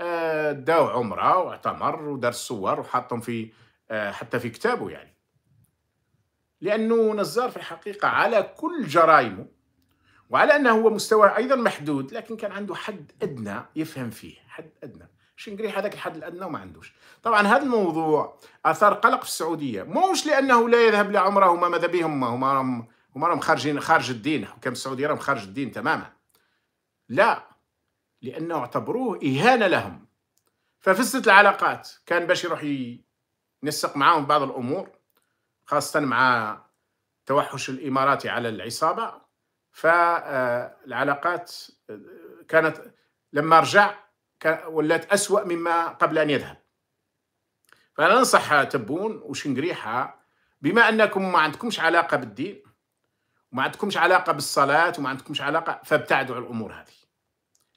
S1: آه، داو عمره واعتمر ودار الصور وحطهم في آه، حتى في كتابه يعني لانه نزار في الحقيقه على كل جرائمه وعلى انه هو مستواه ايضا محدود لكن كان عنده حد ادنى يفهم فيه حد ادنى شنقريح هذاك الحد الادنى وما عندوش طبعا هذا الموضوع اثار قلق في السعوديه موش لانه لا يذهب لعمره هما ماذا بهم هما هما راهم خارجين خارج الدين حكام السعوديه راهم خارج الدين تماما لا لأنه اعتبروه إهانة لهم ففسدت العلاقات كان باش يروح ينسق معاهم بعض الأمور خاصة مع توحش الإماراتي على العصابة فالعلاقات كانت لما رجع ولات أسوأ مما قبل أن يذهب فأنا أنصح تبون وشنقريحة بما أنكم ما عندكمش علاقة بالدين وما عندكمش علاقة بالصلاة وما عندكمش علاقة فابتعدوا على الأمور هذه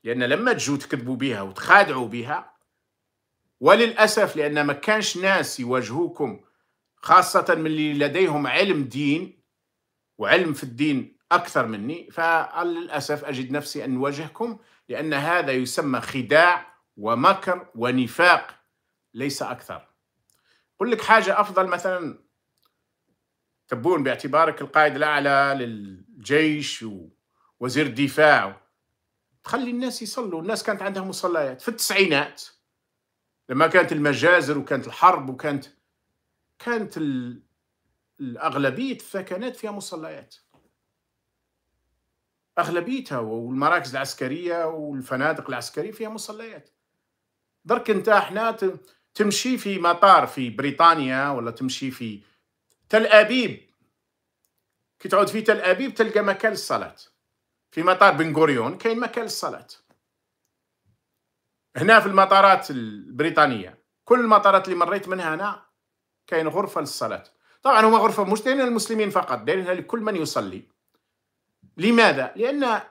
S1: لأن لما تجوا تكذبوا بها وتخادعوا بها وللأسف لأن ما كانش ناس يواجهوكم خاصة من اللي لديهم علم دين وعلم في الدين أكثر مني فللأسف أجد نفسي أن نواجهكم لأن هذا يسمى خداع ومكر ونفاق ليس أكثر قل لك حاجة أفضل مثلا تبون باعتبارك القائد الأعلى للجيش ووزير الدفاع تخلي الناس يصلوا الناس كانت عندها مصليات في التسعينات لما كانت المجازر وكانت الحرب وكانت كانت الأغلبية الثكنات فيها مصليات أغلبيتها والمراكز العسكرية والفنادق العسكرية فيها مصليات درك انت احنا تمشي في مطار في بريطانيا ولا تمشي في تل أبيب كي تعود في تل أبيب تلقى مكان للصلاة في مطار بن غوريون كاين مكان للصلاه هنا في المطارات البريطانيه كل المطارات اللي مريت منها انا كاين غرفه للصلاه طبعا هما غرفه مش دايرينها للمسلمين فقط دايرينها لكل من يصلي لماذا لان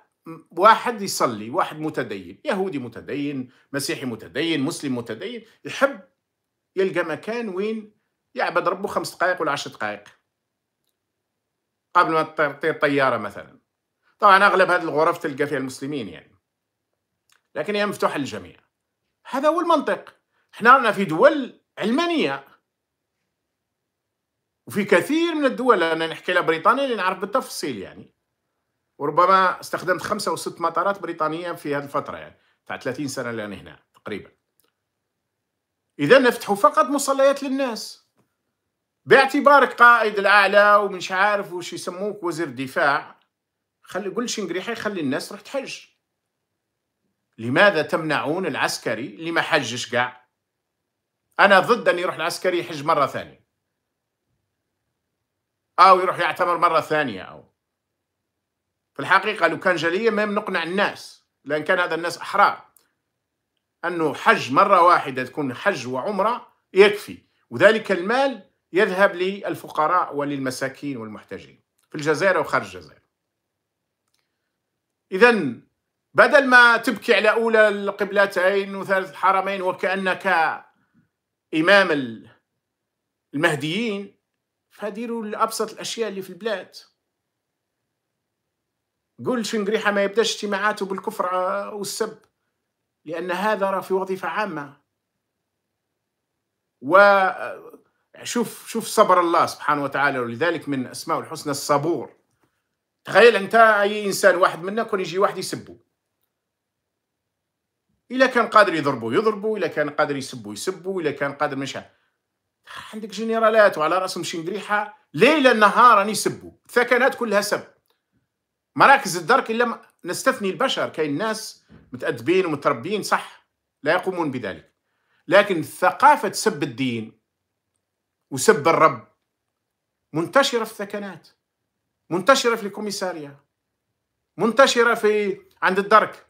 S1: واحد يصلي واحد متدين يهودي متدين مسيحي متدين مسلم متدين يحب يلقى مكان وين يعبد ربه خمس دقائق ولا عشر دقائق قبل ما تطير طياره مثلا طبعا اغلب هذه الغرف تلقى فيها المسلمين يعني لكن هي مفتوحه للجميع هذا هو المنطق احنا رانا في دول علمانيه وفي كثير من الدول انا نحكي على بريطانيا اللي نعرف بالتفصيل يعني وربما استخدمت خمسه او ست مطارات بريطانيه في هذه الفتره يعني تاع 30 سنه اللي انا هنا تقريبا اذا نفتحوا فقط مصليات للناس باعتبارك قائد الاعلى ومش عارف وش يسموك وزير دفاع خلي شيء شنقريحي يخلي الناس تروح تحج لماذا تمنعون العسكري اللي ما حجش قاع انا ضد ان يروح العسكري يحج مره ثانيه او يروح يعتمر مره ثانيه او في الحقيقه لو كان جاليه ما نقنع الناس لان كان هذا الناس احرار انه حج مره واحده تكون حج وعمره يكفي وذلك المال يذهب للفقراء وللمساكين والمحتاجين في الجزائر وخارج الجزائر إذا بدل ما تبكي على أولى القبلتين وثالث الحرمين وكأنك إمام المهديين فديروا لأبسط الأشياء اللي في البلاد قول شنقريحة ما يبداش اجتماعاته بالكفر والسب لأن هذا راه في وظيفة عامة و شوف شوف صبر الله سبحانه وتعالى ولذلك من أسماء الحسنى الصبور تخيل انت اي انسان واحد منا كون يجي واحد يسبو الا كان قادر يضربو يضربو الا كان قادر يسبو يسبو الا كان قادر مشى عندك جنرالات وعلى راسهم شنقريحه ليلا نهارا يسبو الثكنات كلها سب مراكز الدرك الا نستثني البشر كاين ناس متادبين ومتربيين صح لا يقومون بذلك لكن ثقافه سب الدين وسب الرب منتشره في الثكنات منتشره في الكوميساريه منتشره في عند الدرك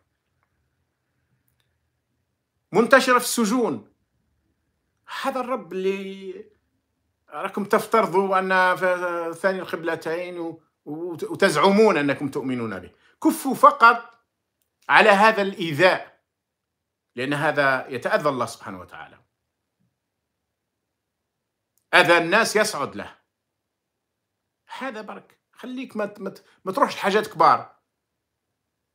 S1: منتشره في السجون هذا الرب اللي راكم تفترضوا ان ثاني القبلتين وتزعمون انكم تؤمنون به كفوا فقط على هذا الايذاء لان هذا يتاذى الله سبحانه وتعالى اذى الناس يصعد له هذا برك خليك ما مت ما تروحش لحاجات كبار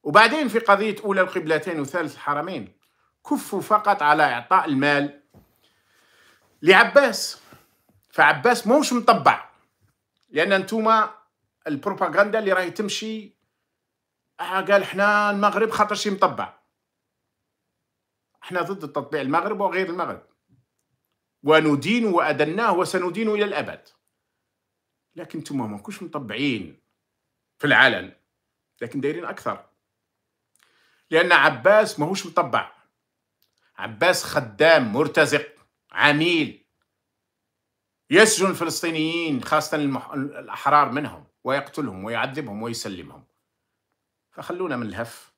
S1: وبعدين في قضية أولى القبلتين وثالث الحرمين كفوا فقط على إعطاء المال لعباس فعباس موش مطبع لأن أنتوما البروباغندا اللي راهي تمشي آه، قال حنا المغرب خاطر شي مطبع حنا ضد التطبيع المغرب وغير المغرب وندين وأدناه وسندين إلى الأبد لكن نتوما ماكوش مطبعين في العلن لكن دايرين اكثر لان عباس ماهوش مطبع عباس خدام مرتزق عميل يسجن الفلسطينيين خاصه المح... الاحرار منهم ويقتلهم ويعذبهم ويسلمهم فخلونا من الهف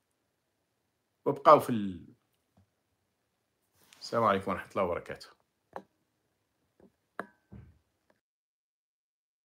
S1: وابقاو في ال... السلام عليكم ورحمه الله وبركاته